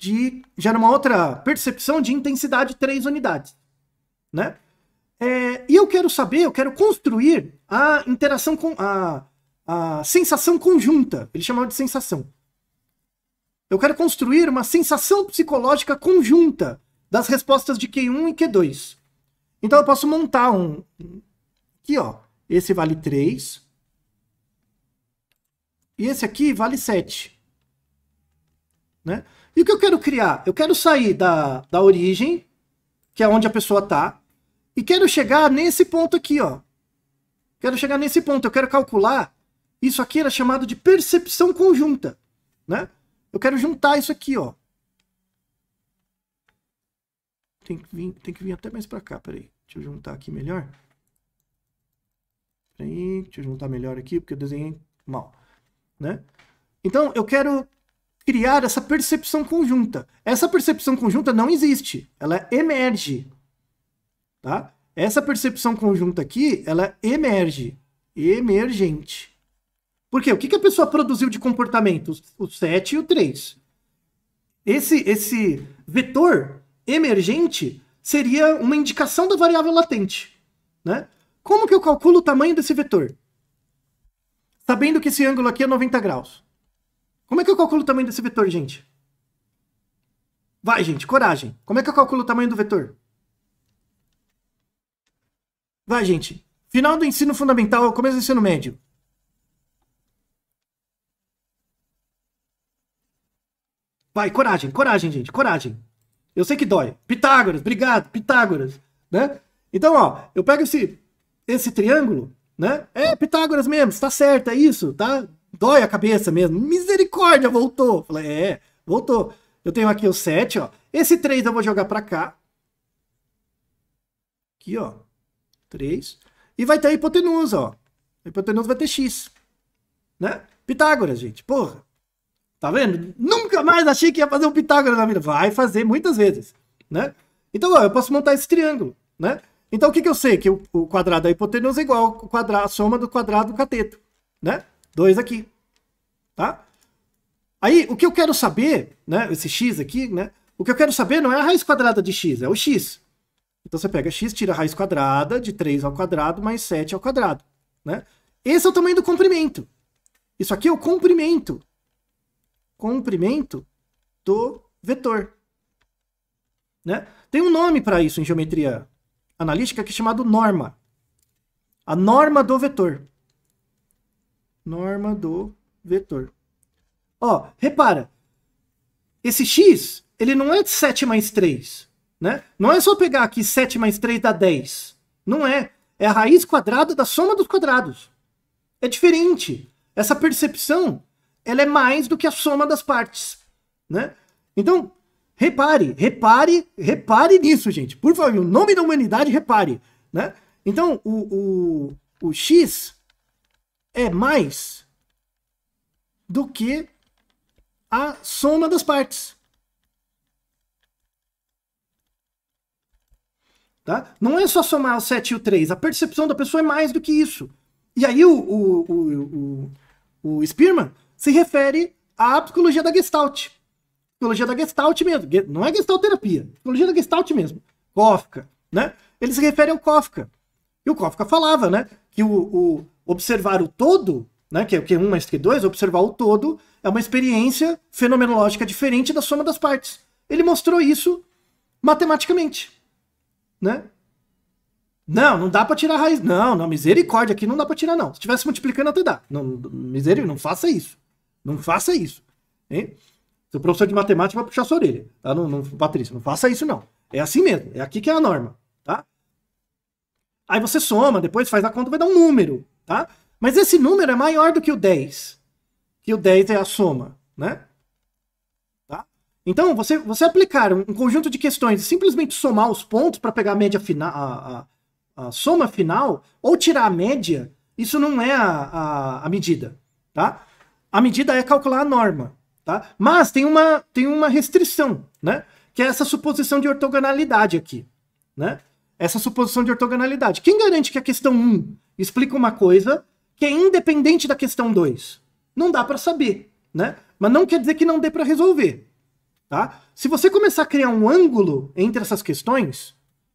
de já numa outra percepção de intensidade três unidades, né? É, e eu quero saber, eu quero construir a interação com a, a sensação conjunta. Ele chamava de sensação. Eu quero construir uma sensação psicológica conjunta das respostas de Q1 e Q2. Então eu posso montar um aqui, ó. Esse vale 3. E esse aqui vale 7. Né? E o que eu quero criar? Eu quero sair da, da origem, que é onde a pessoa está, e quero chegar nesse ponto aqui, ó. Quero chegar nesse ponto, eu quero calcular. Isso aqui era chamado de percepção conjunta, né? Eu quero juntar isso aqui, ó. Tem que vir, tem que vir até mais para cá, peraí. Deixa eu juntar aqui melhor. Peraí, deixa eu juntar melhor aqui, porque eu desenhei mal, né? Então, eu quero criar essa percepção conjunta. Essa percepção conjunta não existe, ela emerge. Tá? Essa percepção conjunta aqui, ela emerge, emergente. Por quê? O que, a pessoa produziu de comportamento? O 7 e o 3. Esse, esse vetor emergente seria uma indicação da variável latente. Né? Como que eu calculo o tamanho desse vetor? Sabendo que esse ângulo aqui é 90 graus. Como é que eu calculo o tamanho desse vetor, gente? Vai, gente, coragem. Como é que eu calculo o tamanho do vetor? Vai, gente. Final do ensino fundamental, começo do ensino médio. Vai, coragem, coragem, gente, coragem. Eu sei que dói. Pitágoras, obrigado, Pitágoras, né? Então, ó, eu pego esse, esse triângulo, né? É, Pitágoras mesmo, está certo, é isso, tá? Dói a cabeça mesmo. Misericórdia, voltou. Falei, é, voltou. Eu tenho aqui o 7, ó. Esse 3 eu vou jogar para cá. Aqui, ó. 3. E vai ter a hipotenusa, ó. A hipotenusa vai ter x. Né? Pitágoras, gente. Porra. Tá vendo? Nunca mais achei que ia fazer um Pitágoras na vida. Vai fazer muitas vezes, né? Então, ó, eu posso montar esse triângulo, né? Então, o que, que eu sei? Que o, o quadrado da hipotenusa é igual ao quadrado, a soma do quadrado do cateto, né? 2 aqui, tá? Aí, o que eu quero saber, né, esse x aqui, né, o que eu quero saber não é a raiz quadrada de x, é o x. Então você pega x, tira a raiz quadrada de 3 ao quadrado mais 7 ao quadrado, né? Esse é o tamanho do comprimento. Isso aqui é o comprimento. Comprimento do vetor. Né? Tem um nome para isso em geometria analítica que é chamado norma. A norma do vetor norma do vetor. Ó, repara. Esse x, ele não é 7 mais 3, né? Não é só pegar aqui 7 mais 3 dá 10. Não é. É a raiz quadrada da soma dos quadrados. É diferente. Essa percepção, ela é mais do que a soma das partes, né? Então, repare, repare, repare nisso, gente. Por favor, o nome da humanidade, repare, né? Então, o, o, o x é mais do que a soma das partes. Tá? Não é só somar o 7 e o 3. A percepção da pessoa é mais do que isso. E aí o, o, o, o, o Spearman se refere à psicologia da Gestalt. Psicologia da Gestalt mesmo. Não é Gestalt terapia. Psicologia da Gestalt mesmo. Kofka. né? Ele se refere ao Kofka. E o Kofka falava, né? Que o, o, observar o todo, né, que é o que 1 é mais que 2 observar o todo é uma experiência fenomenológica diferente da soma das partes. Ele mostrou isso matematicamente, né? Não, não dá para tirar a raiz. Não, não, misericórdia aqui não dá para tirar não. Se estivesse multiplicando até dá. Não, misericórdia, não faça isso. Não faça isso. Hein? Seu professor de matemática vai puxar sua orelha. Tá? Não, não, Patrícia, não faça isso não. É assim mesmo. É aqui que é a norma. Tá? Aí você soma, depois faz a conta, vai dar um número tá? Mas esse número é maior do que o 10, que o 10 é a soma, né? Tá? Então, você, você aplicar um conjunto de questões e simplesmente somar os pontos para pegar a média final, a, a, a, soma final, ou tirar a média, isso não é a, a, a medida, tá? A medida é calcular a norma, tá? Mas tem uma, tem uma restrição, né? Que é essa suposição de ortogonalidade aqui, né? essa suposição de ortogonalidade. Quem garante que a questão 1 explica uma coisa que é independente da questão 2? Não dá para saber, né? Mas não quer dizer que não dê para resolver, tá? Se você começar a criar um ângulo entre essas questões,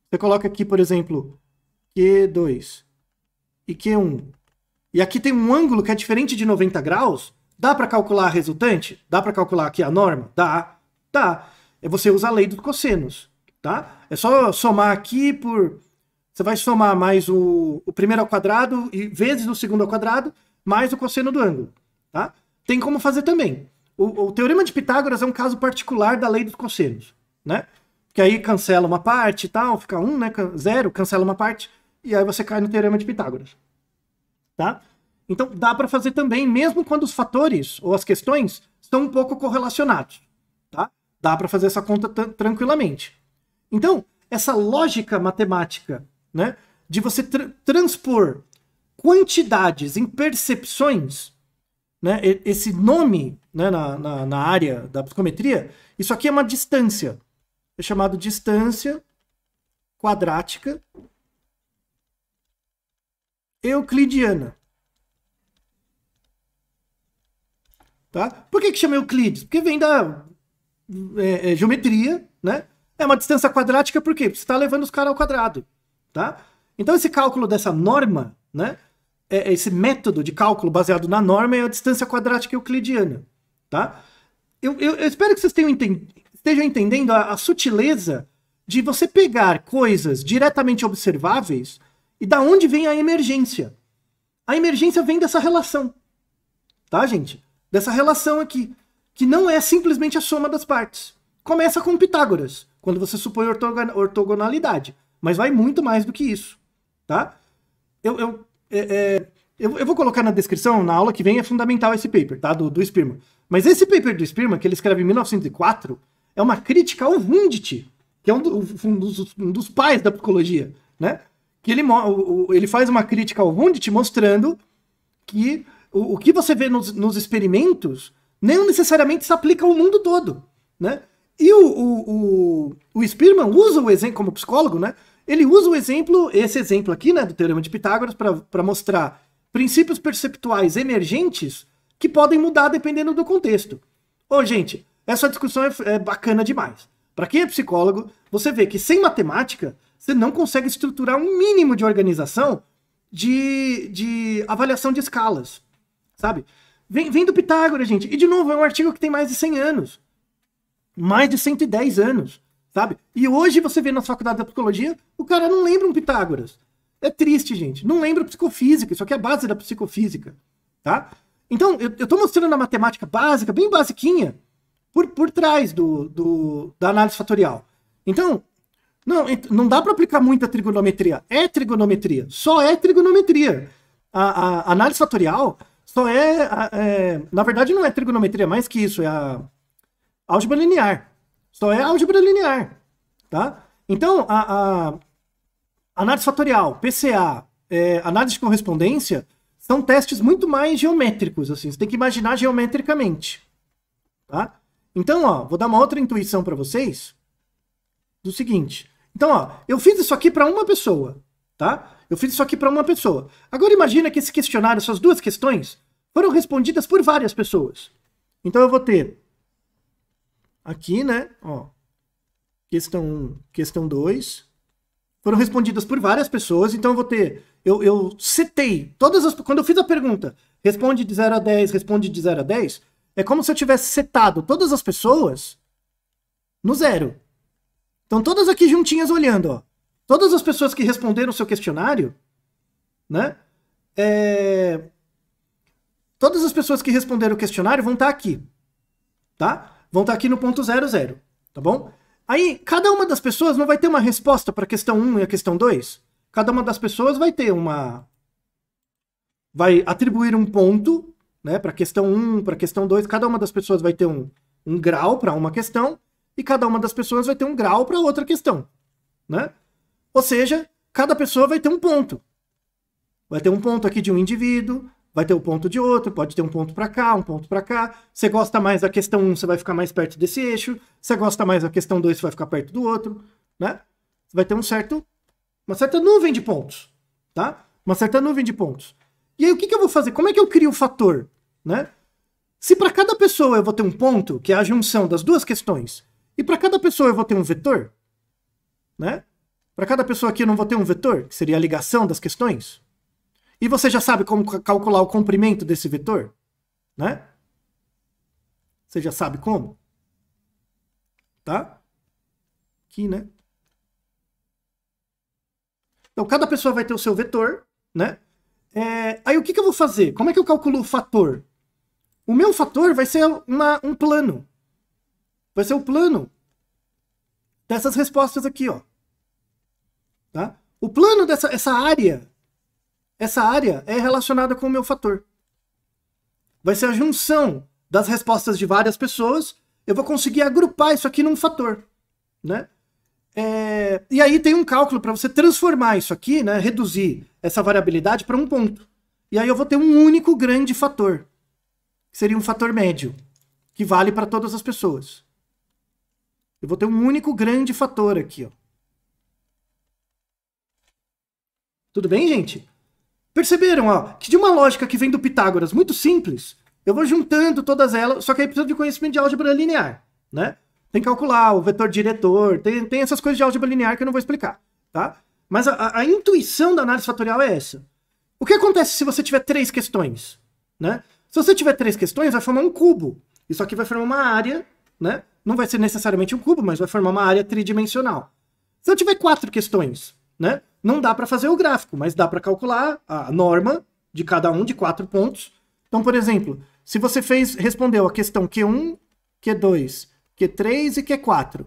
você coloca aqui, por exemplo, Q2 e Q1. E aqui tem um ângulo que é diferente de 90 graus, dá para calcular a resultante? Dá para calcular aqui a norma? Dá. Dá. Tá. É você usa a lei dos cossenos tá? É só somar aqui por... Você vai somar mais o, o primeiro ao quadrado e vezes o segundo ao quadrado, mais o cosseno do ângulo, tá? Tem como fazer também. O, o teorema de Pitágoras é um caso particular da lei dos cossenos, né? Que aí cancela uma parte e tal, fica 1, um, né? Zero, cancela uma parte, e aí você cai no teorema de Pitágoras, tá? Então dá para fazer também, mesmo quando os fatores ou as questões estão um pouco correlacionados, tá? Dá para fazer essa conta tranquilamente. Então, essa lógica matemática, né, de você transpor quantidades em percepções, né, esse nome né, na, na, na área da psicometria, isso aqui é uma distância. É chamado distância quadrática euclidiana. Tá? Por que, que chama Euclides? Porque vem da é, é, geometria, né? É uma distância quadrática por quê? Porque você está levando os caras ao quadrado, tá? Então esse cálculo dessa norma, né? É, é, esse método de cálculo baseado na norma é a distância quadrática euclidiana, tá? Eu, eu, eu espero que vocês tenham estejam entendendo a, a sutileza de você pegar coisas diretamente observáveis e da onde vem a emergência. A emergência vem dessa relação, tá, gente? Dessa relação aqui, que não é simplesmente a soma das partes. Começa com Pitágoras quando você supõe ortogonalidade. Mas vai muito mais do que isso, tá? Eu, eu, é, é, eu, eu, vou colocar na descrição, na aula que vem, é fundamental esse paper, tá? Do, do Spearman. Mas esse paper do Spearman, que ele escreve em 1904, é uma crítica ao Wundt, que é um, do, um, dos, um dos pais da psicologia, né? que ele, ele faz uma crítica ao Wundt mostrando que o, o que você vê nos, nos, experimentos não necessariamente se aplica ao mundo todo, né? E o, o, o, o Spearman usa o exemplo como psicólogo, né? Ele usa o exemplo, esse exemplo aqui, né, do Teorema de Pitágoras, para mostrar princípios perceptuais emergentes que podem mudar dependendo do contexto. Ô, gente, essa discussão é, é bacana demais. Para quem é psicólogo, você vê que sem matemática, você não consegue estruturar um mínimo de organização de, de avaliação de escalas, sabe? Vem, vem do Pitágoras, gente. E, de novo, é um artigo que tem mais de 100 anos mais de 110 anos, sabe? E hoje você vê na faculdade da psicologia, o cara não lembra um Pitágoras. É triste, gente. Não lembra psicofísica. Isso aqui é a base da psicofísica, tá? Então, eu, eu tô mostrando a matemática básica, bem basiquinha, por, por trás do, do, da análise fatorial. Então, não, não dá para aplicar muita trigonometria. É trigonometria. Só é trigonometria. A, a análise fatorial só é, é, Na verdade, não é trigonometria mais que isso. É a álgebra linear. Só é álgebra linear, tá? Então, a, a análise fatorial, PCA, é, análise de correspondência, são testes muito mais geométricos, assim. Você tem que imaginar geometricamente, tá? Então, ó, vou dar uma outra intuição para vocês do seguinte. Então, ó, eu fiz isso aqui para uma pessoa, tá? Eu fiz isso aqui para uma pessoa. Agora imagina que esse questionário, essas duas questões, foram respondidas por várias pessoas. Então eu vou ter aqui, né? Ó, questão 1, questão 2. Foram respondidas por várias pessoas, então eu vou ter. Eu, eu citei todas as. Quando eu fiz a pergunta, responde de 0 a 10, responde de 0 a 10, é como se eu tivesse setado todas as pessoas no zero. Então, todas aqui juntinhas olhando, ó. Todas as pessoas que responderam o seu questionário, né? É... Todas as pessoas que responderam o questionário vão estar tá aqui, tá? vão estar tá aqui no ponto 00, tá bom? Aí, cada uma das pessoas não vai ter uma resposta para a questão 1 e a questão 2. Cada uma das pessoas vai ter uma. Vai atribuir um ponto né, para a questão 1, para a questão 2. Cada uma das pessoas vai ter um, um grau para uma questão e cada uma das pessoas vai ter um grau para outra questão. Né? Ou seja, cada pessoa vai ter um ponto. Vai ter um ponto aqui de um indivíduo, vai ter um ponto de outro, pode ter um ponto para cá, um ponto para cá. Você gosta mais da questão 1, um, você vai ficar mais perto desse eixo. Você gosta mais da questão 2, você vai ficar perto do outro, né? Vai ter um certo uma certa nuvem de pontos, tá? Uma certa nuvem de pontos. E aí o que, que eu vou fazer? Como é que eu crio o fator, né? Se para cada pessoa eu vou ter um ponto, que é a junção das duas questões, e para cada pessoa eu vou ter um vetor, né? Para cada pessoa aqui eu não vou ter um vetor, que seria a ligação das questões, e você já sabe como calcular o comprimento desse vetor? Né? Você já sabe como? Tá? Aqui, né? Então, cada pessoa vai ter o seu vetor, né? É, aí, o que, que eu vou fazer? Como é que eu calculo o fator? O meu fator vai ser uma, um plano. Vai ser o plano dessas respostas aqui, ó. Tá? O plano dessa essa área essa área é relacionada com o meu fator. Vai ser a junção das respostas de várias pessoas. Eu vou conseguir agrupar isso aqui num fator, né? É... e aí tem um cálculo para você transformar isso aqui, né? Reduzir essa variabilidade para um ponto. E aí eu vou ter um único grande fator, que seria um fator médio, que vale para todas as pessoas. Eu vou ter um único grande fator aqui, ó. Tudo bem, gente? Perceberam, ó, que de uma lógica que vem do Pitágoras muito simples, eu vou juntando todas elas, só que aí precisa de conhecimento de álgebra linear, né? Tem que calcular o vetor diretor, tem, tem essas coisas de álgebra linear que eu não vou explicar, tá? Mas a, a intuição da análise fatorial é essa. O que acontece se você tiver três questões, né? Se você tiver três questões, vai formar um cubo. Isso aqui vai formar uma área, né? Não vai ser necessariamente um cubo, mas vai formar uma área tridimensional. Se eu tiver quatro questões, né? Não dá para fazer o gráfico, mas dá para calcular a norma de cada um de quatro pontos. Então, por exemplo, se você fez, respondeu a questão Q1, Q2, Q3 e Q4.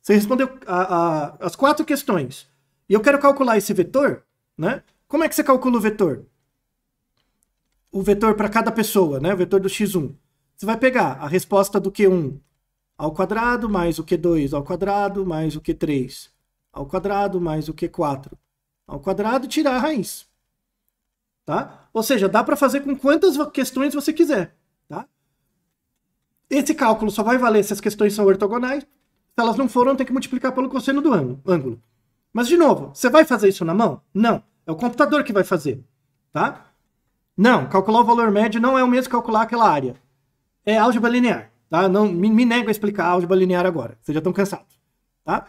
Você respondeu a, a, as quatro questões. E eu quero calcular esse vetor, né? Como é que você calcula o vetor? O vetor para cada pessoa, né? O vetor do x1. Você vai pegar a resposta do Q1 ao quadrado mais o Q2 ao quadrado mais o Q3 ao quadrado mais o Q4 ao quadrado e tirar a raiz. Tá? Ou seja, dá para fazer com quantas questões você quiser. Tá? Esse cálculo só vai valer se as questões são ortogonais. Se elas não foram, tem que multiplicar pelo cosseno do ângulo. Mas, de novo, você vai fazer isso na mão? Não. É o computador que vai fazer. Tá? Não, calcular o valor médio não é o mesmo que calcular aquela área. É álgebra linear. Tá? Não, me, me nego a explicar álgebra linear agora. Vocês já estão cansados. Tá?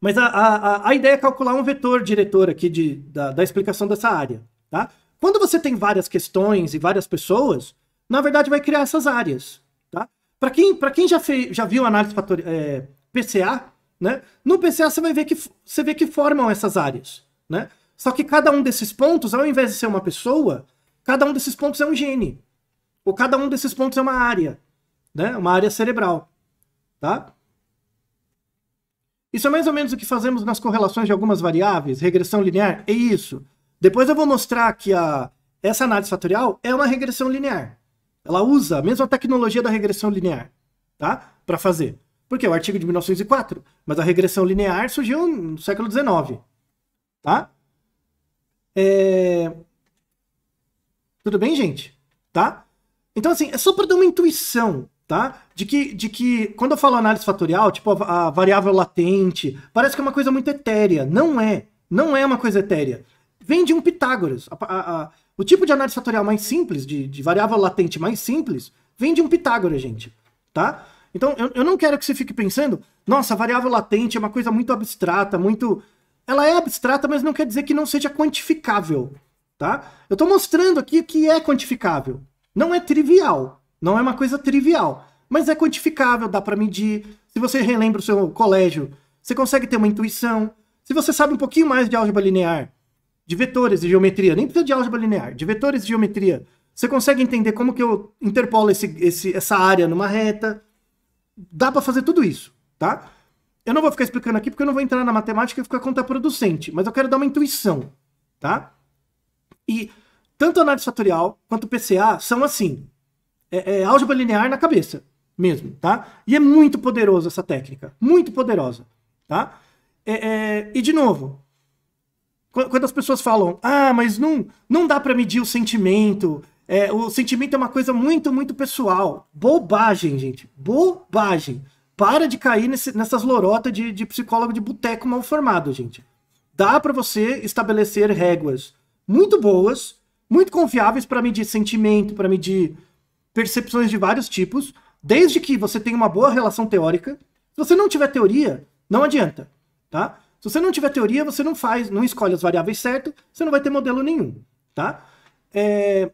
Mas a, a, a ideia é calcular um vetor diretor aqui de, da, da explicação dessa área. Tá? Quando você tem várias questões e várias pessoas, na verdade vai criar essas áreas. Tá? Para quem, pra quem já, fez, já viu análise fator, é, PCA, né? no PCA você vai ver que você vê que formam essas áreas. Né? Só que cada um desses pontos, ao invés de ser uma pessoa, cada um desses pontos é um gene. Ou cada um desses pontos é uma área, né? uma área cerebral. Tá? Isso é mais ou menos o que fazemos nas correlações de algumas variáveis, regressão linear, é isso. Depois eu vou mostrar que a, essa análise fatorial é uma regressão linear. Ela usa a mesma tecnologia da regressão linear, tá? Para fazer. Porque é o artigo de 1904, mas a regressão linear surgiu no século XIX, tá? É... Tudo bem, gente? Tá? Então, assim, é só para dar uma intuição tá? De que, de que quando eu falo análise fatorial, tipo a, a, variável latente, parece que é uma coisa muito etérea. Não é. Não é uma coisa etérea. Vem de um Pitágoras. A, a, o tipo de análise fatorial mais simples, de, de, variável latente mais simples, vem de um Pitágoras, gente, tá? Então eu, eu não quero que você fique pensando, nossa, variável latente é uma coisa muito abstrata, muito. Ela é abstrata, mas não quer dizer que não seja quantificável, tá? Eu estou mostrando aqui que é quantificável. Não é trivial, não é uma coisa trivial, mas é quantificável, dá para medir. Se você relembra o seu colégio, você consegue ter uma intuição. Se você sabe um pouquinho mais de álgebra linear, de vetores e geometria, nem precisa de álgebra linear, de vetores e geometria, você consegue entender como que eu interpolo esse, esse, essa área numa reta. Dá para fazer tudo isso, tá? Eu não vou ficar explicando aqui porque eu não vou entrar na matemática e ficar contraproducente, mas eu quero dar uma intuição, tá? E tanto análise fatorial quanto PCA são assim é, é álgebra linear na cabeça mesmo, tá? E é muito poderosa essa técnica, muito poderosa, tá? É, é, e de novo, quando as pessoas falam, ah, mas não, não dá para medir o sentimento, é, o sentimento é uma coisa muito, muito pessoal. Bobagem, gente, bobagem. Para de cair nesse, nessas lorotas de, de psicólogo de boteco mal formado, gente. Dá para você estabelecer regras muito boas, muito confiáveis para medir sentimento, para medir percepções de vários tipos, desde que você tenha uma boa relação teórica. Se você não tiver teoria, não adianta, tá? Se você não tiver teoria, você não faz, não escolhe as variáveis certas, você não vai ter modelo nenhum, tá? É...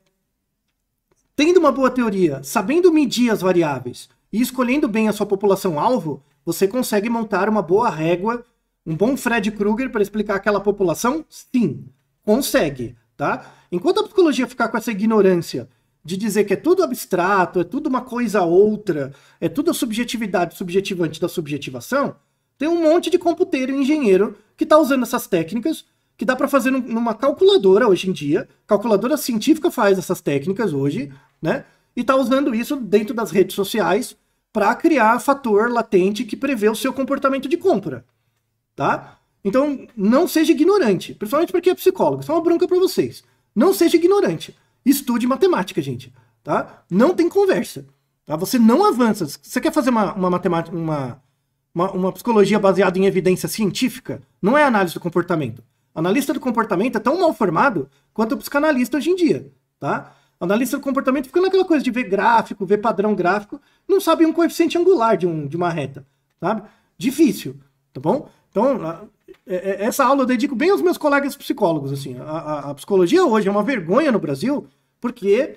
Tendo uma boa teoria, sabendo medir as variáveis e escolhendo bem a sua população-alvo, você consegue montar uma boa régua, um bom Fred Krueger para explicar aquela população? Sim, consegue, tá? Enquanto a psicologia ficar com essa ignorância de dizer que é tudo abstrato, é tudo uma coisa outra, é tudo a subjetividade subjetivante da subjetivação, tem um monte de computeiro e engenheiro que está usando essas técnicas que dá para fazer numa calculadora hoje em dia. Calculadora científica faz essas técnicas hoje, né? E está usando isso dentro das redes sociais para criar fator latente que prevê o seu comportamento de compra, tá? Então, não seja ignorante, principalmente porque é psicólogo. só é uma bronca para vocês. Não seja ignorante. Estude matemática, gente. Tá? Não tem conversa. Tá? Você não avança. Você quer fazer uma, uma matemática, uma, uma, uma psicologia baseada em evidência científica? Não é análise do comportamento. Analista do comportamento é tão mal formado quanto o psicanalista hoje em dia. Tá? Analista do comportamento fica naquela coisa de ver gráfico, ver padrão gráfico, não sabe um coeficiente angular de, um, de uma reta. Sabe? Difícil, tá bom? Então, é, é, essa aula eu dedico bem aos meus colegas psicólogos. assim. A, a psicologia hoje é uma vergonha no Brasil, porque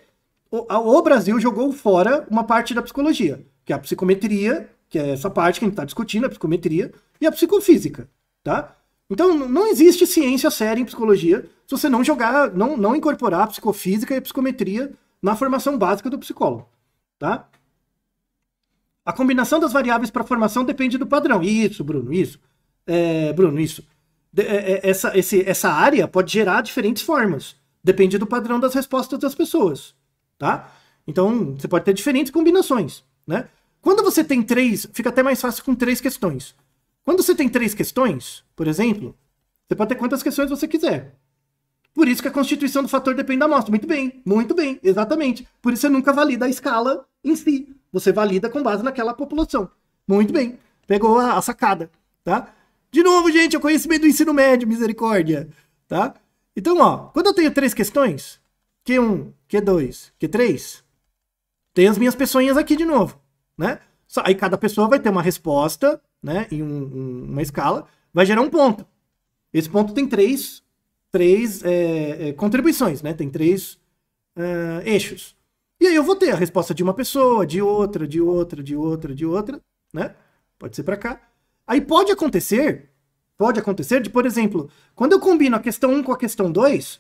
o, o, Brasil jogou fora uma parte da psicologia, que é a psicometria, que é essa parte que a gente está discutindo, a psicometria, e a psicofísica. Tá? Então, não existe ciência séria em psicologia se você não jogar, não, não incorporar a psicofísica e a psicometria na formação básica do psicólogo. Tá? A combinação das variáveis para a formação depende do padrão. Isso, Bruno, isso é, Bruno, isso. De, é, é, essa, esse, essa área pode gerar diferentes formas. Depende do padrão das respostas das pessoas, tá? Então, você pode ter diferentes combinações, né? Quando você tem três, fica até mais fácil com três questões. Quando você tem três questões, por exemplo, você pode ter quantas questões você quiser. Por isso que a constituição do fator depende da amostra. Muito bem, muito bem, exatamente. Por isso você nunca valida a escala em si. Você valida com base naquela população. Muito bem, pegou a, a sacada, tá? De novo, gente, é conhecimento do ensino médio, misericórdia, tá? Então, ó, quando eu tenho três questões, Q1, Q2, Q3, tem as minhas pessoinhas aqui de novo, né? Aí cada pessoa vai ter uma resposta, né, em um, uma escala, vai gerar um ponto. Esse ponto tem três, três é, é, contribuições, né? Tem três é, eixos. E aí eu vou ter a resposta de uma pessoa, de outra, de outra, de outra, de outra, né? Pode ser para cá. Aí pode acontecer, pode acontecer de, por exemplo, quando eu combino a questão 1 com a questão 2,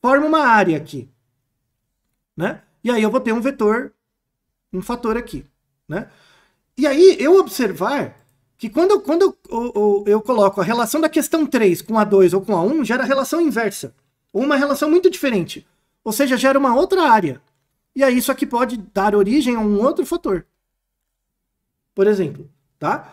forma uma área aqui, né? E aí eu vou ter um vetor, um fator aqui, né? E aí eu observar que quando, eu, quando eu, eu, eu, coloco a relação da questão 3 com a 2 ou com a 1, gera relação inversa, ou uma relação muito diferente. Ou seja, gera uma outra área. E aí isso aqui pode dar origem a um outro fator. Por exemplo, tá?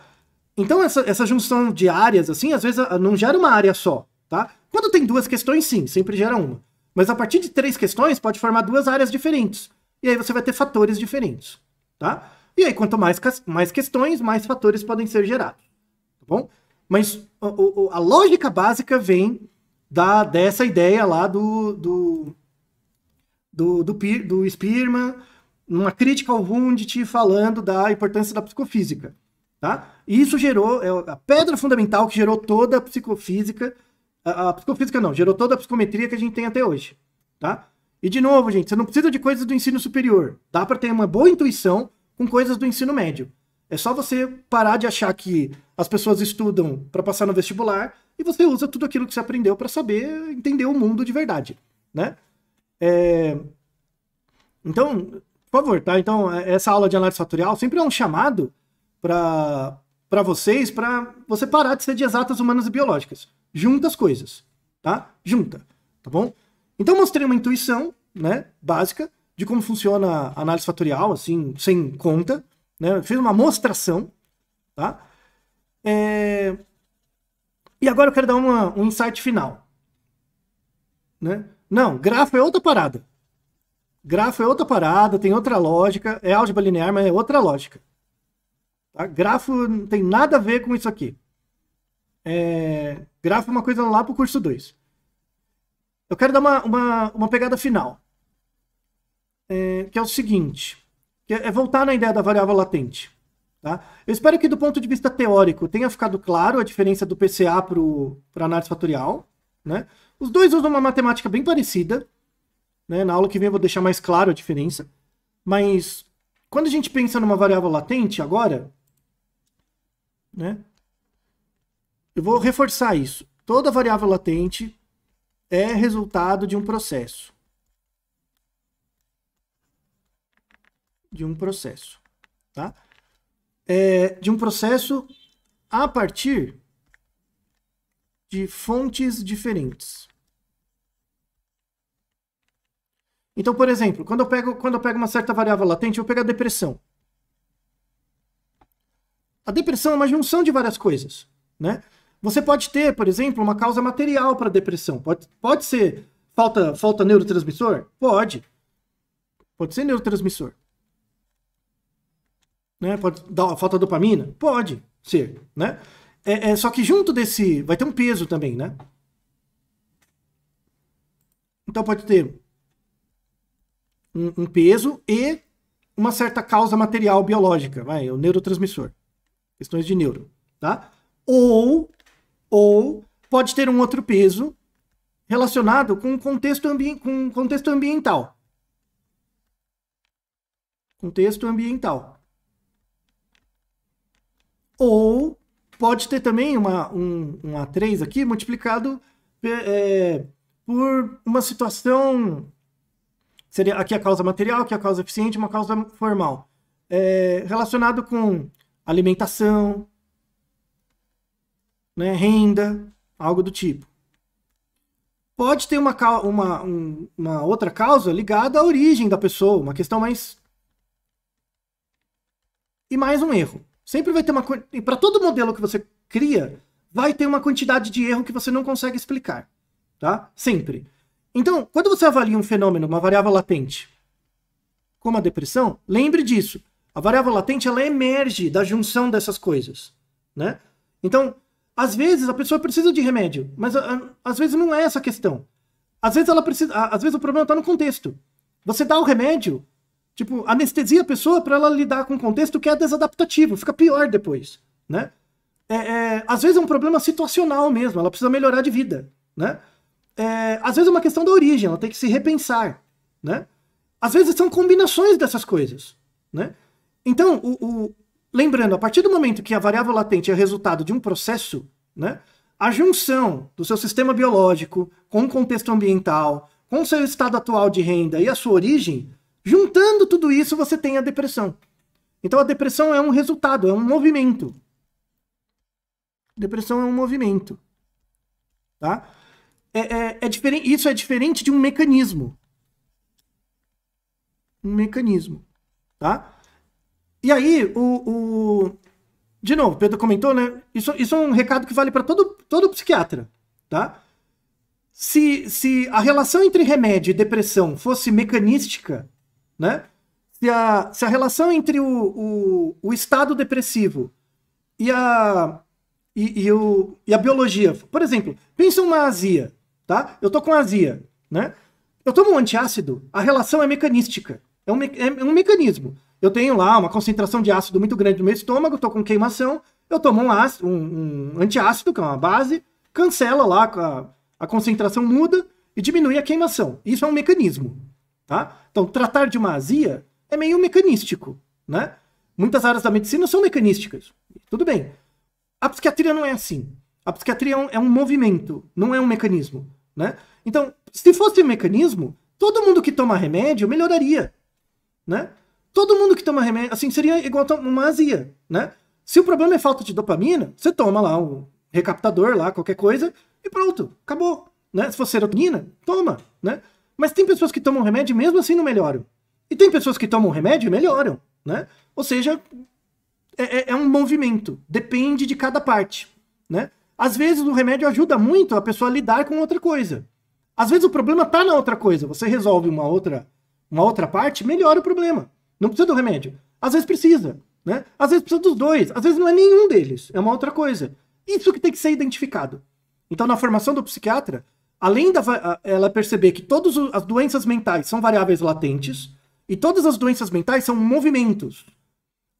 Então, essa, essa junção de áreas, assim, às vezes ah, não gera uma área só, tá? Quando tem duas questões, sim, sempre gera uma. Mas a partir de três questões, pode formar duas áreas diferentes. E aí você vai ter fatores diferentes, tá? E aí, quanto mais, mais questões, mais fatores podem ser gerados, tá bom? Mas a, a lógica básica vem da, dessa ideia lá do, do, do, do, do Spearman, numa crítica ao Wundt falando da importância da psicofísica, tá? E isso gerou é, a pedra fundamental que gerou toda a psicofísica, a, a, psicofísica não, gerou toda a psicometria que a gente tem até hoje, tá? E de novo, gente, você não precisa de coisas do ensino superior. Dá para ter uma boa intuição com coisas do ensino médio. É só você parar de achar que as pessoas estudam para passar no vestibular e você usa tudo aquilo que você aprendeu para saber entender o mundo de verdade, né? É... Então, por favor, tá? Então, é, essa aula de análise fatorial sempre é um chamado para para vocês para você parar de ser de exatas humanas e biológicas. Junta as coisas, tá? Junta, tá bom? Então mostrei uma intuição, né, básica de como funciona a análise fatorial, assim, sem conta, né? Fiz uma mostração, tá? É... E agora eu quero dar uma, um insight final, né? Não, grafo é outra parada. Grafo é outra parada, tem outra lógica, é álgebra linear, mas é outra lógica. Tá? Grafo não tem nada a ver com isso aqui. É, grafo é uma coisa lá para o curso 2. Eu quero dar uma, uma, uma pegada final, é, que é o seguinte, é, é voltar na ideia da variável latente. Tá? Eu espero que do ponto de vista teórico tenha ficado claro a diferença do PCA para análise fatorial. Né? Os dois usam uma matemática bem parecida. Né? Na aula que vem eu vou deixar mais claro a diferença. Mas quando a gente pensa numa variável latente agora, né? Eu vou reforçar isso. Toda variável latente é resultado de um processo. De um processo. Tá? É, de um processo a partir de fontes diferentes. Então, por exemplo, quando eu pego, quando eu pego uma certa variável latente, eu pego a depressão. A depressão é uma junção de várias coisas, né? Você pode ter, por exemplo, uma causa material para depressão. Pode, pode ser falta, falta neurotransmissor? Pode. Pode ser neurotransmissor. Né? Pode dar falta de dopamina? Pode ser, né? É, é, só que junto desse vai ter um peso também, né? Então pode ter um, um peso e uma certa causa material biológica, vai, o neurotransmissor questões de neuro, tá? Ou, ou pode ter um outro peso relacionado com o contexto, ambi com contexto ambiental. Contexto ambiental. Ou pode ter também uma, um, um A3 aqui multiplicado é, é, por uma situação. Seria aqui a causa material, aqui a causa eficiente, uma causa formal. É, relacionado com alimentação, né, renda, algo do tipo. Pode ter uma, uma, um, uma outra causa ligada à origem da pessoa, uma questão mais. E mais um erro. Sempre vai ter uma. E para todo modelo que você cria, vai ter uma quantidade de erro que você não consegue explicar. Tá? Sempre. Então, quando você avalia um fenômeno, uma variável latente, como a depressão, lembre disso. A variável latente ela emerge da junção dessas coisas, né? Então, às vezes a pessoa precisa de remédio, mas a, ah, a, ah, às vezes não é essa a questão. Às vezes ela precisa, a, ah, às vezes o problema está no contexto. Você dá o remédio, tipo, anestesia a pessoa para ela lidar com o contexto que é desadaptativo, fica pior depois, né? É, é, às vezes é um problema situacional mesmo, ela precisa melhorar de vida, né? É, às vezes é uma questão da origem, ela tem que se repensar, né? Às vezes são combinações dessas coisas, né? Então, o, o, lembrando, a partir do momento que a variável latente é resultado de um processo, né, a junção do seu sistema biológico com o contexto ambiental, com o seu estado atual de renda e a sua origem, juntando tudo isso, você tem a depressão. Então, a depressão é um resultado, é um movimento. Depressão é um movimento. Tá? É, é, é diferente, isso é diferente de um mecanismo. Um mecanismo. Tá? E aí, o, o... De novo, Pedro comentou, né? Isso, isso é um recado que vale para todo, todo psiquiatra, tá? Se, se a relação entre remédio e depressão fosse mecanística, né? Se a, se a relação entre o, o, o estado depressivo e a, e, e, o, e a biologia. Por exemplo, pensa uma azia, tá? Eu tô com azia, né? Eu tomo um antiácido, a relação é mecanística. É um, me, é, é um mecanismo. Eu tenho lá uma concentração de ácido muito grande no meu estômago, estou com queimação, eu tomo um, ácido, um, um, antiácido, que é uma base, cancela lá, a, a concentração muda e diminui a queimação. Isso é um mecanismo. Tá? Então, tratar de uma azia é meio mecanístico. Né? Muitas áreas da medicina são mecanísticas. Tudo bem. A psiquiatria não é assim. A psiquiatria é um, é um movimento, não é um mecanismo. Né? Então, se fosse um mecanismo, todo mundo que toma remédio melhoraria. Né? Todo mundo que toma remédio, assim, seria igual uma azia, né? Se o problema é falta de dopamina, você toma lá um recaptador lá, qualquer coisa, e pronto, acabou. Né? Se for serotonina, toma, né? Mas tem pessoas que tomam remédio e mesmo assim não melhoram. E tem pessoas que tomam remédio e melhoram, né? Ou seja, é, é, é um movimento. Depende de cada parte, né? Às vezes o remédio ajuda muito a pessoa a lidar com outra coisa. Às vezes o problema está na outra coisa. Você resolve uma outra, uma outra parte, melhora o problema. Não precisa do remédio. Às vezes precisa, né? Às vezes precisa dos dois, às vezes não é nenhum deles, é uma outra coisa. Isso que tem que ser identificado. Então, na formação do psiquiatra, além da ela perceber que todas as doenças mentais são variáveis latentes e todas as doenças mentais são movimentos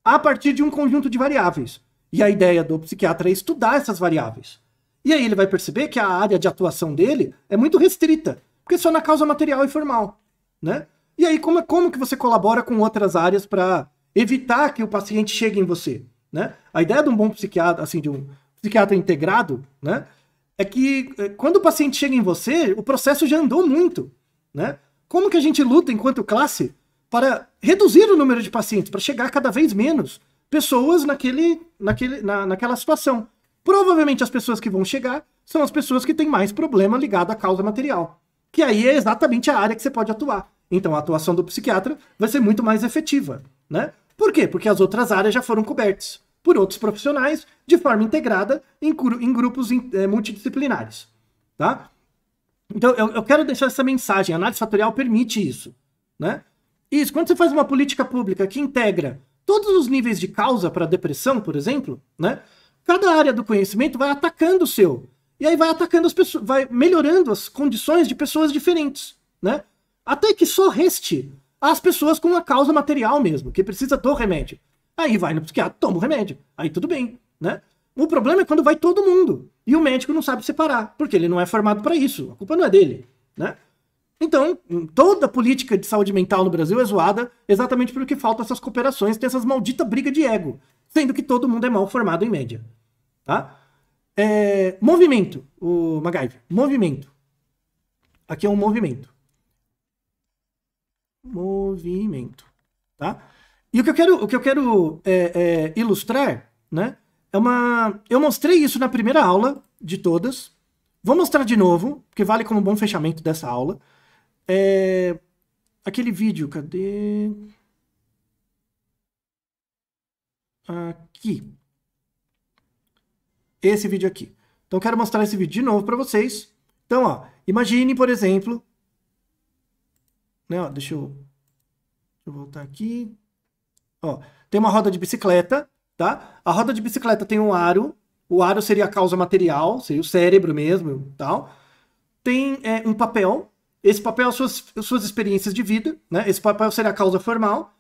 a partir de um conjunto de variáveis. E a ideia do psiquiatra é estudar essas variáveis. E aí ele vai perceber que a área de atuação dele é muito restrita, porque só na causa material e formal, né? E aí, como, é, como que você colabora com outras áreas para evitar que o paciente chegue em você? Né? A ideia de um bom psiquiatra, assim, de um psiquiatra integrado, né? É que eh, quando o paciente chega em você, o processo já andou muito, né? Como que a gente luta enquanto classe para reduzir o número de pacientes, para chegar cada vez menos pessoas naquele, naquele, na, naquela situação? Provavelmente as pessoas que vão chegar são as pessoas que têm mais problema ligado à causa material, que aí é exatamente a área que você pode atuar. Então a atuação do psiquiatra vai ser muito mais efetiva, né? Por quê? Porque as outras áreas já foram cobertas por outros profissionais de forma integrada em, em grupos é, multidisciplinares, tá? Então eu, eu, quero deixar essa mensagem. A análise fatorial permite isso, né? Isso. Quando você faz uma política pública que integra todos os níveis de causa para a depressão, por exemplo, né? Cada área do conhecimento vai atacando o seu e aí vai atacando as pessoas, vai melhorando as condições de pessoas diferentes, né? até que só reste as pessoas com uma causa material mesmo, que precisa do remédio. Aí vai no psiquiatra, toma o remédio. Aí tudo bem, né? O problema é quando vai todo mundo e o médico não sabe separar, porque ele não é formado para isso. A culpa não é dele, né? Então, toda a política de saúde mental no Brasil é zoada exatamente porque faltam essas cooperações, tem essas maldita briga de ego, sendo que todo mundo é mal formado em média, tá? É, movimento, o Magaive, movimento. Aqui é um movimento movimento, tá? E o que eu quero, o que eu quero é, é, ilustrar, né? É uma, eu mostrei isso na primeira aula de todas. Vou mostrar de novo, porque vale como bom fechamento dessa aula. É... Aquele vídeo, cadê? Aqui. Esse vídeo aqui. Então, quero mostrar esse vídeo de novo para vocês. Então, ó, imagine, por exemplo, né? Ó, deixa, eu, deixa eu voltar aqui. Ó, tem uma roda de bicicleta, tá? A roda de bicicleta tem um aro. O aro seria a causa material, seria o cérebro mesmo tal. Tem é, um papel. Esse papel é suas, suas experiências de vida, né? Esse papel seria a causa formal.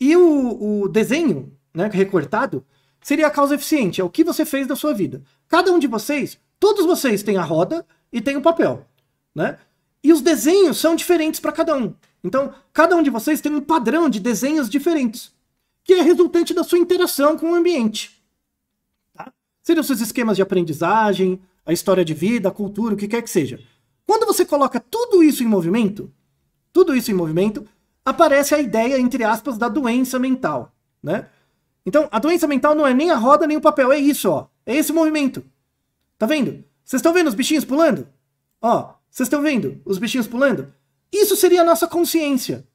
E o, o desenho, né, recortado, seria a causa eficiente, é o que você fez da sua vida. Cada um de vocês, todos vocês têm a roda e tem o papel, né? E os desenhos são diferentes para cada um. Então, cada um de vocês tem um padrão de desenhos diferentes, que é resultante da sua interação com o ambiente. Tá? Seriam seus esquemas de aprendizagem, a história de vida, a cultura, o que quer que seja. Quando você coloca tudo isso em movimento, tudo isso em movimento, aparece a ideia, entre aspas, da doença mental, né? Então, a doença mental não é nem a roda nem o papel, é isso, ó. É esse movimento. Tá vendo? Vocês estão vendo os bichinhos pulando? Ó, vocês estão vendo os bichinhos pulando? Isso seria a nossa consciência.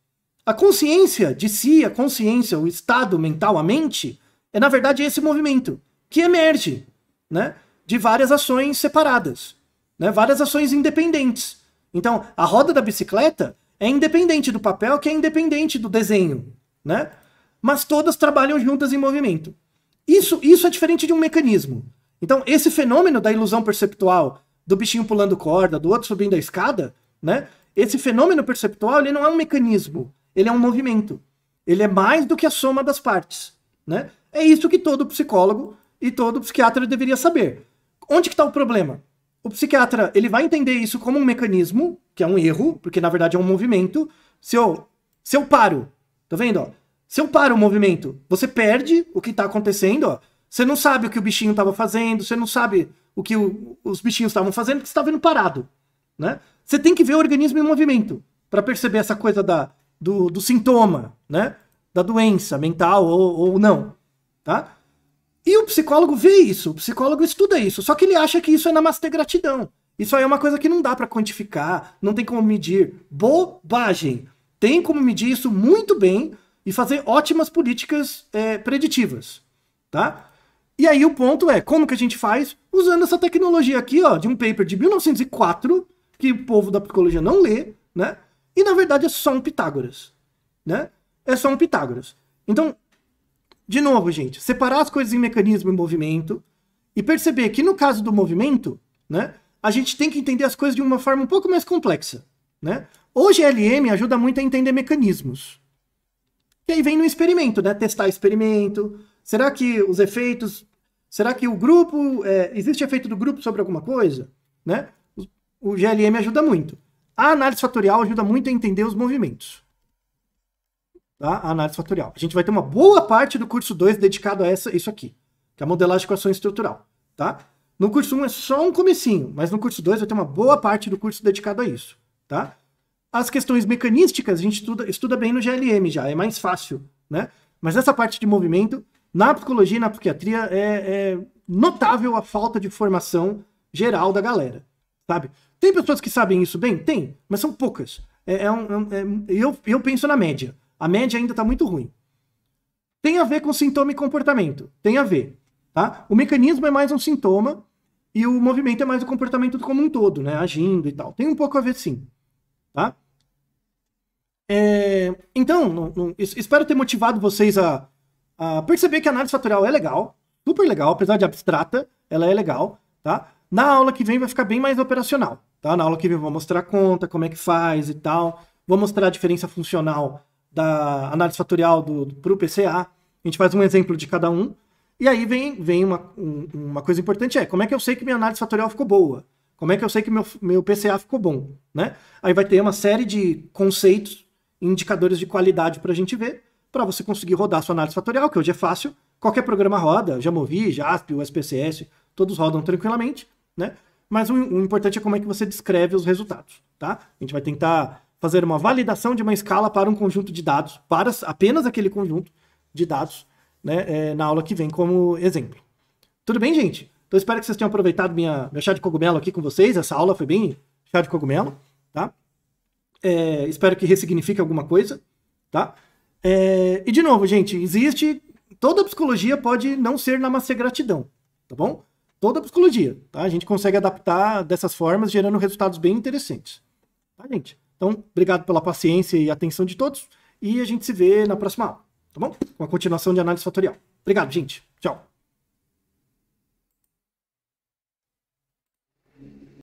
A consciência de si, a consciência, o estado mental, a mente, é na verdade esse movimento que emerge né, de várias ações separadas, né, várias ações independentes. Então, a roda da bicicleta é independente do papel, que é independente do desenho, né? Mas todas trabalham juntas em movimento. Isso, isso é diferente de um mecanismo. Então, esse fenômeno da ilusão perceptual, do bichinho pulando corda, do outro subindo a escada, né? Esse fenômeno perceptual ele não é um mecanismo, ele é um movimento. Ele é mais do que a soma das partes. Né? É isso que todo psicólogo e todo psiquiatra deveria saber. Onde que está o problema? O psiquiatra ele vai entender isso como um mecanismo, que é um erro, porque na verdade é um movimento. Se eu, se eu paro, tá vendo? Ó? Se eu paro o movimento, você perde o que está acontecendo. Ó. Você não sabe o que o bichinho estava fazendo, você não sabe o que o, os bichinhos estavam fazendo, porque você está vendo parado. Né? Você tem que ver o organismo em movimento para perceber essa coisa da, do, do sintoma, né? Da doença mental ou, ou não, tá? E o psicólogo vê isso, o psicólogo estuda isso, só que ele acha que isso é namastê gratidão. Isso aí é uma coisa que não dá para quantificar, não tem como medir. Bobagem! Tem como medir isso muito bem e fazer ótimas políticas é, preditivas, tá? E aí o ponto é, como que a gente faz? Usando essa tecnologia aqui, ó, de um paper de 1904, que o povo da psicologia não lê, né? E na verdade é só um Pitágoras, né? É só um Pitágoras. Então, de novo, gente, separar as coisas em mecanismo e movimento e perceber que no caso do movimento, né, a gente tem que entender as coisas de uma forma um pouco mais complexa, né? Hoje a LM ajuda muito a entender mecanismos. E aí vem no experimento, né? Testar experimento. Será que os efeitos Será que o grupo. É, existe efeito do grupo sobre alguma coisa? Né? o GLM ajuda muito. A análise fatorial ajuda muito a entender os movimentos. Tá? A análise fatorial. A gente vai ter uma boa parte do curso 2 dedicado a essa, isso aqui, que é a modelagem de equação estrutural. Tá? No curso 1 um é só um comecinho, mas no curso 2 vai ter uma boa parte do curso dedicado a isso. Tá? As questões mecanísticas a gente estuda, estuda bem no GLM já, é mais fácil. Né? Mas essa parte de movimento, na psicologia e na psiquiatria, é, é notável a falta de formação geral da galera. Sabe? Tem pessoas que sabem isso bem? Tem, mas são poucas. É, é um, é, é eu, eu penso na média. A média ainda está muito ruim. Tem a ver com sintoma e comportamento. Tem a ver. Tá? O mecanismo é mais um sintoma e o movimento é mais o comportamento como um todo, né? Agindo e tal. Tem um pouco a ver sim. Tá? É, então, espero ter motivado vocês a, a, perceber que a análise fatorial é legal, super legal, apesar de abstrata, ela é legal, tá? Na aula que vem vai ficar bem mais operacional. Tá? Na aula que vem vou mostrar a conta, como é que faz e tal. Vou mostrar a diferença funcional da análise fatorial para o PCA. A gente faz um exemplo de cada um. E aí vem, vem uma, um, uma coisa importante, é como é que eu sei que minha análise fatorial ficou boa? Como é que eu sei que meu, meu PCA ficou bom? Né? Aí vai ter uma série de conceitos, indicadores de qualidade para a gente ver, para você conseguir rodar sua análise fatorial, que hoje é fácil. Qualquer programa roda, Jamovi, JASP, USPCS, todos rodam tranquilamente. Né? mas o, o importante é como é que você descreve os resultados, tá? A gente vai tentar fazer uma validação de uma escala para um conjunto de dados, para apenas aquele conjunto de dados, né, é, na aula que vem como exemplo. Tudo bem, gente? Então espero que vocês tenham aproveitado minha, meu chá de cogumelo aqui com vocês. Essa aula foi bem chá de cogumelo, tá? É, espero que ressignifique alguma coisa, tá? É, e de novo, gente, existe toda psicologia pode não ser namastê gratidão, tá bom? toda a psicologia. Tá? A gente consegue adaptar dessas formas, gerando resultados bem interessantes. Tá, gente? Então, obrigado pela paciência e atenção de todos. E a gente se vê na próxima aula, tá bom? Com a continuação de análise fatorial. Obrigado, gente. Tchau.